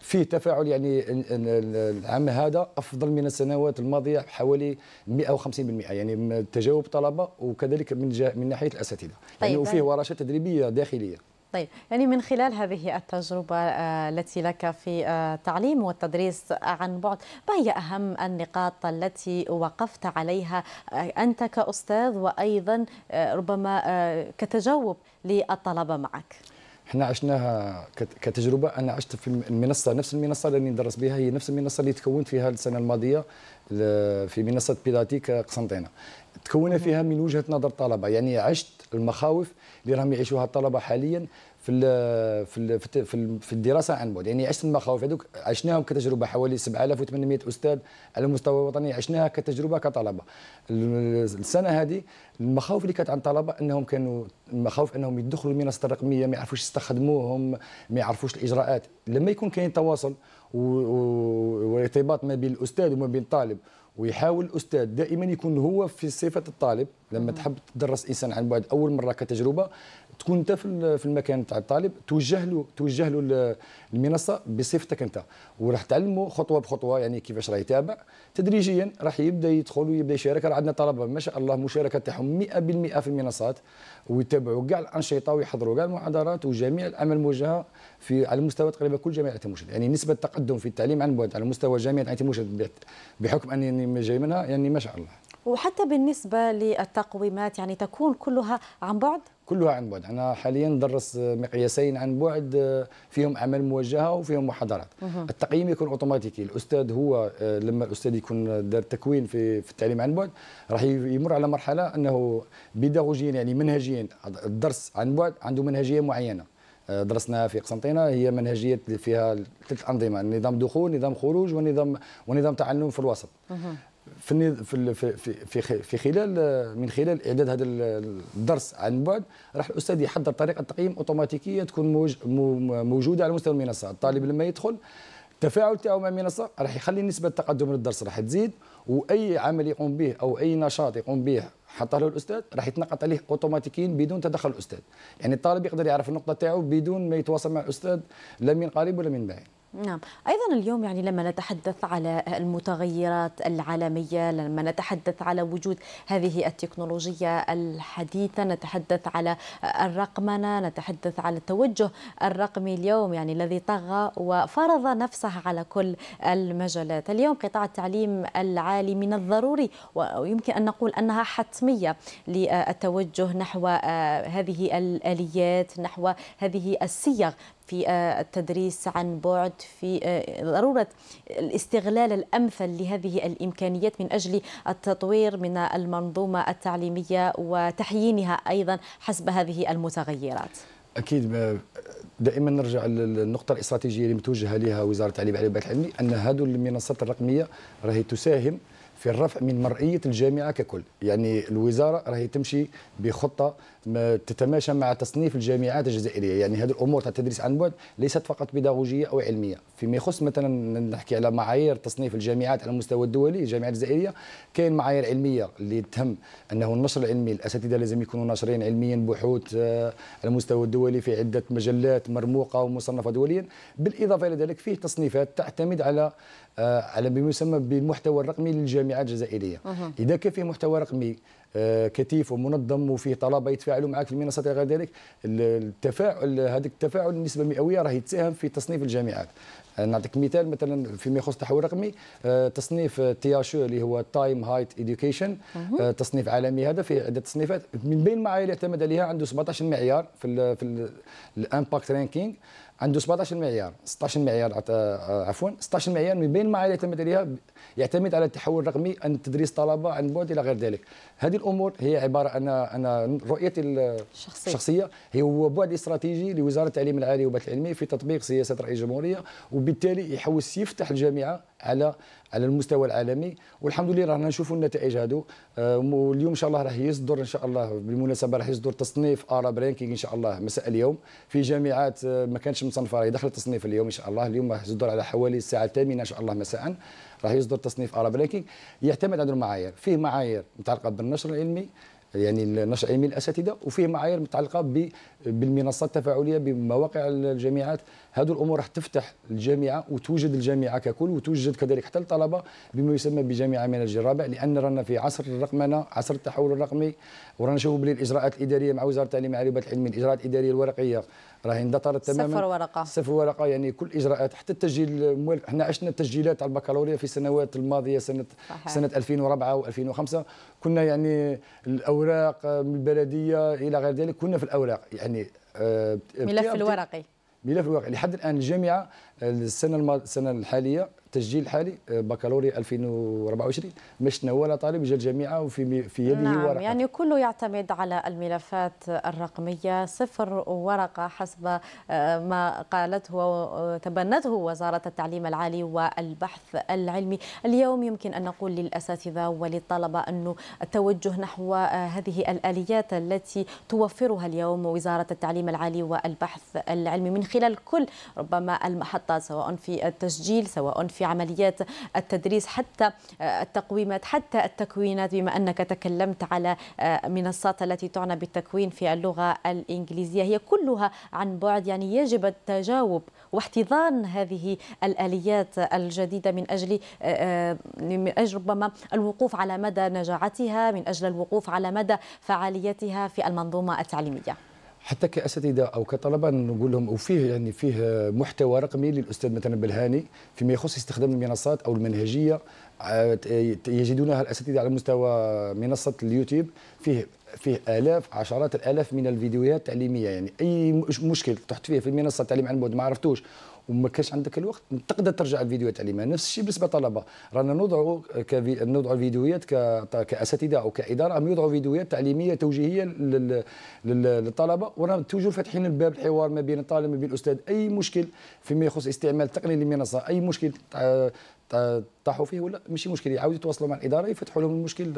في تفاعل يعني العام هذا افضل من السنوات الماضيه بحوالي 150% يعني تجاوب طلبه وكذلك من من ناحيه الاساتذه يعني طيب يعني وفيه آه. ورشات تدريبيه داخليه طيب يعني من خلال هذه التجربة آه، التي لك في آه، التعليم والتدريس عن بعد ما هي أهم النقاط التي وقفت عليها أنت كأستاذ وأيضا ربما كتجاوب للطلبة معك؟ احنا عشناها كتجربه انا عشت في المنصه نفس المنصه اللي ندرس بها هي نفس المنصه اللي تكونت فيها السنه الماضيه في منصه بيلاتيك قسنطينه تكون فيها من وجهه نظر الطلبه يعني عشت المخاوف اللي راهم يعيشوها الطلبه حاليا في في في في الدراسه عن بعد يعني عشت المخاوف هذوك عشناهم كتجربه حوالي 7800 استاذ على المستوى الوطني عشناها كتجربه كطلبه السنه هذه المخاوف اللي كانت عند الطلبه انهم كانوا مخاوف انهم يدخلوا المنصه الرقميه ما يعرفوش يستخدموهم ما يعرفوش الاجراءات لما يكون كاين تواصل وارتباط ما بين الاستاذ وما بين الطالب ويحاول الاستاذ دائما يكون هو في صفه الطالب لما تحب تدرس انسان عن بعد اول مره كتجربه تكون انت في المكان تاع الطالب توجه له توجه له المنصه بصفتك انت وراح تعلمه خطوه بخطوه يعني كيفاش راه يتابع تدريجيا راح يبدا يدخل ويبدا يشارك راه عندنا طلبه ما شاء الله مشاركه تاعهم 100% في المنصات ويتابعوا كاع الانشطه ويحضروا كاع المحاضرات وجميع الاعمال الموجهه في على مستوى تقريبا كل جامعه عين يعني نسبه التقدم في التعليم عن بعد على مستوى جامعه عين بحكم انني جاي منها يعني ما شاء الله وحتى بالنسبه للتقويمات يعني تكون كلها عن بعد كلها عن بعد انا حاليا درس مقياسين عن بعد آه، فيهم اعمال موجهه وفيهم محاضرات التقييم يكون اوتوماتيكي الاستاذ هو آه، لما الاستاذ يكون دار تكوين في في التعليم عن بعد راح يمر على مرحله انه بيداغوجيا يعني منهجيا الدرس عن بعد عنده منهجيه معينه آه، درسناها في قسنطينه هي منهجيه فيها ثلاث انظمه نظام دخول نظام خروج ونظام ونظام تعلم في الوسط في في في في خلال آه، من خلال اعداد هذا الدرس عن بعد راح الاستاذ يحضر طريقه تقييم اوتوماتيكيه تكون موجوده على مستوى المنصه الطالب لما يدخل التفاعل تاعو مع المنصه راح يخلي نسبه التقدم للدرس راح تزيد واي عمل يقوم به او اي نشاط يقوم به حطها له الاستاذ راح يتنقط عليه اوتوماتيكيا بدون تدخل الاستاذ يعني الطالب يقدر يعرف النقطه تاعو بدون ما يتواصل مع الاستاذ لا من قريب ولا من بعيد نعم أيضا اليوم يعني لما نتحدث على المتغيرات العالمية لما نتحدث على وجود هذه التكنولوجيا الحديثة نتحدث على الرقمنة نتحدث على التوجه الرقمي اليوم يعني الذي طغى وفرض نفسه على كل المجالات اليوم قطاع التعليم العالي من الضروري ويمكن أن نقول أنها حتمية للتوجه نحو هذه الآليات نحو هذه الصيغ في آه، التدريس عن بعد في آه، ضروره الاستغلال الامثل لهذه الامكانيات من اجل التطوير من المنظومه التعليميه وتحيينها ايضا حسب هذه المتغيرات. اكيد دائما نرجع للنقطه الاستراتيجيه اللي متوجهه لها وزاره التعليم والتربية العلمي ان هذه المنصات الرقميه راهي تساهم في الرفع من مرئيه الجامعه ككل يعني الوزاره راهي تمشي بخطه تتماشى مع تصنيف الجامعات الجزائريه يعني هذه الامور تاع التدريس عن بعد ليست فقط بيداغوجيه او علميه فيما يخص مثلا نحكي على معايير تصنيف الجامعات على المستوى الدولي الجامعات الجزائريه كاين معايير علميه اللي تهم انه النشر العلمي الاساتذه لازم يكونوا ناشرين علميا بحوث آه، على المستوى الدولي في عده مجلات مرموقه ومصنفه دوليا بالاضافه الى ذلك فيه تصنيفات تعتمد على آه، على ما يسمى بالمحتوى الرقمي للجامعات الجزائريه اذا كان فيه محتوى رقمي آه، كثيف ومنظم وفيه طلبه يتفاعلوا معك في المنصات غير ذلك التفاعل هذاك التفاعل بنسبه مئويه راه يتساهم في تصنيف الجامعات آه، نعطيك مثال مثلا فيما يخص التحول الرقمي تصنيف تي اشو اللي هو تايم هايت اديوكيشن تصنيف عالمي هذا فيه عده تصنيفات من بين المعايير اللي اعتمد عليها عنده 17 معيار في في الامباكت رانكينج عنده 17 معيار 16 معيار آه، عفوا 16 معيار من بين المعايير اللي يعتمد عليها يعتمد على التحول الرقمي عند تدريس طلبه عن بعد الى غير ذلك هذه الامور هي عباره انا انا رؤيتي الشخصيه الشخصيه هي هو بعد استراتيجي لوزاره التعليم العالي والبحث العلمي في تطبيق سياسه رئيس الجمهوريه وبالتالي يحوس يفتح الجامعه على على المستوى العالمي والحمد لله رانا نشوفوا النتائج هادو آه، واليوم ان شاء الله راح يصدر ان شاء الله بالمناسبه راح يصدر تصنيف ارب رانكينج ان شاء الله مساء اليوم في جامعات آه، ما كانتش مصنفه راهي دخلت تصنيف اليوم ان شاء الله اليوم راح يصدر على حوالي الساعه الثامنه ان شاء الله مساء راح يصدر تصنيف ارب لكن يعتمد على المعايير فيه معايير متعلقه بالنشر العلمي يعني النشر العلمي الاساتذه وفيه معايير متعلقه بالمنصات التفاعليه بمواقع الجامعات هذه الامور راح تفتح الجامعه وتوجد الجامعه ككل وتوجد كذلك حتى الطلبه بما يسمى بجامعه الجيل الرابع لان رانا في عصر الرقمنه عصر التحول الرقمي ورانا نشوفوا بلي الاجراءات الاداريه مع وزاره التعليم والعلوم العلميه الاجراءات الاداريه الورقيه راهي اندثرت تماما صفر ورقه صفر ورقه يعني كل الاجراءات حتى التسجيل موال... احنا عشنا التسجيلات على البكالوريا في السنوات الماضيه سنه صحيح. سنه 2004 و2005 كنا يعني الاوراق من البلديه الى غير ذلك كنا في الاوراق يعني آه، ملف الورقي ملف الواقع لحد الان الجامعه آه، السنه السنه الحاليه التسجيل الحالي آه، بكالوريا 2024 مش ولا طالب جا الجامعه وفي في يده نعم ورقه يعني كله يعتمد على الملفات الرقميه صفر ورقه حسب آه، ما قالته وتبنته وزاره التعليم العالي والبحث العلمي اليوم يمكن ان نقول للاساتذه وللطلبه انه التوجه نحو آه، هذه الاليات التي توفرها اليوم وزاره التعليم العالي والبحث العلمي من خلال كل ربما المحطات سواء في التسجيل سواء في عمليات التدريس حتى التقويمات حتى التكوينات بما أنك تكلمت على منصات التي تعنى بالتكوين في اللغة الإنجليزية هي كلها عن بعد يعني يجب التجاوب واحتضان هذه الآليات الجديدة من أجل من أجل ربما الوقوف على مدى نجاعتها من أجل الوقوف على مدى فعاليتها في المنظومة التعليمية حتى كاساتذه او كطلبه نقول لهم وفيه يعني فيه محتوى رقمي للاستاذ مثلا بلهاني فيما يخص استخدام المنصات او المنهجيه يجدونها الاساتذه على مستوى منصه اليوتيوب فيه فيه الاف عشرات الالاف من الفيديوهات التعليميه يعني اي مشكل تحط فيه في المنصه التعليم عن بعد ما عرفتوش وما كانش عندك الوقت تقدر ترجع الفيديوهات تعليمها نفس الشيء بالنسبه للطلبه رانا نوضعوا كفي... نوضعوا الفيديوهات ك... كاساتذه او كاداره يوضعوا فيديوهات تعليميه توجيهيه لل... لل... للطلبه ورانا توجور فاتحين الباب الحوار ما بين الطالب ما بين الاستاذ اي مشكل فيما يخص استعمال تقنيه للمنصه اي مشكل طاحوا فيه ولا ماشي مشكل يعاودوا يتواصلوا مع الاداره يفتحوا لهم المشكل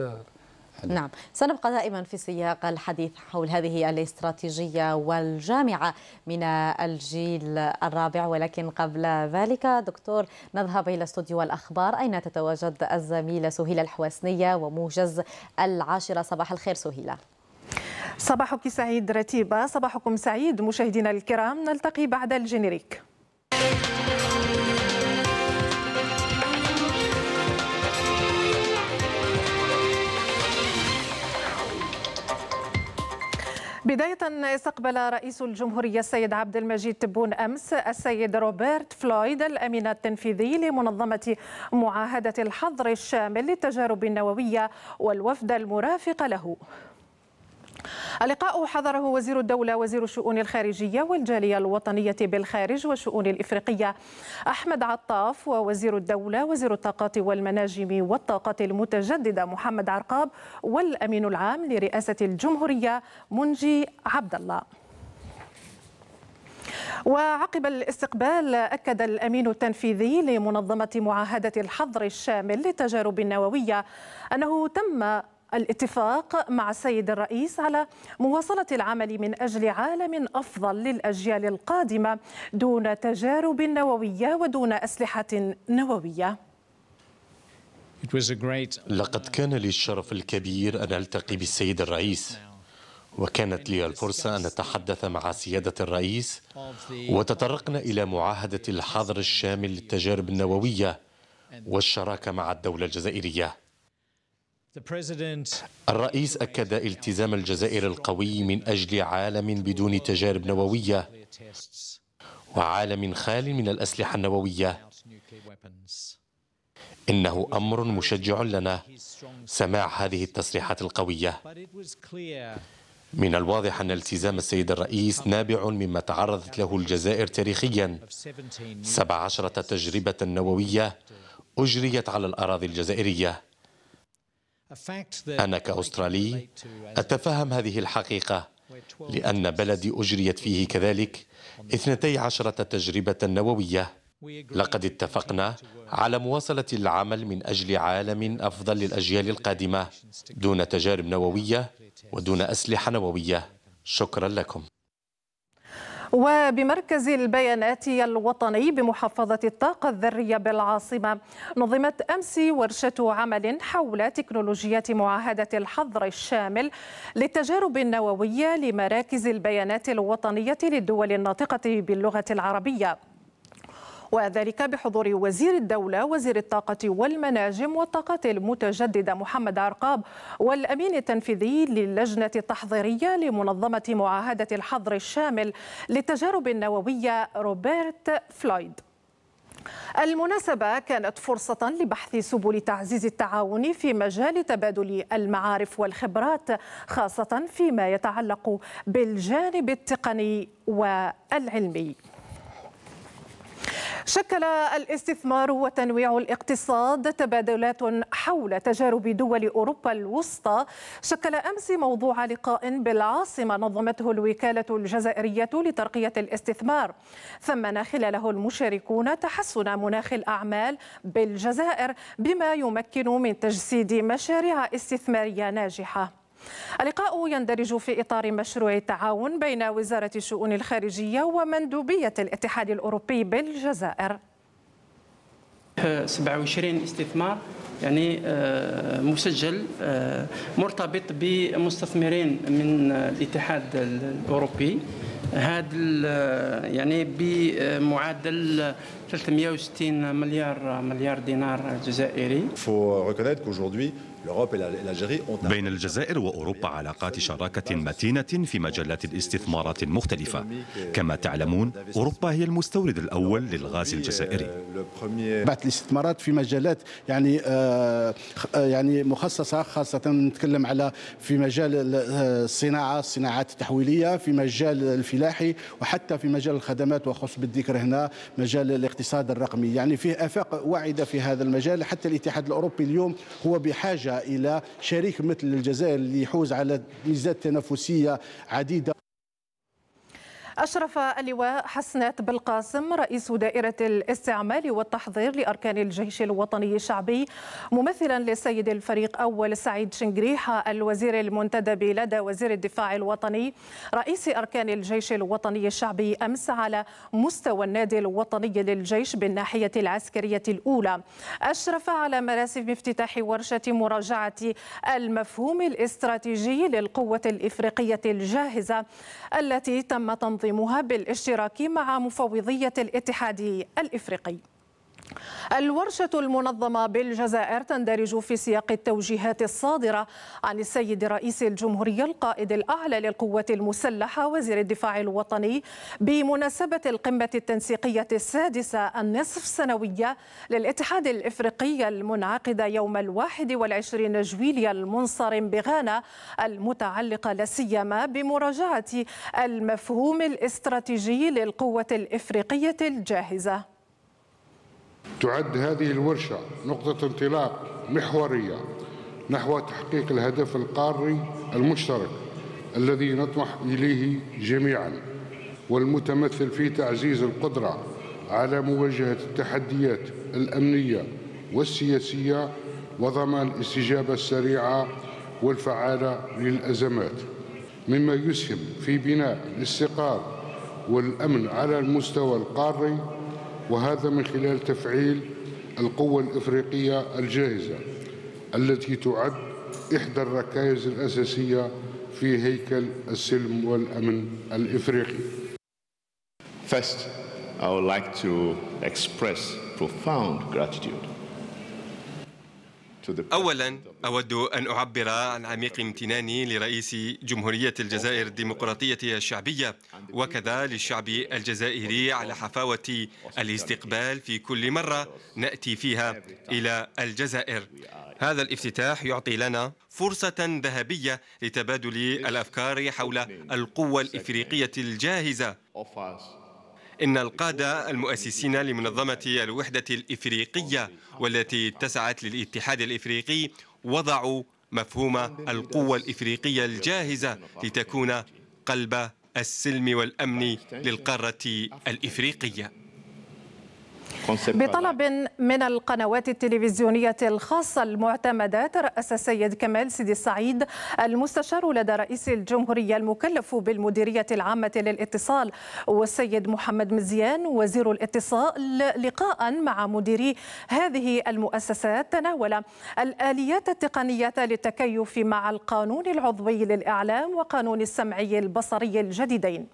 حلو. نعم سنبقى دائما في سياق الحديث حول هذه الاستراتيجية والجامعة من الجيل الرابع ولكن قبل ذلك دكتور نذهب إلى استوديو الأخبار أين تتواجد الزميلة سهيلة الحواسنية وموجز العاشرة صباح الخير سهيلة صباحك سعيد رتيبة صباحكم سعيد مشاهدينا الكرام نلتقي بعد الجنريك بداية استقبل رئيس الجمهورية السيد عبد المجيد تبون أمس السيد روبرت فلويد الأمين التنفيذي لمنظمة معاهدة الحظر الشامل للتجارب النووية والوفد المرافق له اللقاء حضره وزير الدولة وزير الشؤون الخارجية والجالية الوطنية بالخارج والشؤون الإفريقية أحمد عطاف ووزير الدولة وزير الطاقات والمناجم والطاقة المتجددة محمد عرقاب والأمين العام لرئاسة الجمهورية منجي عبد الله وعقب الاستقبال أكد الأمين التنفيذي لمنظمة معاهدة الحظر الشامل للتجارب النووية أنه تم الاتفاق مع السيد الرئيس على مواصلة العمل من أجل عالم أفضل للأجيال القادمة دون تجارب نووية ودون أسلحة نووية لقد كان لي الشرف الكبير أن ألتقي بالسيد الرئيس وكانت لي الفرصة أن أتحدث مع سيادة الرئيس وتطرقنا إلى معاهدة الحظر الشامل للتجارب النووية والشراكة مع الدولة الجزائرية الرئيس أكد التزام الجزائر القوي من أجل عالم بدون تجارب نووية وعالم خال من الأسلحة النووية إنه أمر مشجع لنا سماع هذه التصريحات القوية من الواضح أن التزام السيد الرئيس نابع مما تعرضت له الجزائر تاريخيا سبع عشرة تجربة نووية أجريت على الأراضي الجزائرية أنا كأسترالي أتفهم هذه الحقيقة لأن بلدي أجريت فيه كذلك 12 تجربة نووية لقد اتفقنا على مواصلة العمل من أجل عالم أفضل للأجيال القادمة دون تجارب نووية ودون أسلحة نووية شكرا لكم وبمركز البيانات الوطني بمحافظة الطاقة الذرية بالعاصمة نظمت أمس ورشة عمل حول تكنولوجيات معاهدة الحظر الشامل للتجارب النووية لمراكز البيانات الوطنية للدول الناطقة باللغة العربية وذلك بحضور وزير الدولة وزير الطاقة والمناجم والطاقات المتجددة محمد عرقاب والأمين التنفيذي للجنة التحضيرية لمنظمة معاهدة الحظر الشامل للتجارب النووية روبرت فلويد المناسبة كانت فرصة لبحث سبل تعزيز التعاون في مجال تبادل المعارف والخبرات خاصة فيما يتعلق بالجانب التقني والعلمي شكل الاستثمار وتنويع الاقتصاد تبادلات حول تجارب دول اوروبا الوسطى شكل امس موضوع لقاء بالعاصمه نظمته الوكاله الجزائريه لترقيه الاستثمار ثمن خلاله المشاركون تحسن مناخ الاعمال بالجزائر بما يمكن من تجسيد مشاريع استثماريه ناجحه اللقاء يندرج في إطار مشروع التعاون بين وزارة الشؤون الخارجية ومندوبية الاتحاد الأوروبي بالجزائر 27 استثمار يعني آه، مسجل آه، مرتبط بمستثمرين من الاتحاد الاوروبي هذا آه، يعني بمعدل 360 مليار مليار دينار جزائري. Il faut reconnaître qu'aujourd'hui بين الجزائر وأوروبا علاقات شراكة متينة في مجالات الاستثمارات المختلفة كما تعلمون أوروبا هي المستورد الأول للغاز الجزائري بعد الاستثمارات في مجالات يعني آه،, آه يعني مخصصة خاصة نتكلم على في مجال آه، الصناعة الصناعات التحويلية في مجال الفلاحي وحتى في مجال الخدمات وخص بالذكر هنا مجال الاقتصاد الرقمي يعني فيه آفاق واعدة في هذا المجال حتى الاتحاد الأوروبي اليوم هو بحاجة الى شريك مثل الجزائر اللي يحوز على ميزات تنافسيه عديده أشرف اللواء حسنات بالقاسم رئيس دائرة الاستعمال والتحضير لأركان الجيش الوطني الشعبي ممثلا للسيد الفريق أول سعيد شنقريحة الوزير المنتدب لدى وزير الدفاع الوطني رئيس أركان الجيش الوطني الشعبي أمس على مستوى النادي الوطني للجيش بالناحية العسكرية الأولى أشرف على مراسم افتتاح ورشة مراجعة المفهوم الاستراتيجي للقوة الإفريقية الجاهزة التي تم تنظيمها تنظيمها بالاشتراك مع مفوضية الاتحاد الإفريقي الورشة المنظمة بالجزائر تندرج في سياق التوجيهات الصادرة عن السيد رئيس الجمهورية القائد الأعلى للقوات المسلحة وزير الدفاع الوطني بمناسبة القمة التنسيقية السادسة النصف سنوية للاتحاد الإفريقي المنعقدة يوم الواحد والعشرين جويليا المنصرم بغانا المتعلقة لسيما بمراجعة المفهوم الاستراتيجي للقوة الإفريقية الجاهزة تعد هذه الورشة نقطة انطلاق محورية نحو تحقيق الهدف القاري المشترك الذي نطمح إليه جميعا والمتمثل في تعزيز القدرة على مواجهة التحديات الأمنية والسياسية وضمان الاستجابة السريعة والفعالة للأزمات مما يسهم في بناء الاستقرار والأمن على المستوى القاري وهذا من خلال تفعيل القوة الإفريقية الجاهزة التي تعد إحدى الركائز الأساسية في هيكل السلم والأمن الإفريقي. First, I would like to express profound gratitude أولا أود أن أعبر عن عميق امتناني لرئيس جمهورية الجزائر الديمقراطية الشعبية وكذا للشعب الجزائري على حفاوة الاستقبال في كل مرة نأتي فيها إلى الجزائر هذا الافتتاح يعطي لنا فرصة ذهبية لتبادل الأفكار حول القوة الإفريقية الجاهزة إن القادة المؤسسين لمنظمة الوحدة الإفريقية والتي اتسعت للاتحاد الإفريقي وضعوا مفهوم القوة الإفريقية الجاهزة لتكون قلب السلم والأمن للقارة الإفريقية بطلب من القنوات التلفزيونية الخاصة المعتمدة ترأس السيد كمال سيدي السعيد المستشار لدى رئيس الجمهورية المكلف بالمديرية العامة للاتصال والسيد محمد مزيان وزير الاتصال لقاء مع مديري هذه المؤسسات تناول الآليات التقنية للتكيف مع القانون العضوي للإعلام وقانون السمعي البصري الجديدين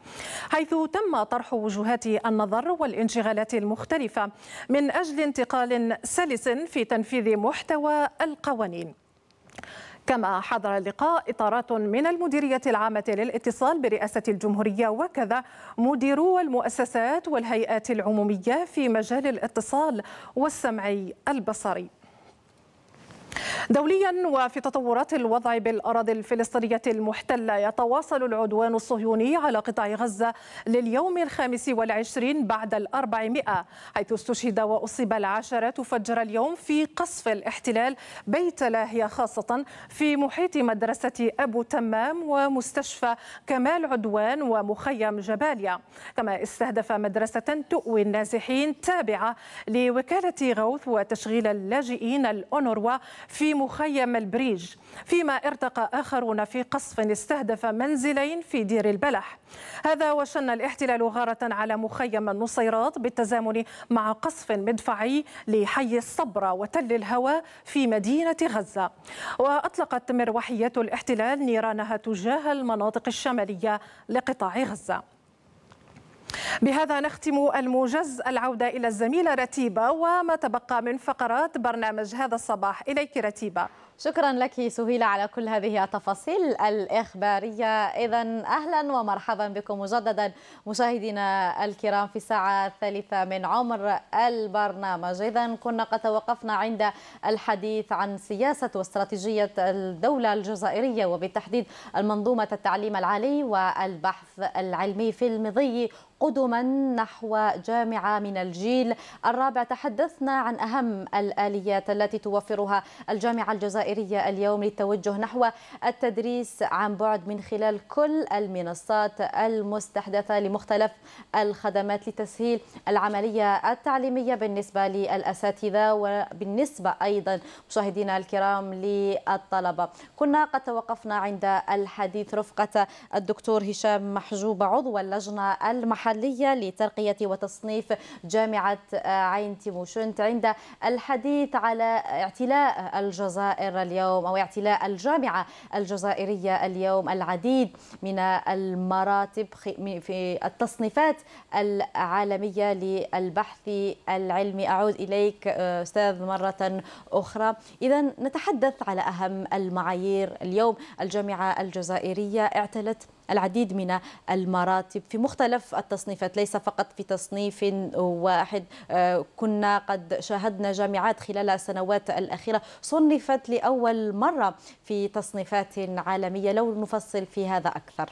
حيث تم طرح وجهات النظر والانشغالات المختلفة من أجل انتقال سلس في تنفيذ محتوى القوانين كما حضر اللقاء إطارات من المديرية العامة للاتصال برئاسة الجمهورية وكذا مديرو المؤسسات والهيئات العمومية في مجال الاتصال والسمعي البصري دوليا وفي تطورات الوضع بالأراضي الفلسطينية المحتلة يتواصل العدوان الصهيوني على قطاع غزة لليوم الخامس والعشرين بعد الأربعمائة حيث استشهد وأصيب العشرات فجر اليوم في قصف الاحتلال بيت لاهية خاصة في محيط مدرسة أبو تمام ومستشفى كمال عدوان ومخيم جباليا كما استهدف مدرسة تؤوي النازحين تابعة لوكالة غوث وتشغيل اللاجئين الأونروا في مخيم البريج فيما ارتقى آخرون في قصف استهدف منزلين في دير البلح هذا وشن الاحتلال غارة على مخيم النصيرات بالتزامن مع قصف مدفعي لحي الصبرة وتل الهوى في مدينة غزة وأطلقت مروحيات الاحتلال نيرانها تجاه المناطق الشمالية لقطاع غزة بهذا نختم الموجز العودة إلى الزميلة رتيبة وما تبقى من فقرات برنامج هذا الصباح إليك رتيبة شكرا لك سهيلة على كل هذه التفاصيل الإخبارية إذا أهلا ومرحبا بكم مجددا مشاهدينا الكرام في الساعة الثالثة من عمر البرنامج إذا كنا قد توقفنا عند الحديث عن سياسة واستراتيجية الدولة الجزائرية وبالتحديد المنظومة التعليم العالي والبحث العلمي في المضي قدما نحو جامعة من الجيل الرابع تحدثنا عن أهم الآليات التي توفرها الجامعة الجزائرية الجزائرية اليوم للتوجه نحو التدريس عن بعد من خلال كل المنصات المستحدثة لمختلف الخدمات لتسهيل العملية التعليمية بالنسبة للأساتذة وبالنسبة أيضا مشاهدينا الكرام للطلبة كنا قد توقفنا عند الحديث رفقة الدكتور هشام محجوب عضو اللجنة المحلية لترقية وتصنيف جامعة عين تيموشنت عند الحديث على اعتلاء الجزائر الجزائر اليوم أو اعتلاء الجامعة الجزائرية اليوم العديد من المراتب في التصنيفات العالمية للبحث العلمي أعود إليك آه، أستاذ مرة أخرى إذا نتحدث على أهم المعايير اليوم الجامعة الجزائرية اعتلت العديد من المراتب في مختلف التصنيفات ليس فقط في تصنيف واحد آه، كنا قد شاهدنا جامعات خلال السنوات الأخيرة صنفت لأول مرة في تصنيفات عالمية لو نفصل في هذا أكثر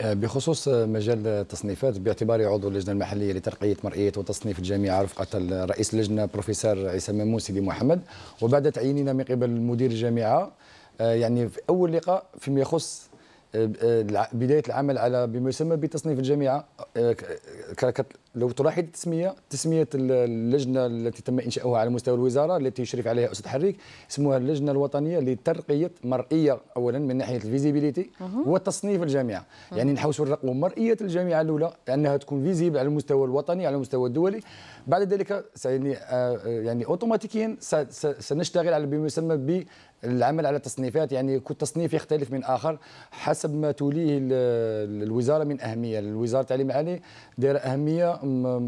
آه، بخصوص مجال التصنيفات باعتباري عضو اللجنه المحليه لترقيه مرئيه وتصنيف الجامعه رفقه الرئيس اللجنه بروفيسور عصام موسي بن محمد وبعد تعييننا من قبل مدير الجامعه آه، يعني في اول لقاء فيما يخص آه، آه، بدايه العمل على بما يسمى بتصنيف الجامعه آه، لو تلاحظ التسميه تسميه اللجنه التي تم انشاؤها على مستوى الوزاره التي يشرف عليها استاذ حريك اسمها اللجنه الوطنيه لترقيه مرئيه اولا من ناحيه الفيزيبيليتي وتصنيف الجامعه يعني نحوسوا نرقوا مرئيه الجامعه الاولى انها تكون فيزيبل على المستوى الوطني على المستوى الدولي بعد ذلك يعني يعني اوتوماتيكيا سنشتغل على بما يسمى العمل على تصنيفات يعني كل تصنيف يختلف من اخر حسب ما توليه الوزاره من اهميه الوزاره التعليم العالي دايره اهميه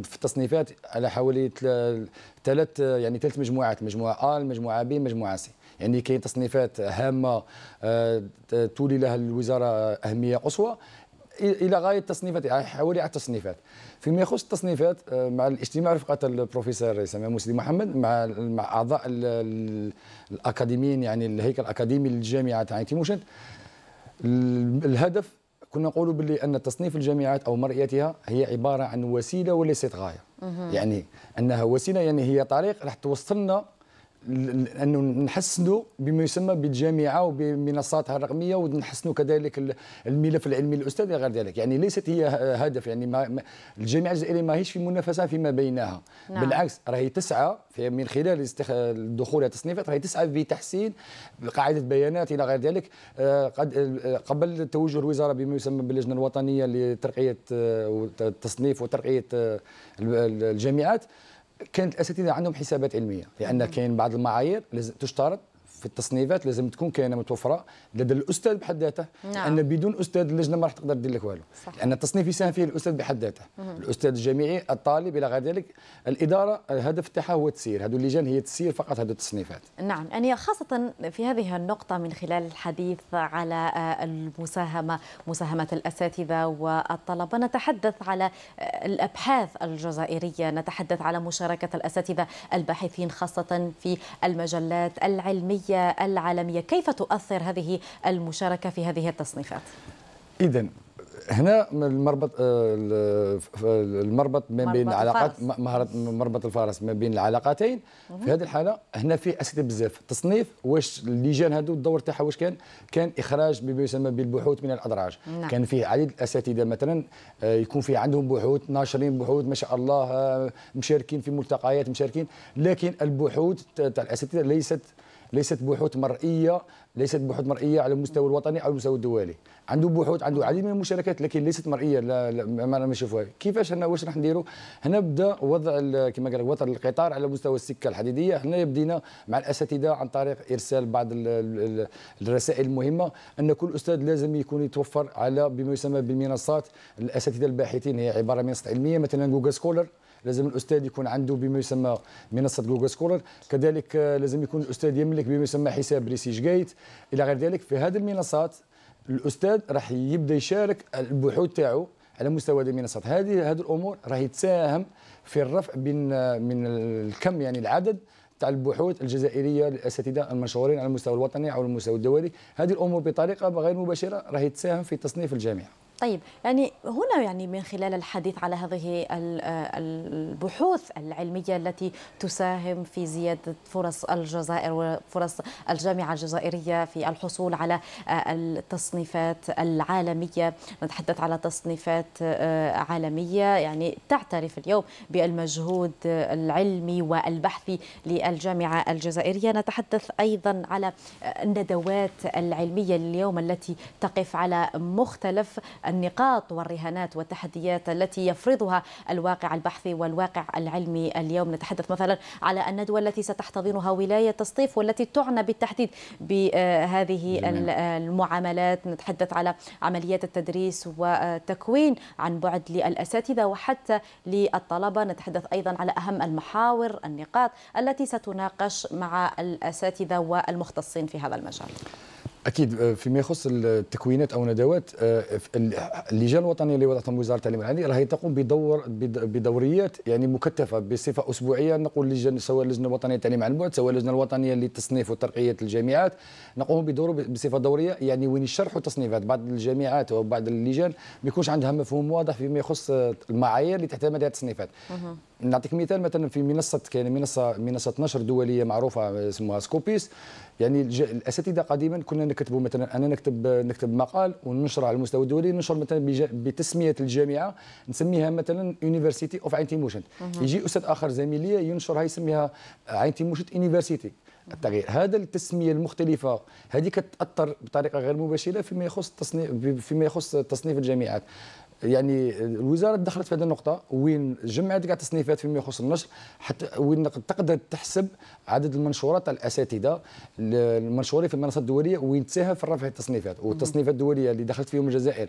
في التصنيفات على حوالي ثلاث يعني ثلاث مجموعات مجموعه ا المجموعه ب المجموعه سي يعني كاين تصنيفات هامه آه، تولي لها الوزاره اهميه قصوى الى غايه التصنيفات يعني حوالي على التصنيفات فيما يخص التصنيفات آه، مع الاجتماع رفقه البروفيسور سامي مسلم محمد مع مع اعضاء الاكاديميين يعني الهيكل الاكاديمي للجامعه تاع تيموشنت الهدف كنا نقولوا باللي ان تصنيف الجامعات او مرئيتها هي عباره عن وسيله وليست غايه يعني انها وسيله يعني هي طريق راح توصلنا لانه نحسنوا بما يسمى بالجامعه وبمنصاتها الرقميه ونحسنوا كذلك الملف العلمي للاستاذ غير ذلك يعني ليست هي هدف يعني ما الجامعه الجزائريه ماهيش في منافسه فيما بينها نعم. بالعكس راهي تسعى في من خلال الدخول الى التصنيفات راهي تسعى بتحسين قاعده بيانات الى غير ذلك آه، قد آه، قبل توجه الوزاره بما يسمى باللجنه الوطنيه لترقيه آه، التصنيف وترقيه الجامعات كانت الاساتذه عندهم حسابات علميه لان كاين بعض المعايير لازم تشترط في التصنيفات لازم تكون كاينه متوفره لدى الاستاذ بحد ذاته نعم. لان بدون استاذ اللجنه ما راح تقدر دير لك والو لان التصنيف يساهم فيه الاستاذ بحد ذاته الاستاذ الجامعي الطالب الى غير ذلك الاداره الهدف تاعها هو تسير هذو اللجان هي تسير فقط هذو التصنيفات نعم يعني خاصه في هذه النقطه من خلال الحديث على آه، المساهمه مساهمه الاساتذه والطلبه نتحدث على آه، الابحاث الجزائريه نتحدث على مشاركه الاساتذه الباحثين خاصه في المجلات العلميه العربية العالمية كيف تؤثر هذه المشاركة في هذه التصنيفات؟ إذا هنا المربط آه، المربط ما بين العلاقات مهارة مربط الفرس ما بين العلاقتين في هذه الحاله هنا في اسئله بزاف التصنيف واش اللجان هذو الدور تاعها واش كان كان اخراج بما يسمى بالبحوث من الادراج نعم. كان فيه عديد الاساتذه مثلا آه، يكون في عندهم بحوث ناشرين بحوث ما شاء الله آه، مشاركين في ملتقيات مشاركين لكن البحوث تاع الاساتذه ليست ليست بحوث مرئيه ليست بحوث مرئيه على المستوى الوطني او المستوى الدولي عنده بحوث عنده العديد من المشاركات لكن ليست مرئيه لا, لا ما انا نشوفها كيفاش هنا واش راح نديروا هنا بدا وضع كما قال وتر القطار على مستوى السكه الحديديه هنا بدينا مع الاساتذه عن طريق ارسال بعض الرسائل المهمه ان كل استاذ لازم يكون يتوفر على بما يسمى بالمنصات الاساتذه الباحثين هي عباره عن منصه علميه مثلا جوجل سكولر لازم الاستاذ يكون عنده بما يسمى منصه جوجل سكولر كذلك آه، لازم يكون الاستاذ يملك بما يسمى حساب ريسيج جيت الى غير ذلك في هذه المنصات الاستاذ راح يبدا يشارك البحوث تاعو على مستوى هذه المنصات هذه هذه الامور راهي تساهم في الرفع من آه، من الكم يعني العدد تاع البحوث الجزائريه للاساتذه المشهورين على المستوى الوطني او المستوى الدولي هذه الامور بطريقه غير مباشره راهي تساهم في تصنيف الجامعه طيب يعني هنا يعني من خلال الحديث على هذه البحوث العلمية التي تساهم في زيادة فرص الجزائر وفرص الجامعة الجزائرية في الحصول على آه، التصنيفات العالمية نتحدث على تصنيفات آه، عالمية يعني تعترف اليوم بالمجهود العلمي والبحثي للجامعة الجزائرية نتحدث أيضا على آه، الندوات العلمية اليوم التي تقف على مختلف النقاط والرهانات والتحديات التي يفرضها الواقع البحثي والواقع العلمي اليوم نتحدث مثلا على الندوة التي ستحتضنها ولاية تصطيف والتي تعنى بالتحديد بهذه جميل. المعاملات نتحدث على عمليات التدريس وتكوين عن بعد للأساتذة وحتى للطلبة نتحدث أيضا على أهم المحاور النقاط التي ستناقش مع الأساتذة والمختصين في هذا المجال اكيد آه، فيما يخص التكوينات او ندوات آه، اللجان الوطنيه اللي وضعتهم وزاره التعليم العالي راهي تقوم بدور بدوريات يعني مكثفه بصفه اسبوعيه نقول لجان سواء اللجنه الوطنيه للتعليم عن بعد سواء اللجنه الوطنيه للتصنيف وترقيه الجامعات نقوم بدور بصفه دوريه يعني وين يشرحوا تصنيفات بعض الجامعات وبعض اللجان ما يكونش عندها مفهوم واضح فيما يخص آه، المعايير اللي تعتمد التصنيفات نعطيك مثال مثلا في منصه كاين منصه منصه نشر دوليه معروفه اسمها سكوبيس يعني الاساتذه قديما كنا نكتبوا مثلا انا نكتب نكتب مقال وننشر على المستوى الدولي ننشر مثلا بتسميه الجامعه نسميها مثلا يونيفرسيتي اوف عين تيموشنت يجي استاذ اخر زميل لي ينشرها يسميها عين تيموشنت يونيفرسيتي التغيير هذا التسميه المختلفه هذه كتاثر بطريقه غير مباشره فيما يخص التصنيف فيما يخص تصنيف الجامعات يعني الوزاره دخلت في هذه النقطه وين جمعت كاع التصنيفات فيما يخص النشر حتى وين تقدر تحسب عدد المنشورات تاع الاساتذه المنشورين في المنصات الدوليه وين تساهم في رفع التصنيفات والتصنيفات الدوليه اللي دخلت فيهم الجزائر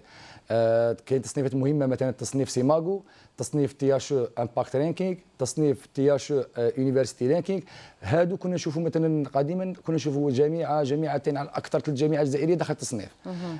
آه كاين تصنيفات مهمه مثلا تصنيف سيماغو تصنيف تي اش امباكت رانكينغ تصنيف تي اش يونيفرسيتي رانكينغ هادو كنا نشوفوا مثلا قديما كنا نشوفوا جامعه جامعتين على اكثر ثلاث جامعات جزائريه داخل التصنيف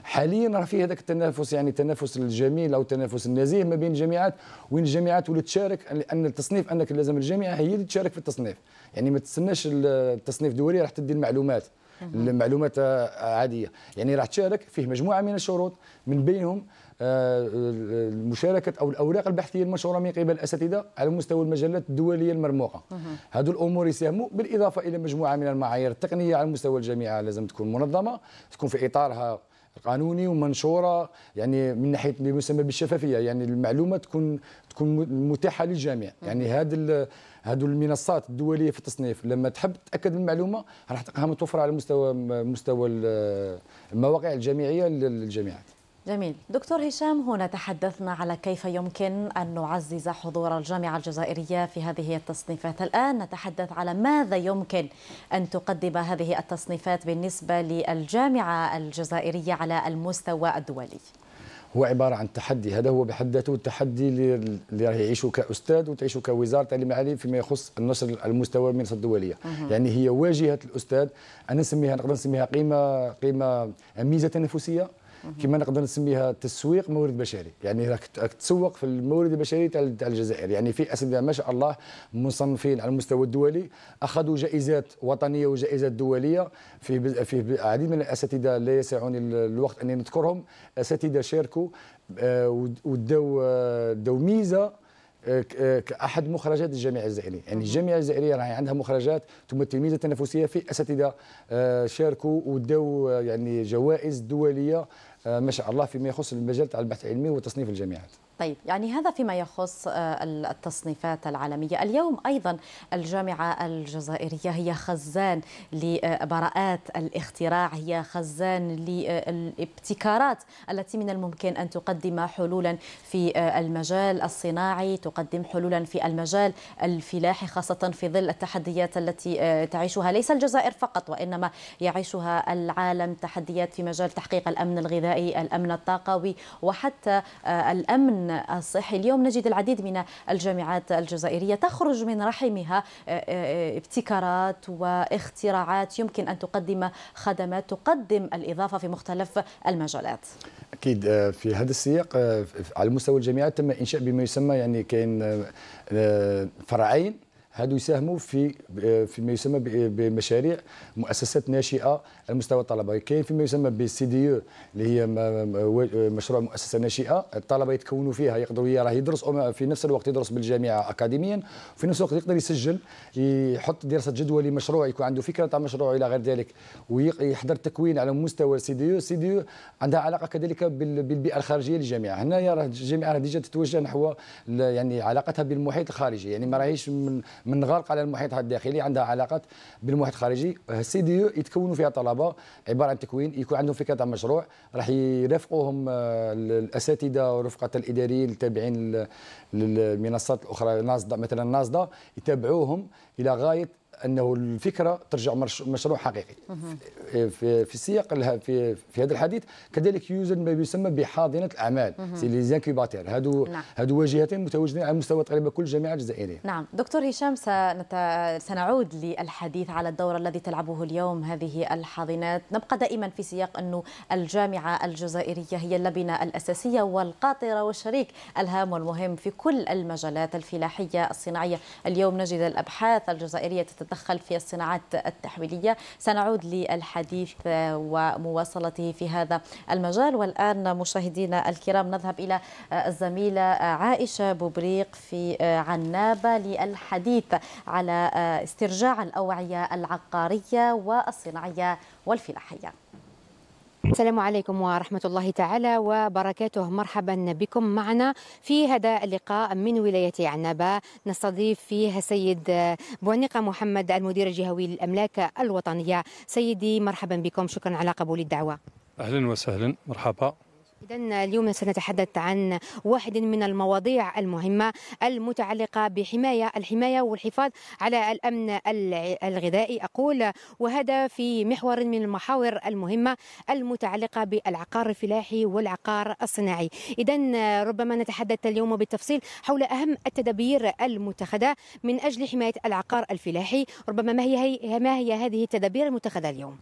حاليا راه في هذاك التنافس يعني التنافس الجميل او التنافس النزيه ما بين الجامعات وين الجامعات ولات تشارك لان التصنيف انك لازم الجامعه هي اللي تشارك في التصنيف يعني ما تستناش التصنيف الدولي راح تدي المعلومات المعلومات عاديه يعني راح تشارك فيه مجموعه من الشروط من بينهم آه، المشاركه او الاوراق البحثيه المنشوره من قبل الاساتذه على مستوى المجلات الدوليه المرموقه هذو الامور يساهموا بالاضافه الى مجموعه من المعايير التقنيه على مستوى الجامعه لازم تكون منظمه تكون في اطارها قانوني ومنشوره يعني من ناحيه ما يسمى بالشفافيه يعني المعلومه تكون تكون متاحه للجميع يعني هذا هذو المنصات الدوليه في التصنيف لما تحب تاكد المعلومه راح تلقاها متوفره على مستوى مستوى المواقع الجامعيه للجامعات جميل دكتور هشام هنا تحدثنا على كيف يمكن أن نعزز حضور الجامعة الجزائرية في هذه التصنيفات الآن نتحدث على ماذا يمكن أن تقدم هذه التصنيفات بالنسبة للجامعة الجزائرية على المستوى الدولي هو عبارة عن تحدي هذا هو بحد ذاته التحدي اللي راه يعيشه كأستاذ وتعيشه كوزارة تعليم عالي فيما يخص النشر المستوى المنصة الدولية يعني هي واجهة الأستاذ أنا نسميها نقدر نسميها قيمة قيمة ميزة تنافسية كما نقدر نسميها تسويق مورد بشري يعني راك تسوق في المورد البشري تاع الجزائر يعني في اساتذه ما شاء الله مصنفين على المستوى الدولي اخذوا جائزات وطنيه وجائزات دوليه في في عديد من الاساتذه لا يسعني الوقت اني نذكرهم اساتذه شاركوا آه، وداو آه، داو ميزه آه، كاحد مخرجات الجامعه الجزائريه يعني الجامعه الجزائريه راهي عندها مخرجات تمثل ميزه تنافسيه في اساتذه شاركوا وداو يعني جوائز دوليه آه، ما شاء الله فيما يخص المجال تاع البحث العلمي وتصنيف الجامعات طيب يعني هذا فيما يخص آه، التصنيفات العالمية اليوم أيضا الجامعة الجزائرية هي خزان لبراءات الاختراع هي خزان للابتكارات التي من الممكن أن تقدم حلولا في آه، المجال الصناعي تقدم حلولا في المجال الفلاحي خاصة في ظل التحديات التي آه، تعيشها ليس الجزائر فقط وإنما يعيشها العالم تحديات في مجال تحقيق الأمن الغذائي الأمن الطاقوي وحتى الأمن الصحي اليوم نجد العديد من الجامعات الجزائرية تخرج من رحمها آه، آه، ابتكارات واختراعات يمكن أن تقدم خدمات تقدم الإضافة في مختلف المجالات اكيد آه، في هذا السياق على مستوى الجامعات تم انشاء بما يسمى يعني كاين فرعين هادو يساهموا في فيما يسمى بمشاريع مؤسسات ناشئه على مستوى الطلبه كاين فيما يسمى بالسي دي او اللي هي مشروع مؤسسه ناشئه الطلبه يتكونوا فيها يقدروا راه يدرس في نفس الوقت يدرس بالجامعه اكاديميا وفي نفس الوقت يقدر يسجل يحط دراسه جدوى لمشروع يكون عنده فكره تاع مشروع الى غير ذلك ويحضر تكوين على مستوى السي دي او سي دي او عندها علاقه كذلك بالبيئه الخارجيه للجامعه هنا راه الجامعه راه ديجا تتوجه نحو يعني علاقتها بالمحيط الخارجي يعني ما راهيش من من غرق على المحيط الداخلي عندها علاقات بالمحيط الخارجي السي دي يتكونوا فيها طلبه عباره عن تكوين يكون عندهم فكره عن مشروع راح يرافقوهم آه، الاساتذه ورفقه الاداريين التابعين للمنصات الاخرى نازدا مثلا نازدا يتابعوهم الى غايه انه الفكره ترجع مشروع حقيقي في في سياق في في هذا الحديث كذلك يوجد ما يسمى بحاضنه الاعمال سي لي زانكيباتير هادو نعم. هادو واجهتين متواجدين على مستوى تقريبا كل الجامعه الجزائريه نعم دكتور هشام سنت... سنعود للحديث على الدور الذي تلعبه اليوم هذه الحاضنات نبقى دائما في سياق انه الجامعه الجزائريه هي اللبنه الاساسيه والقاطره والشريك الهام والمهم في كل المجالات الفلاحيه الصناعيه اليوم نجد الابحاث الجزائريه تتدرج تتدخل في الصناعات التحويلية سنعود للحديث آه، ومواصلته في هذا المجال والآن مشاهدينا الكرام نذهب إلى آه، الزميلة آه، عائشة بوبريق في عنابة للحديث على استرجاع الأوعية العقارية والصناعية والفلاحية السلام عليكم ورحمة الله تعالى وبركاته مرحبا بكم معنا في هذا اللقاء من ولاية عنابة نستضيف فيه السيد بونيقة محمد المدير الجهوي للأملاك الوطنية سيدي مرحبا بكم شكرا على قبول الدعوة أهلا وسهلا مرحبا إذا اليوم سنتحدث عن واحد من المواضيع المهمة المتعلقة بحماية الحماية والحفاظ على الأمن الغذائي أقول وهذا في محور من المحاور المهمة المتعلقة بالعقار الفلاحي والعقار الصناعي إذا ربما نتحدث اليوم بالتفصيل حول أهم التدابير المتخذة من أجل حماية العقار الفلاحي ربما ما هي, هي ما هي هذه التدابير المتخذة اليوم؟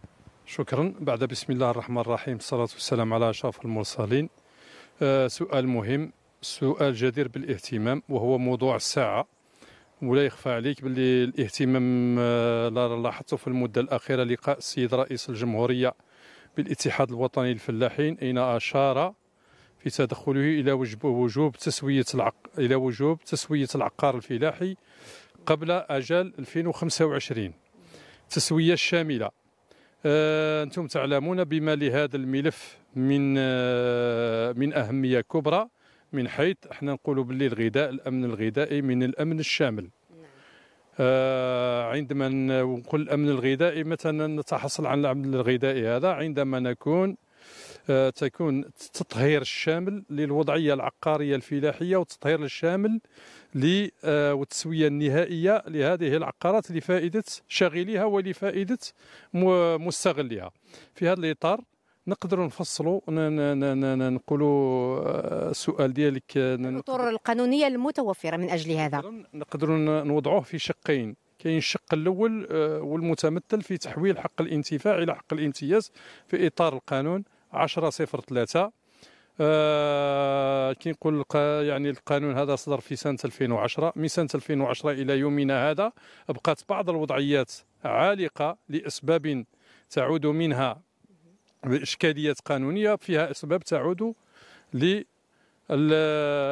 شكرا بعد بسم الله الرحمن الرحيم الصلاة والسلام على أشرف المرسلين آه سؤال مهم سؤال جدير بالاهتمام وهو موضوع الساعة ولا يخفى عليك باللي الاهتمام آه لاحظته في المدة الأخيرة لقاء السيد رئيس الجمهورية بالاتحاد الوطني للفلاحين أين أشار في تدخله إلى وجوب تسوية العق... إلى وجوب تسوية العقار الفلاحي قبل أجل 2025 تسوية شاملة آه، أنتم تعلمون بما لهذا الملف من آه، من أهمية كبرى من حيث احنا نقولوا باللي الغذاء الأمن الغذائي من الأمن الشامل نعم. آه، عندما نقول الأمن الغذائي مثلا نتحصل على الأمن الغذائي هذا عندما نكون تكون التطهير الشامل للوضعية العقارية الفلاحية والتطهير الشامل آه، والتسويه النهائيه لهذه العقارات لفائده شاغليها ولفائده مستغليها في هذا الاطار نقدروا نفصلوا نقولوا السؤال آه، ديالك الاطر القانونيه المتوفره من اجل هذا نقدروا نوضعوه في شقين كاين الشق الاول آه، والمتمثل في تحويل حق الانتفاع الى حق الامتياز في اطار القانون 10 آه كي نقول يعني القانون هذا صدر في سنه 2010 من سنه 2010 الى يومنا هذا بقات بعض الوضعيات عالقه لاسباب تعود منها باشكاليات قانونيه فيها اسباب تعود ل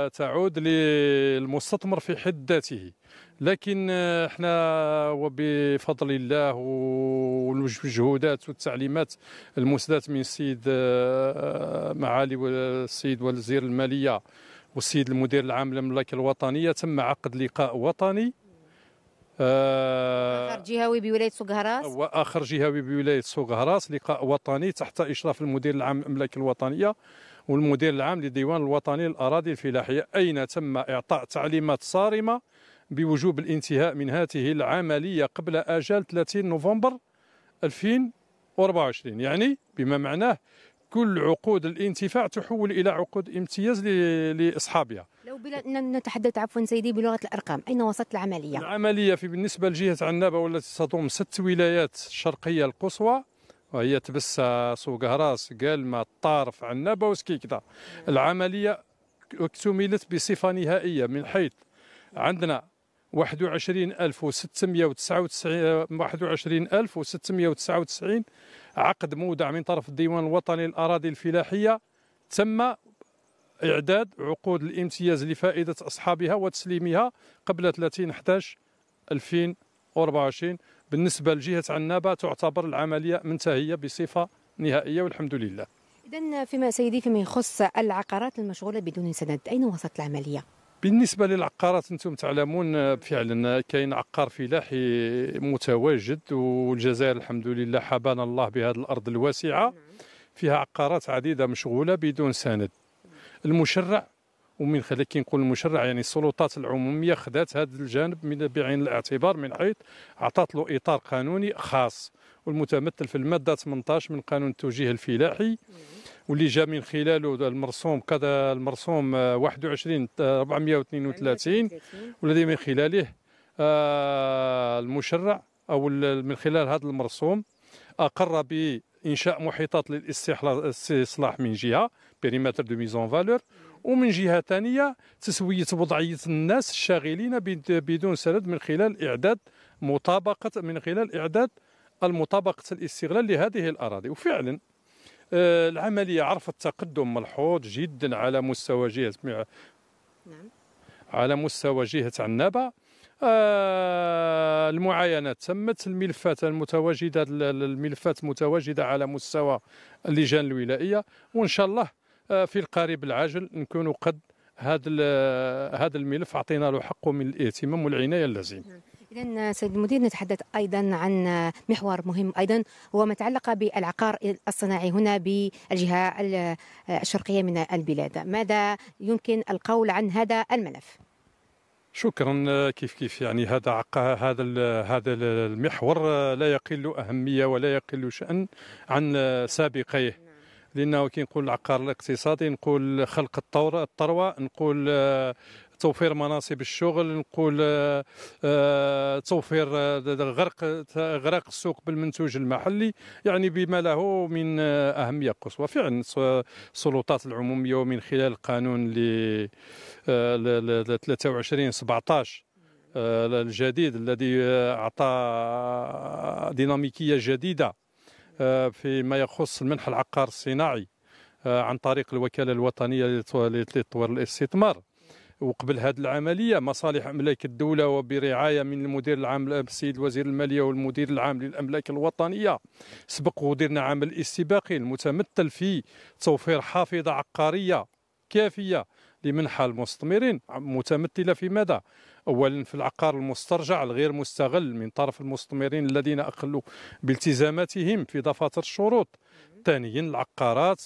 تعود للمستثمر في حد ذاته لكن احنا آه، وبفضل الله والمجهودات والتعليمات المسدات من السيد آه، آه، معالي السيد وزير الماليه والسيد المدير العام للمملكه الوطنيه تم عقد لقاء وطني اخر جهوي بولايه سوقهراس واخر جهوي بولايه سوقهراس لقاء وطني تحت اشراف المدير العام للمملكه الوطنيه والمدير العام للديوان الوطني للاراضي الفلاحيه اين تم اعطاء تعليمات صارمه بوجوب الانتهاء من هذه العمليه قبل اجال 30 نوفمبر 2024 يعني بما معناه كل عقود الانتفاع تحول الى عقود امتياز لاصحابها لو بلا نتحدث عفوا سيدي بلغه الارقام اين وصلت العمليه العمليه في بالنسبه لجهه عنابه والتي تضم ست ولايات الشرقيه القصوى وهي تبسا سوق هراس قال ما طارف عندنا باوسكي كذا العمليه اكتملت بصفه نهائيه من حيث عندنا 21699 21699 عقد مودع من طرف الديوان الوطني للاراضي الفلاحيه تم اعداد عقود الامتياز لفائده اصحابها وتسليمها قبل 30 11 2024 بالنسبه لجهه عنابه تعتبر العمليه منتهيه بصفه نهائيه والحمد لله. اذا فيما سيدي فيما يخص العقارات المشغوله بدون سند، اين وصلت العمليه؟ بالنسبة للعقارات أنتم تعلمون فعلا كاين عقار فلاحي متواجد والجزائر الحمد لله حبانا الله بهذه الأرض الواسعة نعم. فيها عقارات عديدة مشغولة بدون سند المشرع ومن خلال كنقول المشرع يعني السلطات العموميه خدات هذا الجانب من بعين الاعتبار من حيث عطات له اطار قانوني خاص والمتمثل في الماده 18 من قانون التوجيه الفلاحي واللي جاء من خلاله المرسوم كذا المرسوم 21 432 والذي من خلاله آه، المشرع او من خلال هذا المرسوم اقر بانشاء محيطات للاستصلاح من جهه بريمتر دو ميزون فالور ومن جهه ثانيه تسويه وضعيه الناس الشاغلين بدون سند من خلال اعداد مطابقه من خلال اعداد المطابقه الاستغلال لهذه الاراضي وفعلا آه، العمليه عرفت تقدم ملحوظ جدا على مستوى جهه نعم على مستوى جهه عنابه آه المعاينات تمت الملفات المتواجده الملفات متواجده على مستوى اللجان الولائيه وان شاء الله آه، في القريب العاجل نكونوا قد هذا آه، هذا الملف اعطينا له حقه من الاهتمام والعنايه اللازم نعم. اذا سيد المدير نتحدث ايضا عن محور مهم ايضا هو ما تعلق بالعقار الصناعي هنا بالجهه آه، الشرقيه من البلاد ماذا يمكن القول عن هذا الملف شكرا كيف كيف يعني هذا هذا هذا المحور لا يقل اهميه ولا يقل شان عن نعم. سابقيه لانه كي نقول العقار الاقتصادي نقول خلق الثروه نقول آه، توفير مناصب الشغل نقول آه، آه، توفير غرق غرق السوق بالمنتوج المحلي يعني بما له من اهميه قصوى فعلا السلطات العموميه ومن خلال القانون ل 23 17 الجديد الذي اعطى ديناميكيه جديده آه، فيما يخص المنح العقار الصناعي آه، عن طريق الوكاله الوطنيه لتطوير الاستثمار وقبل هذه العمليه مصالح املاك الدوله وبرعايه من المدير العام السيد وزير الماليه والمدير العام للاملاك الوطنيه سبق ودرنا عمل استباقي المتمثل في توفير حافظه عقاريه كافيه لمنح المستثمرين متمثله في ماذا؟ اولا في العقار المسترجع الغير مستغل من طرف المستثمرين الذين اقلوا بالتزاماتهم في دفاتر الشروط ثانيا العقارات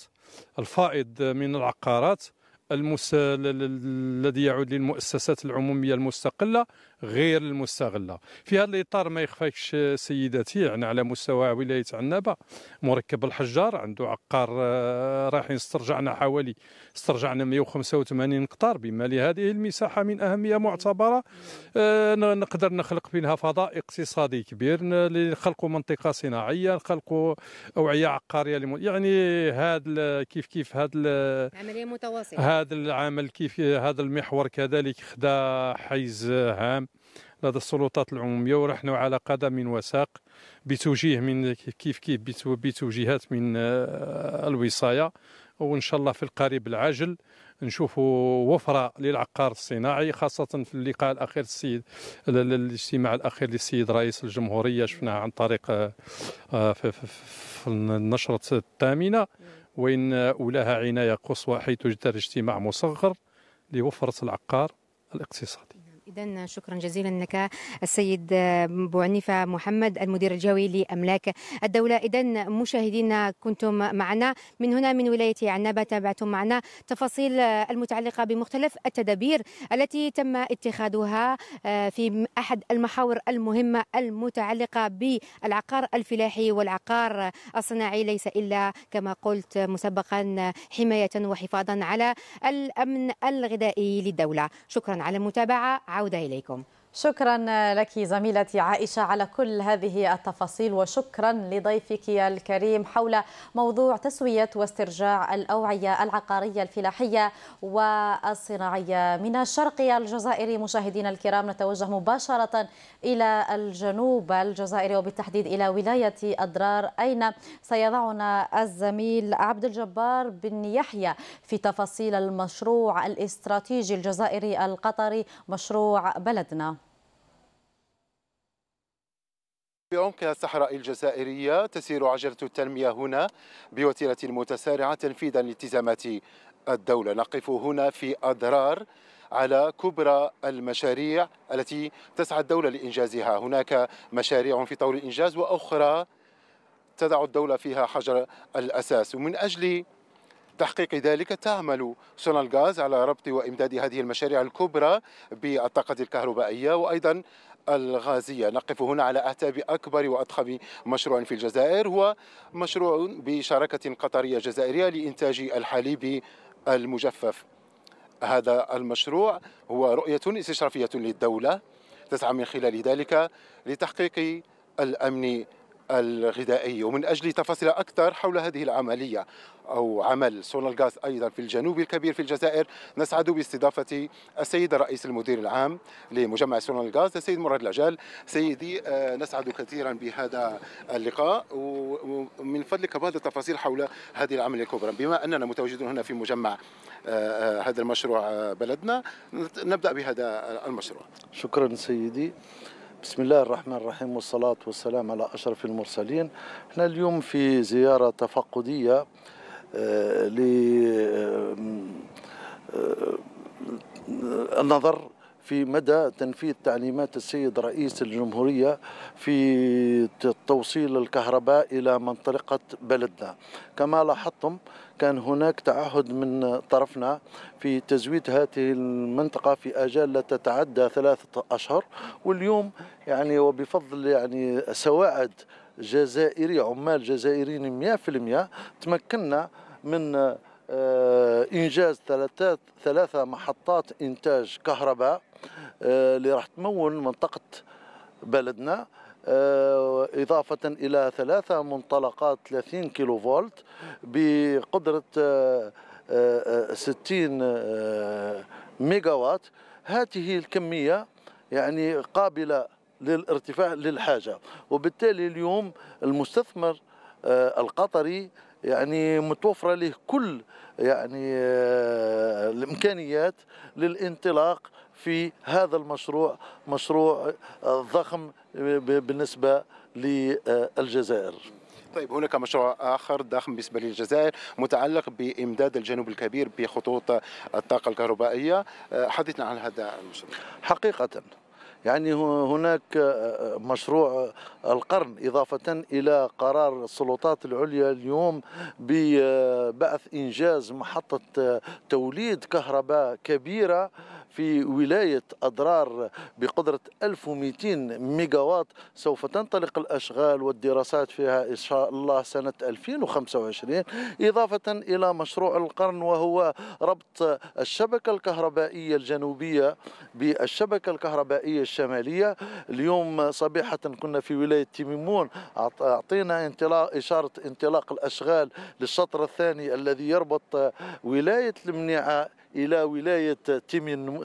الفائض من العقارات الذي يعود للمؤسسات العموميه المستقله غير المستغله في هذا الاطار ما يخفاكش سيداتي يعني على مستوى ولايه عنابه مركب الحجار عنده عقار آه، رايحين استرجعنا حوالي استرجعنا 185 قطار بما لهذه المساحه من اهميه معتبره آه، نقدر نخلق بينها فضاء اقتصادي كبير نخلقوا منطقه صناعيه نخلقوا اوعيه عقاريه يعني هذا كيف كيف هذا عمليه متواصله هذا العمل كيف هذا المحور كذلك خدا حيز هام لدى السلطات العموميه ونحن على قدم وساق بتوجيه من كيف كيف بتوجيهات من آه، الوصايه وان شاء الله في القريب العاجل نشوفوا وفره للعقار الصناعي خاصه في اللقاء الاخير السيد الاجتماع الاخير للسيد رئيس الجمهوريه شفناه عن طريق آه، آه، في النشره الثامنه وإن أولاها عناية قصوى حيث جدر اجتماع مصغر لوفرة العقار الاقتصادي إذا شكرا جزيلا لك السيد بوعنيفة محمد المدير الجوي لأملاك الدولة إذا مشاهدينا كنتم معنا من هنا من ولاية عنابة تابعتم معنا تفاصيل المتعلقة بمختلف التدابير التي تم اتخاذها آه، في أحد المحاور المهمة المتعلقة بالعقار الفلاحي والعقار الصناعي ليس إلا كما قلت مسبقا حماية وحفاظا على الأمن الغذائي للدولة شكرا على المتابعة العودة إليكم شكرا لك زميلتي عائشة على كل هذه التفاصيل وشكرا لضيفك الكريم حول موضوع تسوية واسترجاع الأوعية العقارية الفلاحية والصناعية من الشرق الجزائري مشاهدينا الكرام نتوجه مباشرة إلى الجنوب الجزائري وبالتحديد إلى ولاية أدرار أين سيضعنا الزميل عبد الجبار بن يحيى في تفاصيل المشروع الاستراتيجي الجزائري القطري مشروع بلدنا بعمق الصحراء الجزائرية تسير عجلة التنمية هنا بوتيرة متسارعة تنفيذا لالتزامات الدولة نقف هنا في أضرار على كبرى المشاريع التي تسعى الدولة لإنجازها هناك مشاريع في طور الإنجاز وأخرى تضع الدولة فيها حجر الأساس ومن أجل تحقيق ذلك تعمل سونالغاز على ربط وإمداد هذه المشاريع الكبرى بالطاقة الكهربائية وأيضا الغازية نقف هنا على أعتاب أكبر وأضخم مشروع في الجزائر هو مشروع بشراكة قطرية جزائرية لإنتاج الحليب المجفف هذا المشروع هو رؤية استشرافية للدولة تسعى من خلال ذلك لتحقيق الأمن الغذائي ومن أجل تفاصيل أكثر حول هذه العملية أو عمل سونال غاز أيضا في الجنوب الكبير في الجزائر نسعد باستضافة السيد الرئيس المدير العام لمجمع سونال غاز السيد مراد العجال سيدي آه، نسعد كثيرا بهذا اللقاء ومن فضلك بعض التفاصيل حول هذه العملية الكبرى بما أننا متواجدون هنا في مجمع آه، آه، هذا المشروع بلدنا نبدأ بهذا المشروع شكرا سيدي بسم الله الرحمن الرحيم والصلاة والسلام على أشرف المرسلين احنا اليوم في زيارة تفقدية آه، للنظر آه، آه، في مدى تنفيذ تعليمات السيد رئيس الجمهورية في توصيل الكهرباء إلى منطقة بلدنا كما لاحظتم كان هناك تعهد من طرفنا في تزويد هذه المنطقة في آجال لا تتعدى ثلاثة أشهر واليوم يعني وبفضل يعني سواعد جزائري عمال جزائريين 100% تمكنا من آه، انجاز ثلاثه ثلاثه محطات انتاج كهرباء آه، اللي راح تمول منطقه بلدنا آه، إضافة إلى ثلاثة منطلقات 30 كيلو فولت بقدرة 60 وات هذه الكمية يعني قابلة للارتفاع للحاجة وبالتالي اليوم المستثمر آه، القطري يعني متوفرة له كل يعني آه، الإمكانيات للانطلاق في هذا المشروع مشروع آه، ضخم بالنسبة للجزائر طيب هناك مشروع اخر ضخم بالنسبه للجزائر متعلق بامداد الجنوب الكبير بخطوط الطاقه الكهربائيه حدثنا عن هذا المشروع حقيقه يعني هناك آه، آه، مشروع آه، القرن إضافة إلى قرار السلطات العليا اليوم ببعث إنجاز محطة توليد كهرباء كبيرة في ولاية أضرار بقدرة 1200 ميجاوات سوف تنطلق الأشغال والدراسات فيها إن شاء الله سنة 2025 إضافة إلى مشروع القرن وهو ربط الشبكة الكهربائية الجنوبية بالشبكة الكهربائية الشمالية اليوم صبيحة كنا في ولاية تيميمون أعطينا انطلاق إشارة انطلاق الأشغال للشطر الثاني الذي يربط ولاية المنيعة الى ولايه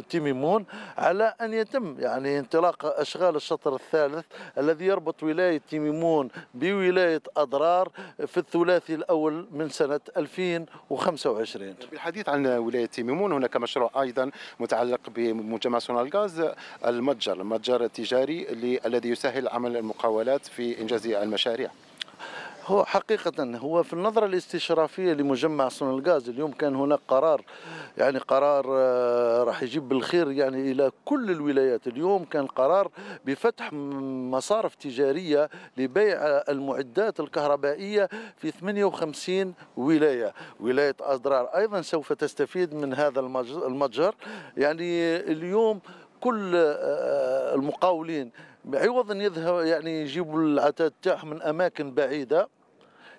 تيميمون على ان يتم يعني انطلاق اشغال الشطر الثالث الذي يربط ولايه تيميمون بولايه اضرار في الثلاثي الاول من سنه 2025 بالحديث عن ولايه تيميمون هناك مشروع ايضا متعلق بمجمع سونال غاز المتجر المتجر التجاري الذي يسهل عمل المقاولات في انجاز المشاريع هو حقيقة هو في النظرة الاستشرافية لمجمع صنع الغاز اليوم كان هناك قرار يعني قرار آه، راح يجيب بالخير يعني إلى كل الولايات اليوم كان قرار بفتح مصارف تجارية لبيع آه، المعدات الكهربائية في 58 ولاية ولاية أضرار أيضا سوف تستفيد من هذا المتجر يعني اليوم كل آه، المقاولين بعوض ان يذهب يعني يجيبوا العتاد تاعهم من اماكن بعيده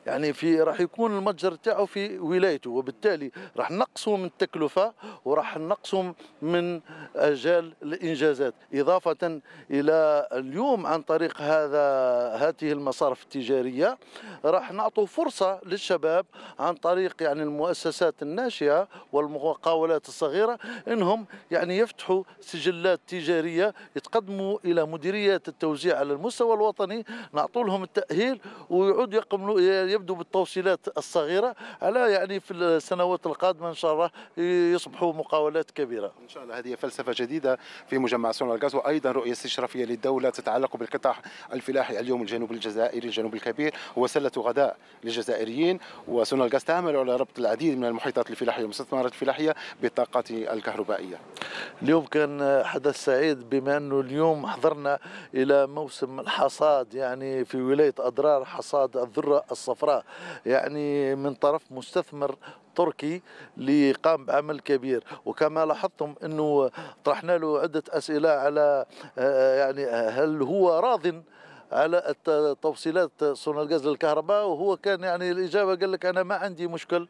يعني في راح يكون المتجر تاعو في ولايته وبالتالي راح نقصوا من التكلفه وراح نقصوا من اجال الانجازات اضافه الى اليوم عن طريق هذا هذه المصارف التجاريه راح نعطوا فرصه للشباب عن طريق يعني المؤسسات الناشئه والمقاولات الصغيره انهم يعني يفتحوا سجلات تجاريه يتقدموا الى مديريات التوزيع على المستوى الوطني نعطوا لهم التاهيل ويعودوا يقبلوا يبدو بالتوصيلات الصغيره على يعني في السنوات القادمه ان شاء الله يصبحوا مقاولات كبيره. ان شاء الله هذه فلسفه جديده في مجمع سون الغاز وايضا رؤيه استشرافيه للدوله تتعلق بالقطاع الفلاحي اليوم الجنوب الجزائري الجنوب الكبير هو سله غداء للجزائريين وسون الغاز تعمل على ربط العديد من المحيطات الفلاحيه والمستثمرات الفلاحيه بالطاقه الكهربائيه. اليوم كان حدث سعيد بما انه اليوم حضرنا الى موسم الحصاد يعني في ولايه اضرار حصاد الذره الصفراء أخرى يعني من طرف مستثمر تركي اللي قام بعمل كبير وكما لاحظتم انه طرحنا له عده اسئله على آه، يعني هل هو راضٍ على توصيلات صنع الغاز للكهرباء وهو كان يعني الإجابة قال لك أنا ما عندي مشكل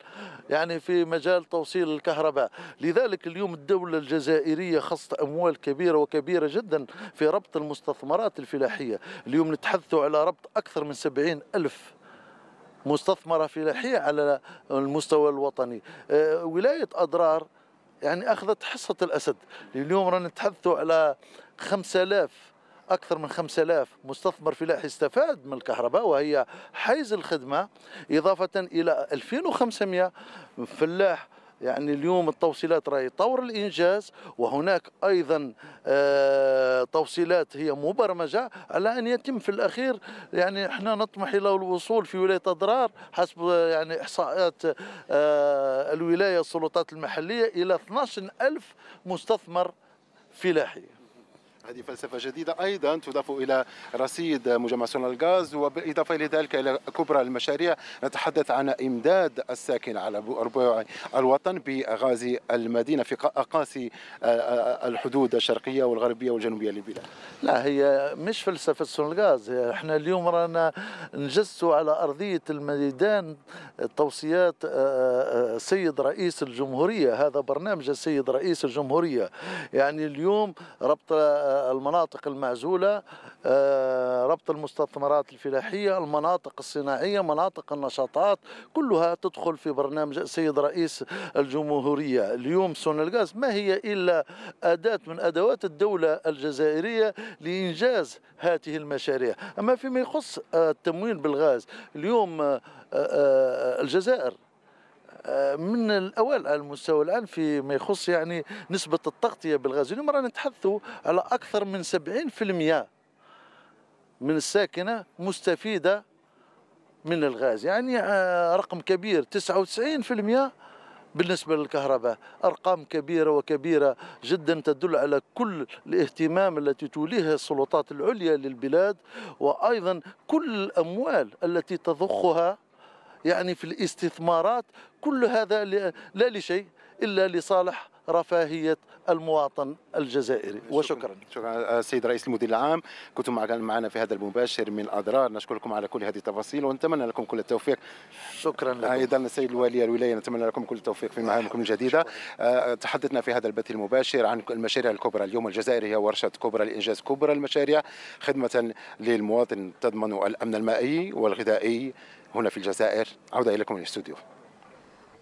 يعني في مجال توصيل الكهرباء لذلك اليوم الدولة الجزائرية خصت أموال كبيرة وكبيرة جدا في ربط المستثمرات الفلاحية اليوم نتحدث على ربط أكثر من 70 ألف مستثمرة فلاحية على المستوى الوطني آه، ولاية أضرار يعني أخذت حصة الأسد اليوم رانا نتحدثوا على 5000 أكثر من 5000 مستثمر فلاحي استفاد من الكهرباء وهي حيز الخدمة إضافة إلى 2500 فلاح يعني اليوم التوصيلات راهي طور الانجاز وهناك ايضا آه، توصيلات هي مبرمجه على ان يتم في الاخير يعني احنا نطمح الى الوصول في ولايه اضرار حسب يعني احصاءات آه، الولايه السلطات المحليه الى 12000 مستثمر فلاحي هذه فلسفة جديدة أيضا تضاف إلى رصيد مجمع سون الغاز وبالإضافة إلى ذلك إلى كبرى المشاريع نتحدث عن إمداد الساكن على ربوع الوطن بغاز المدينة في أقاصي آه، آه، الحدود الشرقية والغربية والجنوبية للبلاد لا هي مش فلسفة سون الغاز احنا اليوم رانا نجسوا على أرضية الميدان توصيات آه، سيد رئيس الجمهورية هذا برنامج السيد رئيس الجمهورية يعني اليوم ربط المناطق المعزولة آه، ربط المستثمرات الفلاحية المناطق الصناعية مناطق النشاطات كلها تدخل في برنامج السيد رئيس الجمهورية اليوم الغاز ما هي إلا أداة من أدوات الدولة الجزائرية لإنجاز هذه المشاريع أما فيما يخص آه، التمويل بالغاز اليوم آه، الجزائر من الاوائل على المستوى الان فيما يخص يعني نسبه التغطيه بالغاز اليوم رانا نتحدثوا على اكثر من 70% من الساكنه مستفيده من الغاز يعني آه، رقم كبير 99% بالنسبة للكهرباء أرقام كبيرة وكبيرة جدا تدل على كل الاهتمام التي توليها السلطات العليا للبلاد وأيضا كل الأموال التي تضخها يعني في الاستثمارات كل هذا لا لشيء إلا لصالح رفاهية المواطن الجزائري وشكرا شكرا السيد آه، رئيس المدير العام كنتم معنا في هذا المباشر من الأضرار نشكركم على كل هذه التفاصيل ونتمنى لكم كل التوفيق شكرا لكم أيضا السيد الوالي الولاية نتمنى لكم كل التوفيق في مهامكم الجديدة شكرا. آه، تحدثنا في هذا البث المباشر عن المشاريع الكبرى اليوم الجزائر هي ورشة كبرى لإنجاز كبرى المشاريع خدمة للمواطن تضمن الأمن المائي والغذائي هنا في الجزائر عودة إليكم من الاستوديو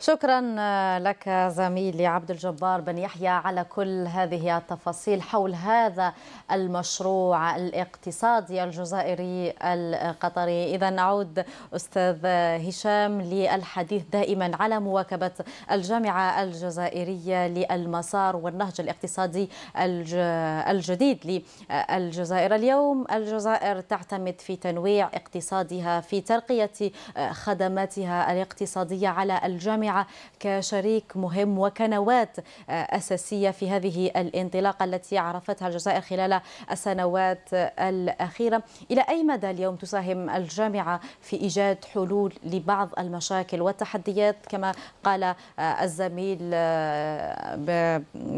شكرا آه، لك زميلي عبد الجبار بن يحيى على كل هذه التفاصيل حول هذا المشروع الاقتصادي الجزائري القطري اذا نعود استاذ هشام للحديث دائما على مواكبه الجامعه الجزائريه للمسار والنهج الاقتصادي الجديد للجزائر اليوم الجزائر تعتمد في تنويع اقتصادها في ترقيه آه، خدماتها الاقتصاديه على الجامعه الجامعة كشريك مهم وكنوات أساسية في هذه الانطلاقة التي عرفتها الجزائر خلال السنوات الأخيرة إلى أي مدى اليوم تساهم الجامعة في إيجاد حلول لبعض المشاكل والتحديات كما قال الزميل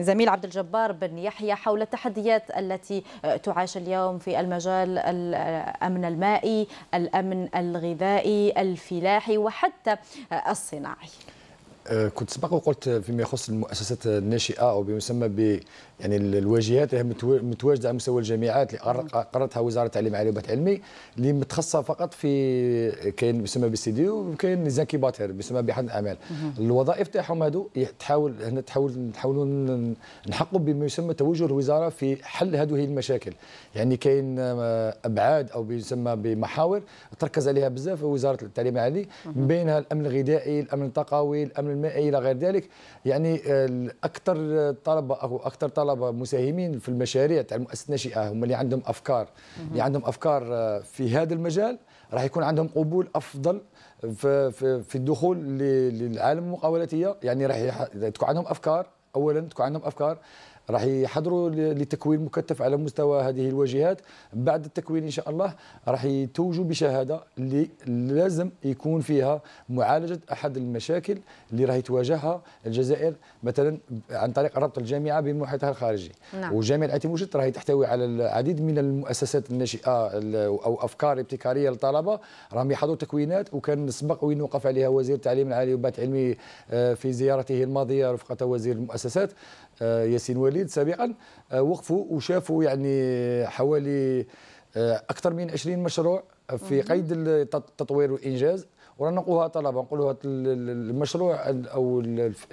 زميل عبد الجبار بن يحيى حول التحديات التي تعاش اليوم في المجال الأمن المائي الأمن الغذائي الفلاحي وحتى الصناعي آه، كنت سبق وقلت فيما يخص المؤسسات الناشئه او بما يسمى ب يعني الواجهات اللي متواجده على مستوى الجامعات اللي قررتها وزاره التعليم العالي والبحث العلمي اللي متخصصه فقط في كاين يسمى بالسيديو وكاين لي زانكيباتير يسمى بحد الاعمال الوظائف تاعهم هادو تحاول هنا تحاول نحاولوا نحقوا بما يسمى توجه الوزاره في حل هي المشاكل يعني كاين آه، ابعاد او يسمى بمحاور تركز عليها بزاف وزاره التعليم العالي من بينها الامن الغذائي الامن التقوي الامن المائي الى غير ذلك يعني آه، اكثر طلبه او اكثر طلبه مساهمين في المشاريع تاع المؤسسه الناشئه هم اللي عندهم افكار اللي عندهم افكار آه، في هذا المجال راح يكون عندهم قبول افضل في في الدخول للعالم المقاولاتيه يعني راح تكون عندهم افكار اولا تكون عندهم افكار راح يحضروا لتكوين مكثف على مستوى هذه الواجهات بعد التكوين ان شاء الله راح يتوجوا بشهاده اللي لازم يكون فيها معالجه احد المشاكل اللي راح تواجهها الجزائر مثلا عن طريق ربط الجامعه بمحيطها الخارجي نعم. وجامعه اتيموشت راهي تحتوي على العديد من المؤسسات الناشئه او افكار ابتكاريه للطلبه راهم يحضروا تكوينات وكان سبق وين وقف عليها وزير التعليم العالي والبحث العلمي آه، في زيارته الماضيه رفقه وزير المؤسسات آه، ياسين وليد سابقا آه، وقفوا وشافوا يعني حوالي آه، اكثر من 20 مشروع في قيد التطوير والانجاز ورانا نقولوها طلبه نقولوها المشروع او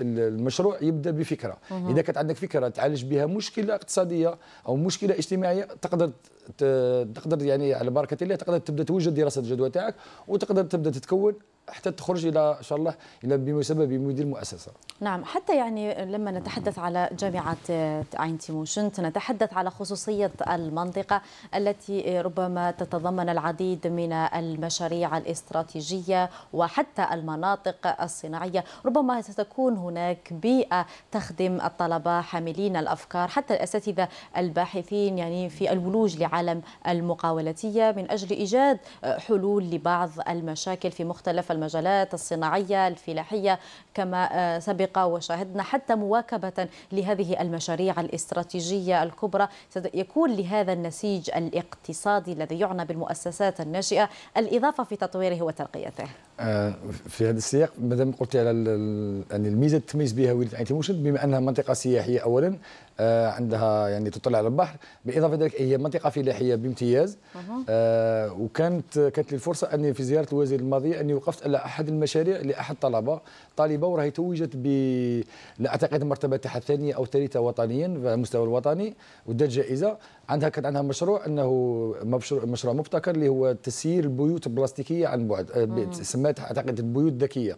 المشروع يبدا بفكره اذا كانت عندك فكره تعالج بها مشكله اقتصاديه او مشكله اجتماعيه تقدر تقدر يعني على بركه الله تقدر تبدا توجد دراسه الجدوى تاعك وتقدر تبدا تتكون حتى تخرج الى ان شاء الله الى بمسبب مدير مؤسسه. نعم حتى يعني لما نتحدث على جامعه عين تيموشنت نتحدث على خصوصيه المنطقه التي ربما تتضمن العديد من المشاريع الاستراتيجيه وحتى المناطق الصناعيه، ربما ستكون هناك بيئه تخدم الطلبه حاملين الافكار حتى الاساتذه الباحثين يعني في الولوج لعالم المقاولاتيه من اجل ايجاد حلول لبعض المشاكل في مختلف المجالات الصناعية الفلاحية كما آه، سبق وشاهدنا حتى مواكبة لهذه المشاريع الاستراتيجية الكبرى يكون لهذا النسيج الاقتصادي الذي يعنى بالمؤسسات الناشئة الإضافة في تطويره وترقيته آه، في هذا السياق مادام قلت على يعني الميزه التميز بها ولايه عين تيموشن بما انها منطقه سياحيه اولا آه، عندها يعني تطلع على البحر بالاضافه ذلك هي منطقه فلاحيه بامتياز آه وكانت كانت لي الفرصه اني في زياره الوزير الماضيه اني وقفت على احد المشاريع لاحد الطلبه طالبه وراهي توجت ب لا اعتقد المرتبه تاعها الثانيه او الثالثه وطنيا على المستوى الوطني ودات جائزه عندها كان عندها مشروع انه مشروع مبتكر اللي هو تسيير البيوت البلاستيكيه عن بعد آه، سمات اعتقد البيوت الذكيه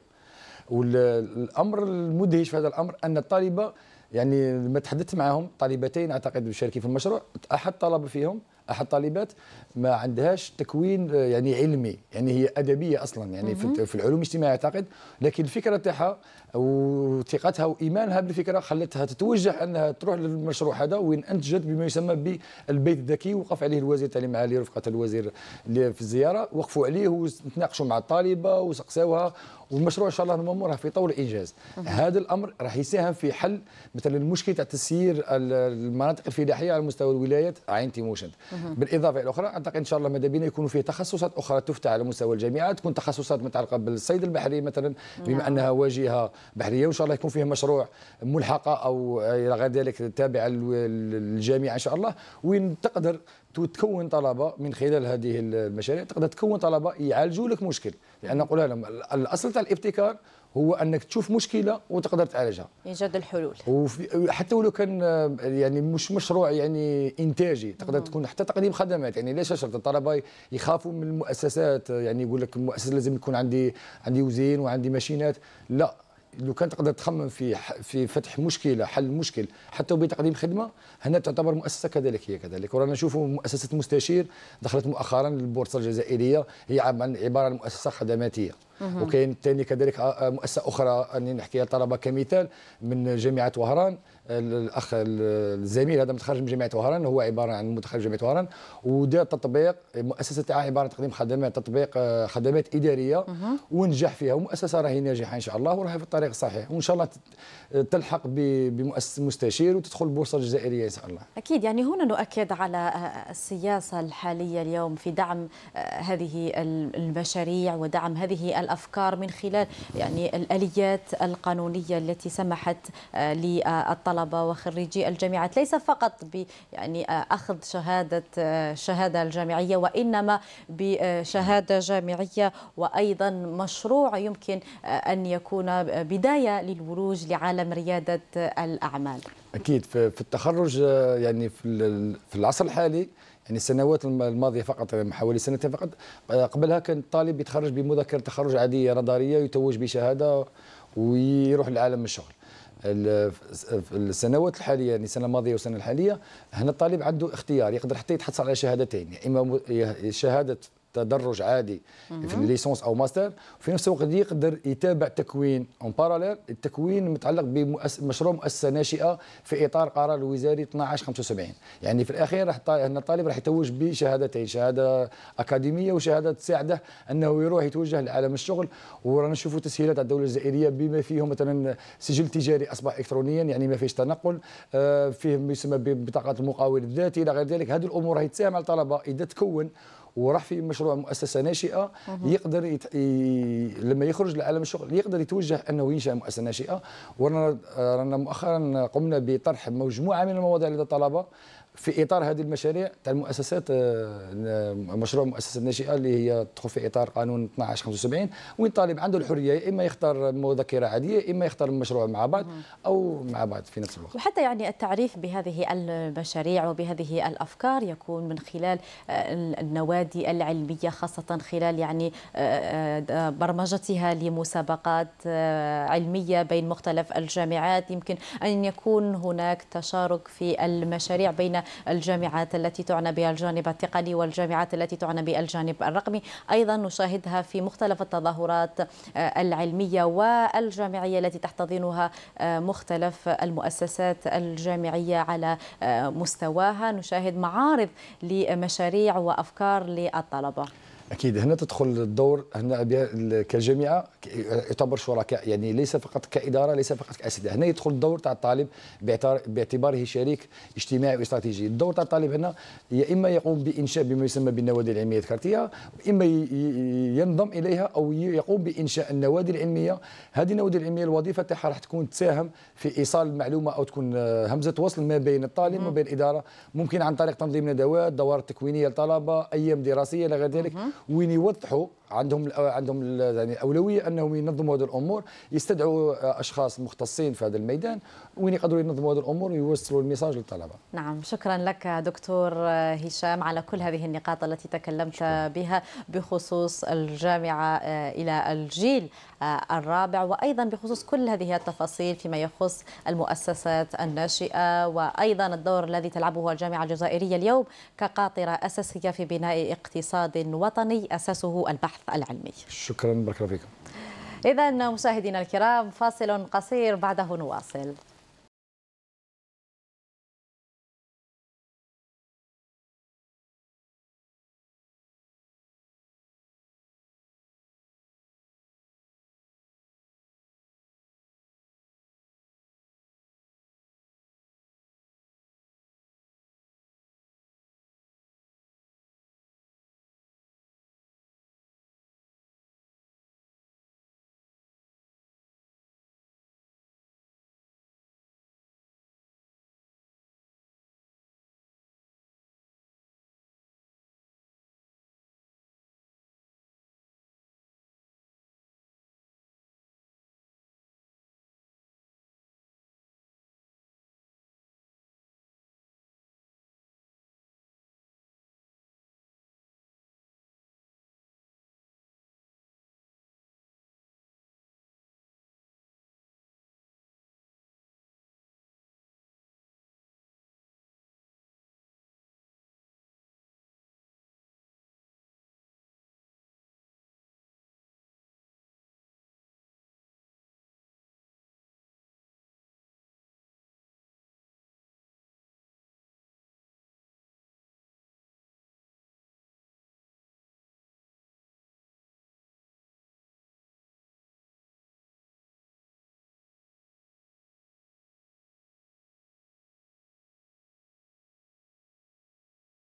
والامر المدهش في هذا الامر ان الطالبه يعني لما تحدثت معهم طالبتين اعتقد مشاركين في المشروع احد طلب فيهم احد طالبات ما عندهاش تكوين آه، يعني علمي يعني هي ادبيه اصلا يعني في, العلوم الاجتماعيه اعتقد لكن الفكره تاعها وثقتها وايمانها بالفكره خلتها تتوجه انها تروح للمشروع هذا وين انتجت بما يسمى بالبيت الذكي وقف عليه الوزير التعليم العالي رفقه الوزير اللي في الزياره وقفوا عليه وتناقشوا مع الطالبه وسقساوها والمشروع ان شاء الله المامور راه في طور الانجاز هذا الامر راح يساهم في حل مثلا المشكل تاع تسيير المناطق الفلاحيه على مستوى الولايات عين تيموشن بالاضافه الى اخرى اعتقد ان شاء الله ماذا بينا يكون فيه تخصصات اخرى تفتح على مستوى الجامعات تكون تخصصات متعلقه بالصيد البحري مثلا بما نعم. انها واجهه بحريه وان شاء الله يكون فيه مشروع ملحقه او الى غير ذلك تابعه للجامعه ان شاء الله وين تقدر تكون طلبه من خلال هذه المشاريع تقدر تكون طلبه يعالجوا لك مشكل لان نقول لهم الاصل تاع الابتكار هو انك تشوف مشكله وتقدر تعالجها ايجاد الحلول وحتى ولو كان يعني مش مشروع يعني انتاجي تقدر تكون حتى تقديم خدمات يعني ليش شرط الطلبه يخافوا من المؤسسات يعني يقول لك المؤسسه لازم يكون عندي عندي وزين وعندي ماشينات لا لو كان تقدر تخمم في في فتح مشكله حل مشكل حتى بتقديم خدمه هنا تعتبر مؤسسه كذلك هي كذلك ورانا نشوفوا مؤسسه مستشير دخلت مؤخرا للبورصه الجزائريه هي عباره عن مؤسسه خدماتيه وكاين ثاني كذلك مؤسسه اخرى اني نحكيها طلبه كمثال من جامعه وهران الاخ الزميل هذا متخرج من جامعه وهران هو عباره عن متخرج جامعه وهران ودار تطبيق مؤسسه تاعها عباره عن تقديم خدمات تطبيق آه، خدمات اداريه ونجح فيها ومؤسسه راهي ناجحه ان شاء الله وراهي في الطريق الصحيح وان شاء الله تلحق بمؤسسه مستشير وتدخل البورصه الجزائريه ان شاء الله اكيد يعني هنا نؤكد على آه، السياسه الحاليه اليوم في دعم آه، هذه المشاريع ودعم هذه الافكار من خلال يعني الاليات القانونيه التي سمحت للطلب الطلبه وخريجي الجامعات ليس فقط ب يعني آه، اخذ شهاده الشهاده آه، الجامعيه وانما بشهاده جامعيه وايضا مشروع يمكن آه، ان يكون بدايه للولوج لعالم رياده الاعمال اكيد في التخرج يعني في العصر الحالي يعني السنوات الماضيه فقط يعني حوالي سنتين فقط قبلها كان الطالب يتخرج بمذكره تخرج عاديه راداريه يتوج بشهاده ويروح لعالم الشغل في السنوات الحاليه يعني السنه الماضيه والسنه الحاليه هنا الطالب عنده اختيار يقدر حتى يتحصل على شهادتين يا اما شهاده تدرج عادي في الليسونس او ماستر وفي نفس الوقت يقدر يتابع تكوين اون باراليل التكوين متعلق بمشروع مؤسسه ناشئه في اطار قرار الوزاري 1275 يعني في الاخير راح ان الطالب راح يتوج بشهادتين شهاده اكاديميه وشهاده تساعده انه يروح يتوجه لعالم الشغل ورانا نشوفوا تسهيلات على الدوله الجزائريه بما فيهم مثلا سجل تجاري اصبح الكترونيا يعني ما فيش تنقل آه، فيه ما يسمى ببطاقه المقاول الذاتي الى غير ذلك هذه الامور راهي تساهم على الطلبه اذا تكون وراح في مشروع مؤسسه ناشئه يقدر يت... ي... لما يخرج لعالم الشغل يقدر يتوجه انه ينشا مؤسسه ناشئه ورانا مؤخرا قمنا بطرح مجموعه من المواضيع لدى الطلبه في اطار هذه المشاريع تاع المؤسسات آه، مشروع مؤسسه الناشئه اللي هي تدخل في اطار قانون 1275 وين الطالب عنده الحريه يا اما يختار مذكره عاديه يا اما يختار المشروع مع بعض او مع بعض في نفس الوقت. وحتى يعني التعريف بهذه المشاريع وبهذه الافكار يكون من خلال آه، النوادي العلميه خاصه خلال يعني آه، برمجتها لمسابقات علميه بين مختلف الجامعات يمكن ان يكون هناك تشارك في المشاريع بين الجامعات التي تعنى بالجانب التقني والجامعات التي تعنى بالجانب الرقمي أيضا نشاهدها في مختلف التظاهرات آه، العلمية والجامعية التي تحتضنها آه، مختلف المؤسسات الجامعية على آه، مستواها نشاهد معارض لمشاريع وأفكار للطلبة اكيد هنا تدخل الدور هنا كجامعه يعتبر شركاء يعني ليس فقط كاداره ليس فقط كاساتذه هنا يدخل الدور تاع الطالب باعتباره شريك اجتماعي واستراتيجي الدور تاع الطالب هنا يا اما يقوم بانشاء بما يسمى بالنوادي العلميه الذكرتيه اما ينضم اليها او يقوم بانشاء النوادي العلميه هذه النوادي العلميه الوظيفه تاعها راح تكون تساهم في ايصال المعلومه او تكون آه، همزه وصل ما بين الطالب وما بين الاداره ممكن عن طريق تنظيم ندوات دورات تكوينيه للطلبه ايام دراسيه الى غير ذلك وين يوضحوا عندهم آه، عندهم يعني اولويه انهم ينظموا هذه الامور يستدعوا آه، اشخاص مختصين في هذا الميدان وين يقدروا ينظموا هذه الامور ويوصلوا الميساج للطلبه. نعم شكرا لك دكتور هشام على كل هذه النقاط التي تكلمت شكرا. بها بخصوص الجامعه آه، الى الجيل آه، الرابع وايضا بخصوص كل هذه التفاصيل فيما يخص المؤسسات الناشئه وايضا الدور الذي تلعبه الجامعه الجزائريه اليوم كقاطره اساسيه في بناء اقتصاد وطني اساسه البحث العلمي. شكرا بارك الله فيكم. إذا مشاهدينا الكرام فاصل قصير بعده نواصل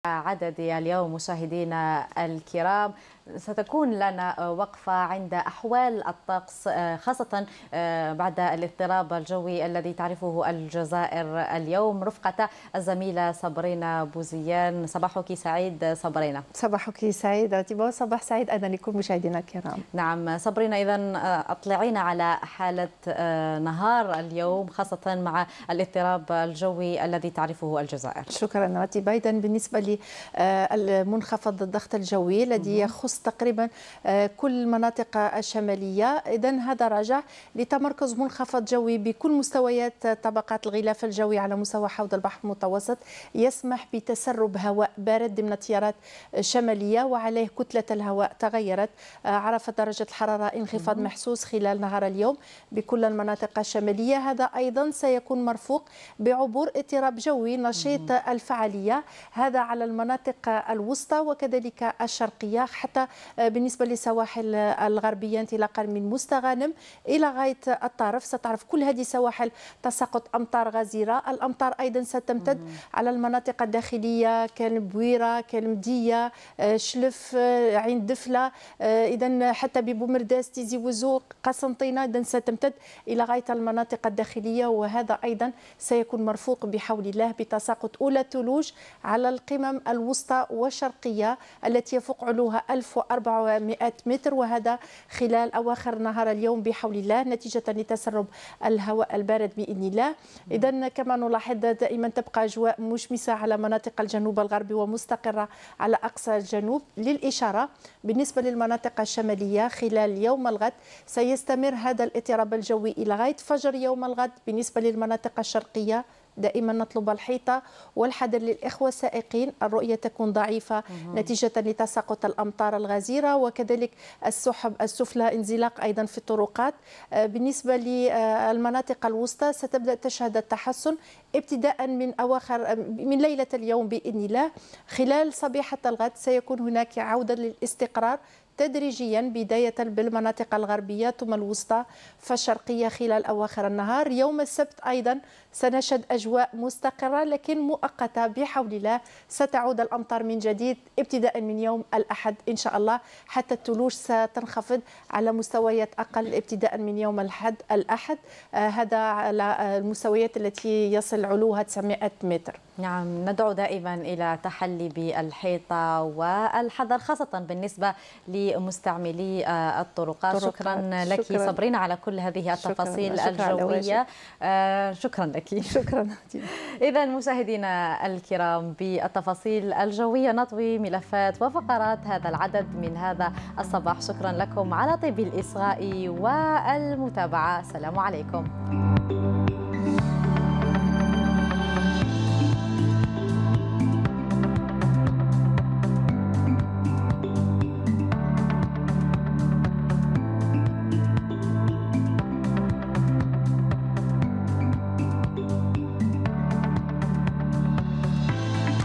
عددي اليوم مشاهدينا الكرام ستكون لنا وقفة عند أحوال الطقس خاصة آه، بعد الاضطراب الجوي الذي تعرفه الجزائر اليوم رفقة الزميلة صبرينا بوزيان صباحك سعيد صبرينا صباحك سعيد رتيبة صباح سعيد أيضا لكم مشاهدينا الكرام نعم صبرينا إذا آه، أطلعينا على حالة آه، نهار اليوم خاصة مع الاضطراب الجوي الذي تعرفه الجزائر شكرا رتيبة إذا بالنسبة العالي آه، المنخفض الضغط الجوي الذي يخص تقريبا آه، كل المناطق الشمالية إذا هذا راجع لتمركز منخفض جوي بكل مستويات طبقات الغلاف الجوي على مستوى حوض البحر المتوسط يسمح بتسرب هواء بارد ضمن تيارات شمالية وعليه كتلة الهواء تغيرت آه، عرفت درجة الحرارة انخفاض محسوس خلال نهار اليوم بكل المناطق الشمالية هذا أيضا سيكون مرفوق بعبور اضطراب جوي نشيط الفعالية هذا على على المناطق الوسطى وكذلك الشرقية حتى آه، بالنسبة للسواحل الغربية انطلاقا من مستغانم إلى غاية الطرف ستعرف كل هذه السواحل تساقط أمطار غزيرة الأمطار أيضا ستمتد مم. على المناطق الداخلية كالبويرة كالمدية آه، شلف آه، عين دفلة إذا حتى ببومرداس تيزي وزو قسنطينة إذا ستمتد إلى غاية المناطق الداخلية وهذا أيضا سيكون مرفوق بحول الله بتساقط أولى الثلوج على القمم الأمم الوسطى والشرقية التي يفوق علوها 1400 متر وهذا خلال أواخر نهار اليوم بحول الله نتيجة لتسرب الهواء البارد بإذن الله إذا كما نلاحظ دائما تبقى أجواء مشمسة على مناطق الجنوب الغربي ومستقرة على أقصى الجنوب للإشارة بالنسبة للمناطق الشمالية خلال يوم الغد سيستمر هذا الاضطراب الجوي إلى غاية فجر يوم الغد بالنسبة للمناطق الشرقية دائما نطلب الحيطة والحذر للإخوة السائقين الرؤية تكون ضعيفة نتيجة لتساقط الأمطار الغزيرة وكذلك السحب السفلى انزلاق أيضا في الطرقات آه، بالنسبة للمناطق الوسطى ستبدأ تشهد التحسن ابتداء من أواخر آه، من ليلة اليوم بإذن الله خلال صبيحة الغد سيكون هناك عودة للاستقرار تدريجيا بداية بالمناطق الغربية ثم الوسطى فالشرقية خلال أواخر النهار يوم السبت أيضا سنشهد أجواء مستقرة لكن مؤقتة بحول الله ستعود الأمطار من جديد ابتداء من يوم الأحد إن شاء الله حتى الثلوج ستنخفض على مستويات أقل ابتداء من يوم الأحد الأحد آه، هذا على آه، المستويات التي يصل علوها 900 متر نعم ندعو دائما إلى تحلي بالحيطة والحذر خاصة بالنسبة لي لمستعملي الطرقات آه، شكرا لك شكرا. صبرين على كل هذه التفاصيل شكرا الجوية شكرا, آه، شكرا لك <laughs> شكرا <laughs> إذا مشاهدينا الكرام بالتفاصيل الجوية نطوي ملفات وفقرات هذا العدد من هذا الصباح شكرا لكم على طيب الإصغاء والمتابعة السلام عليكم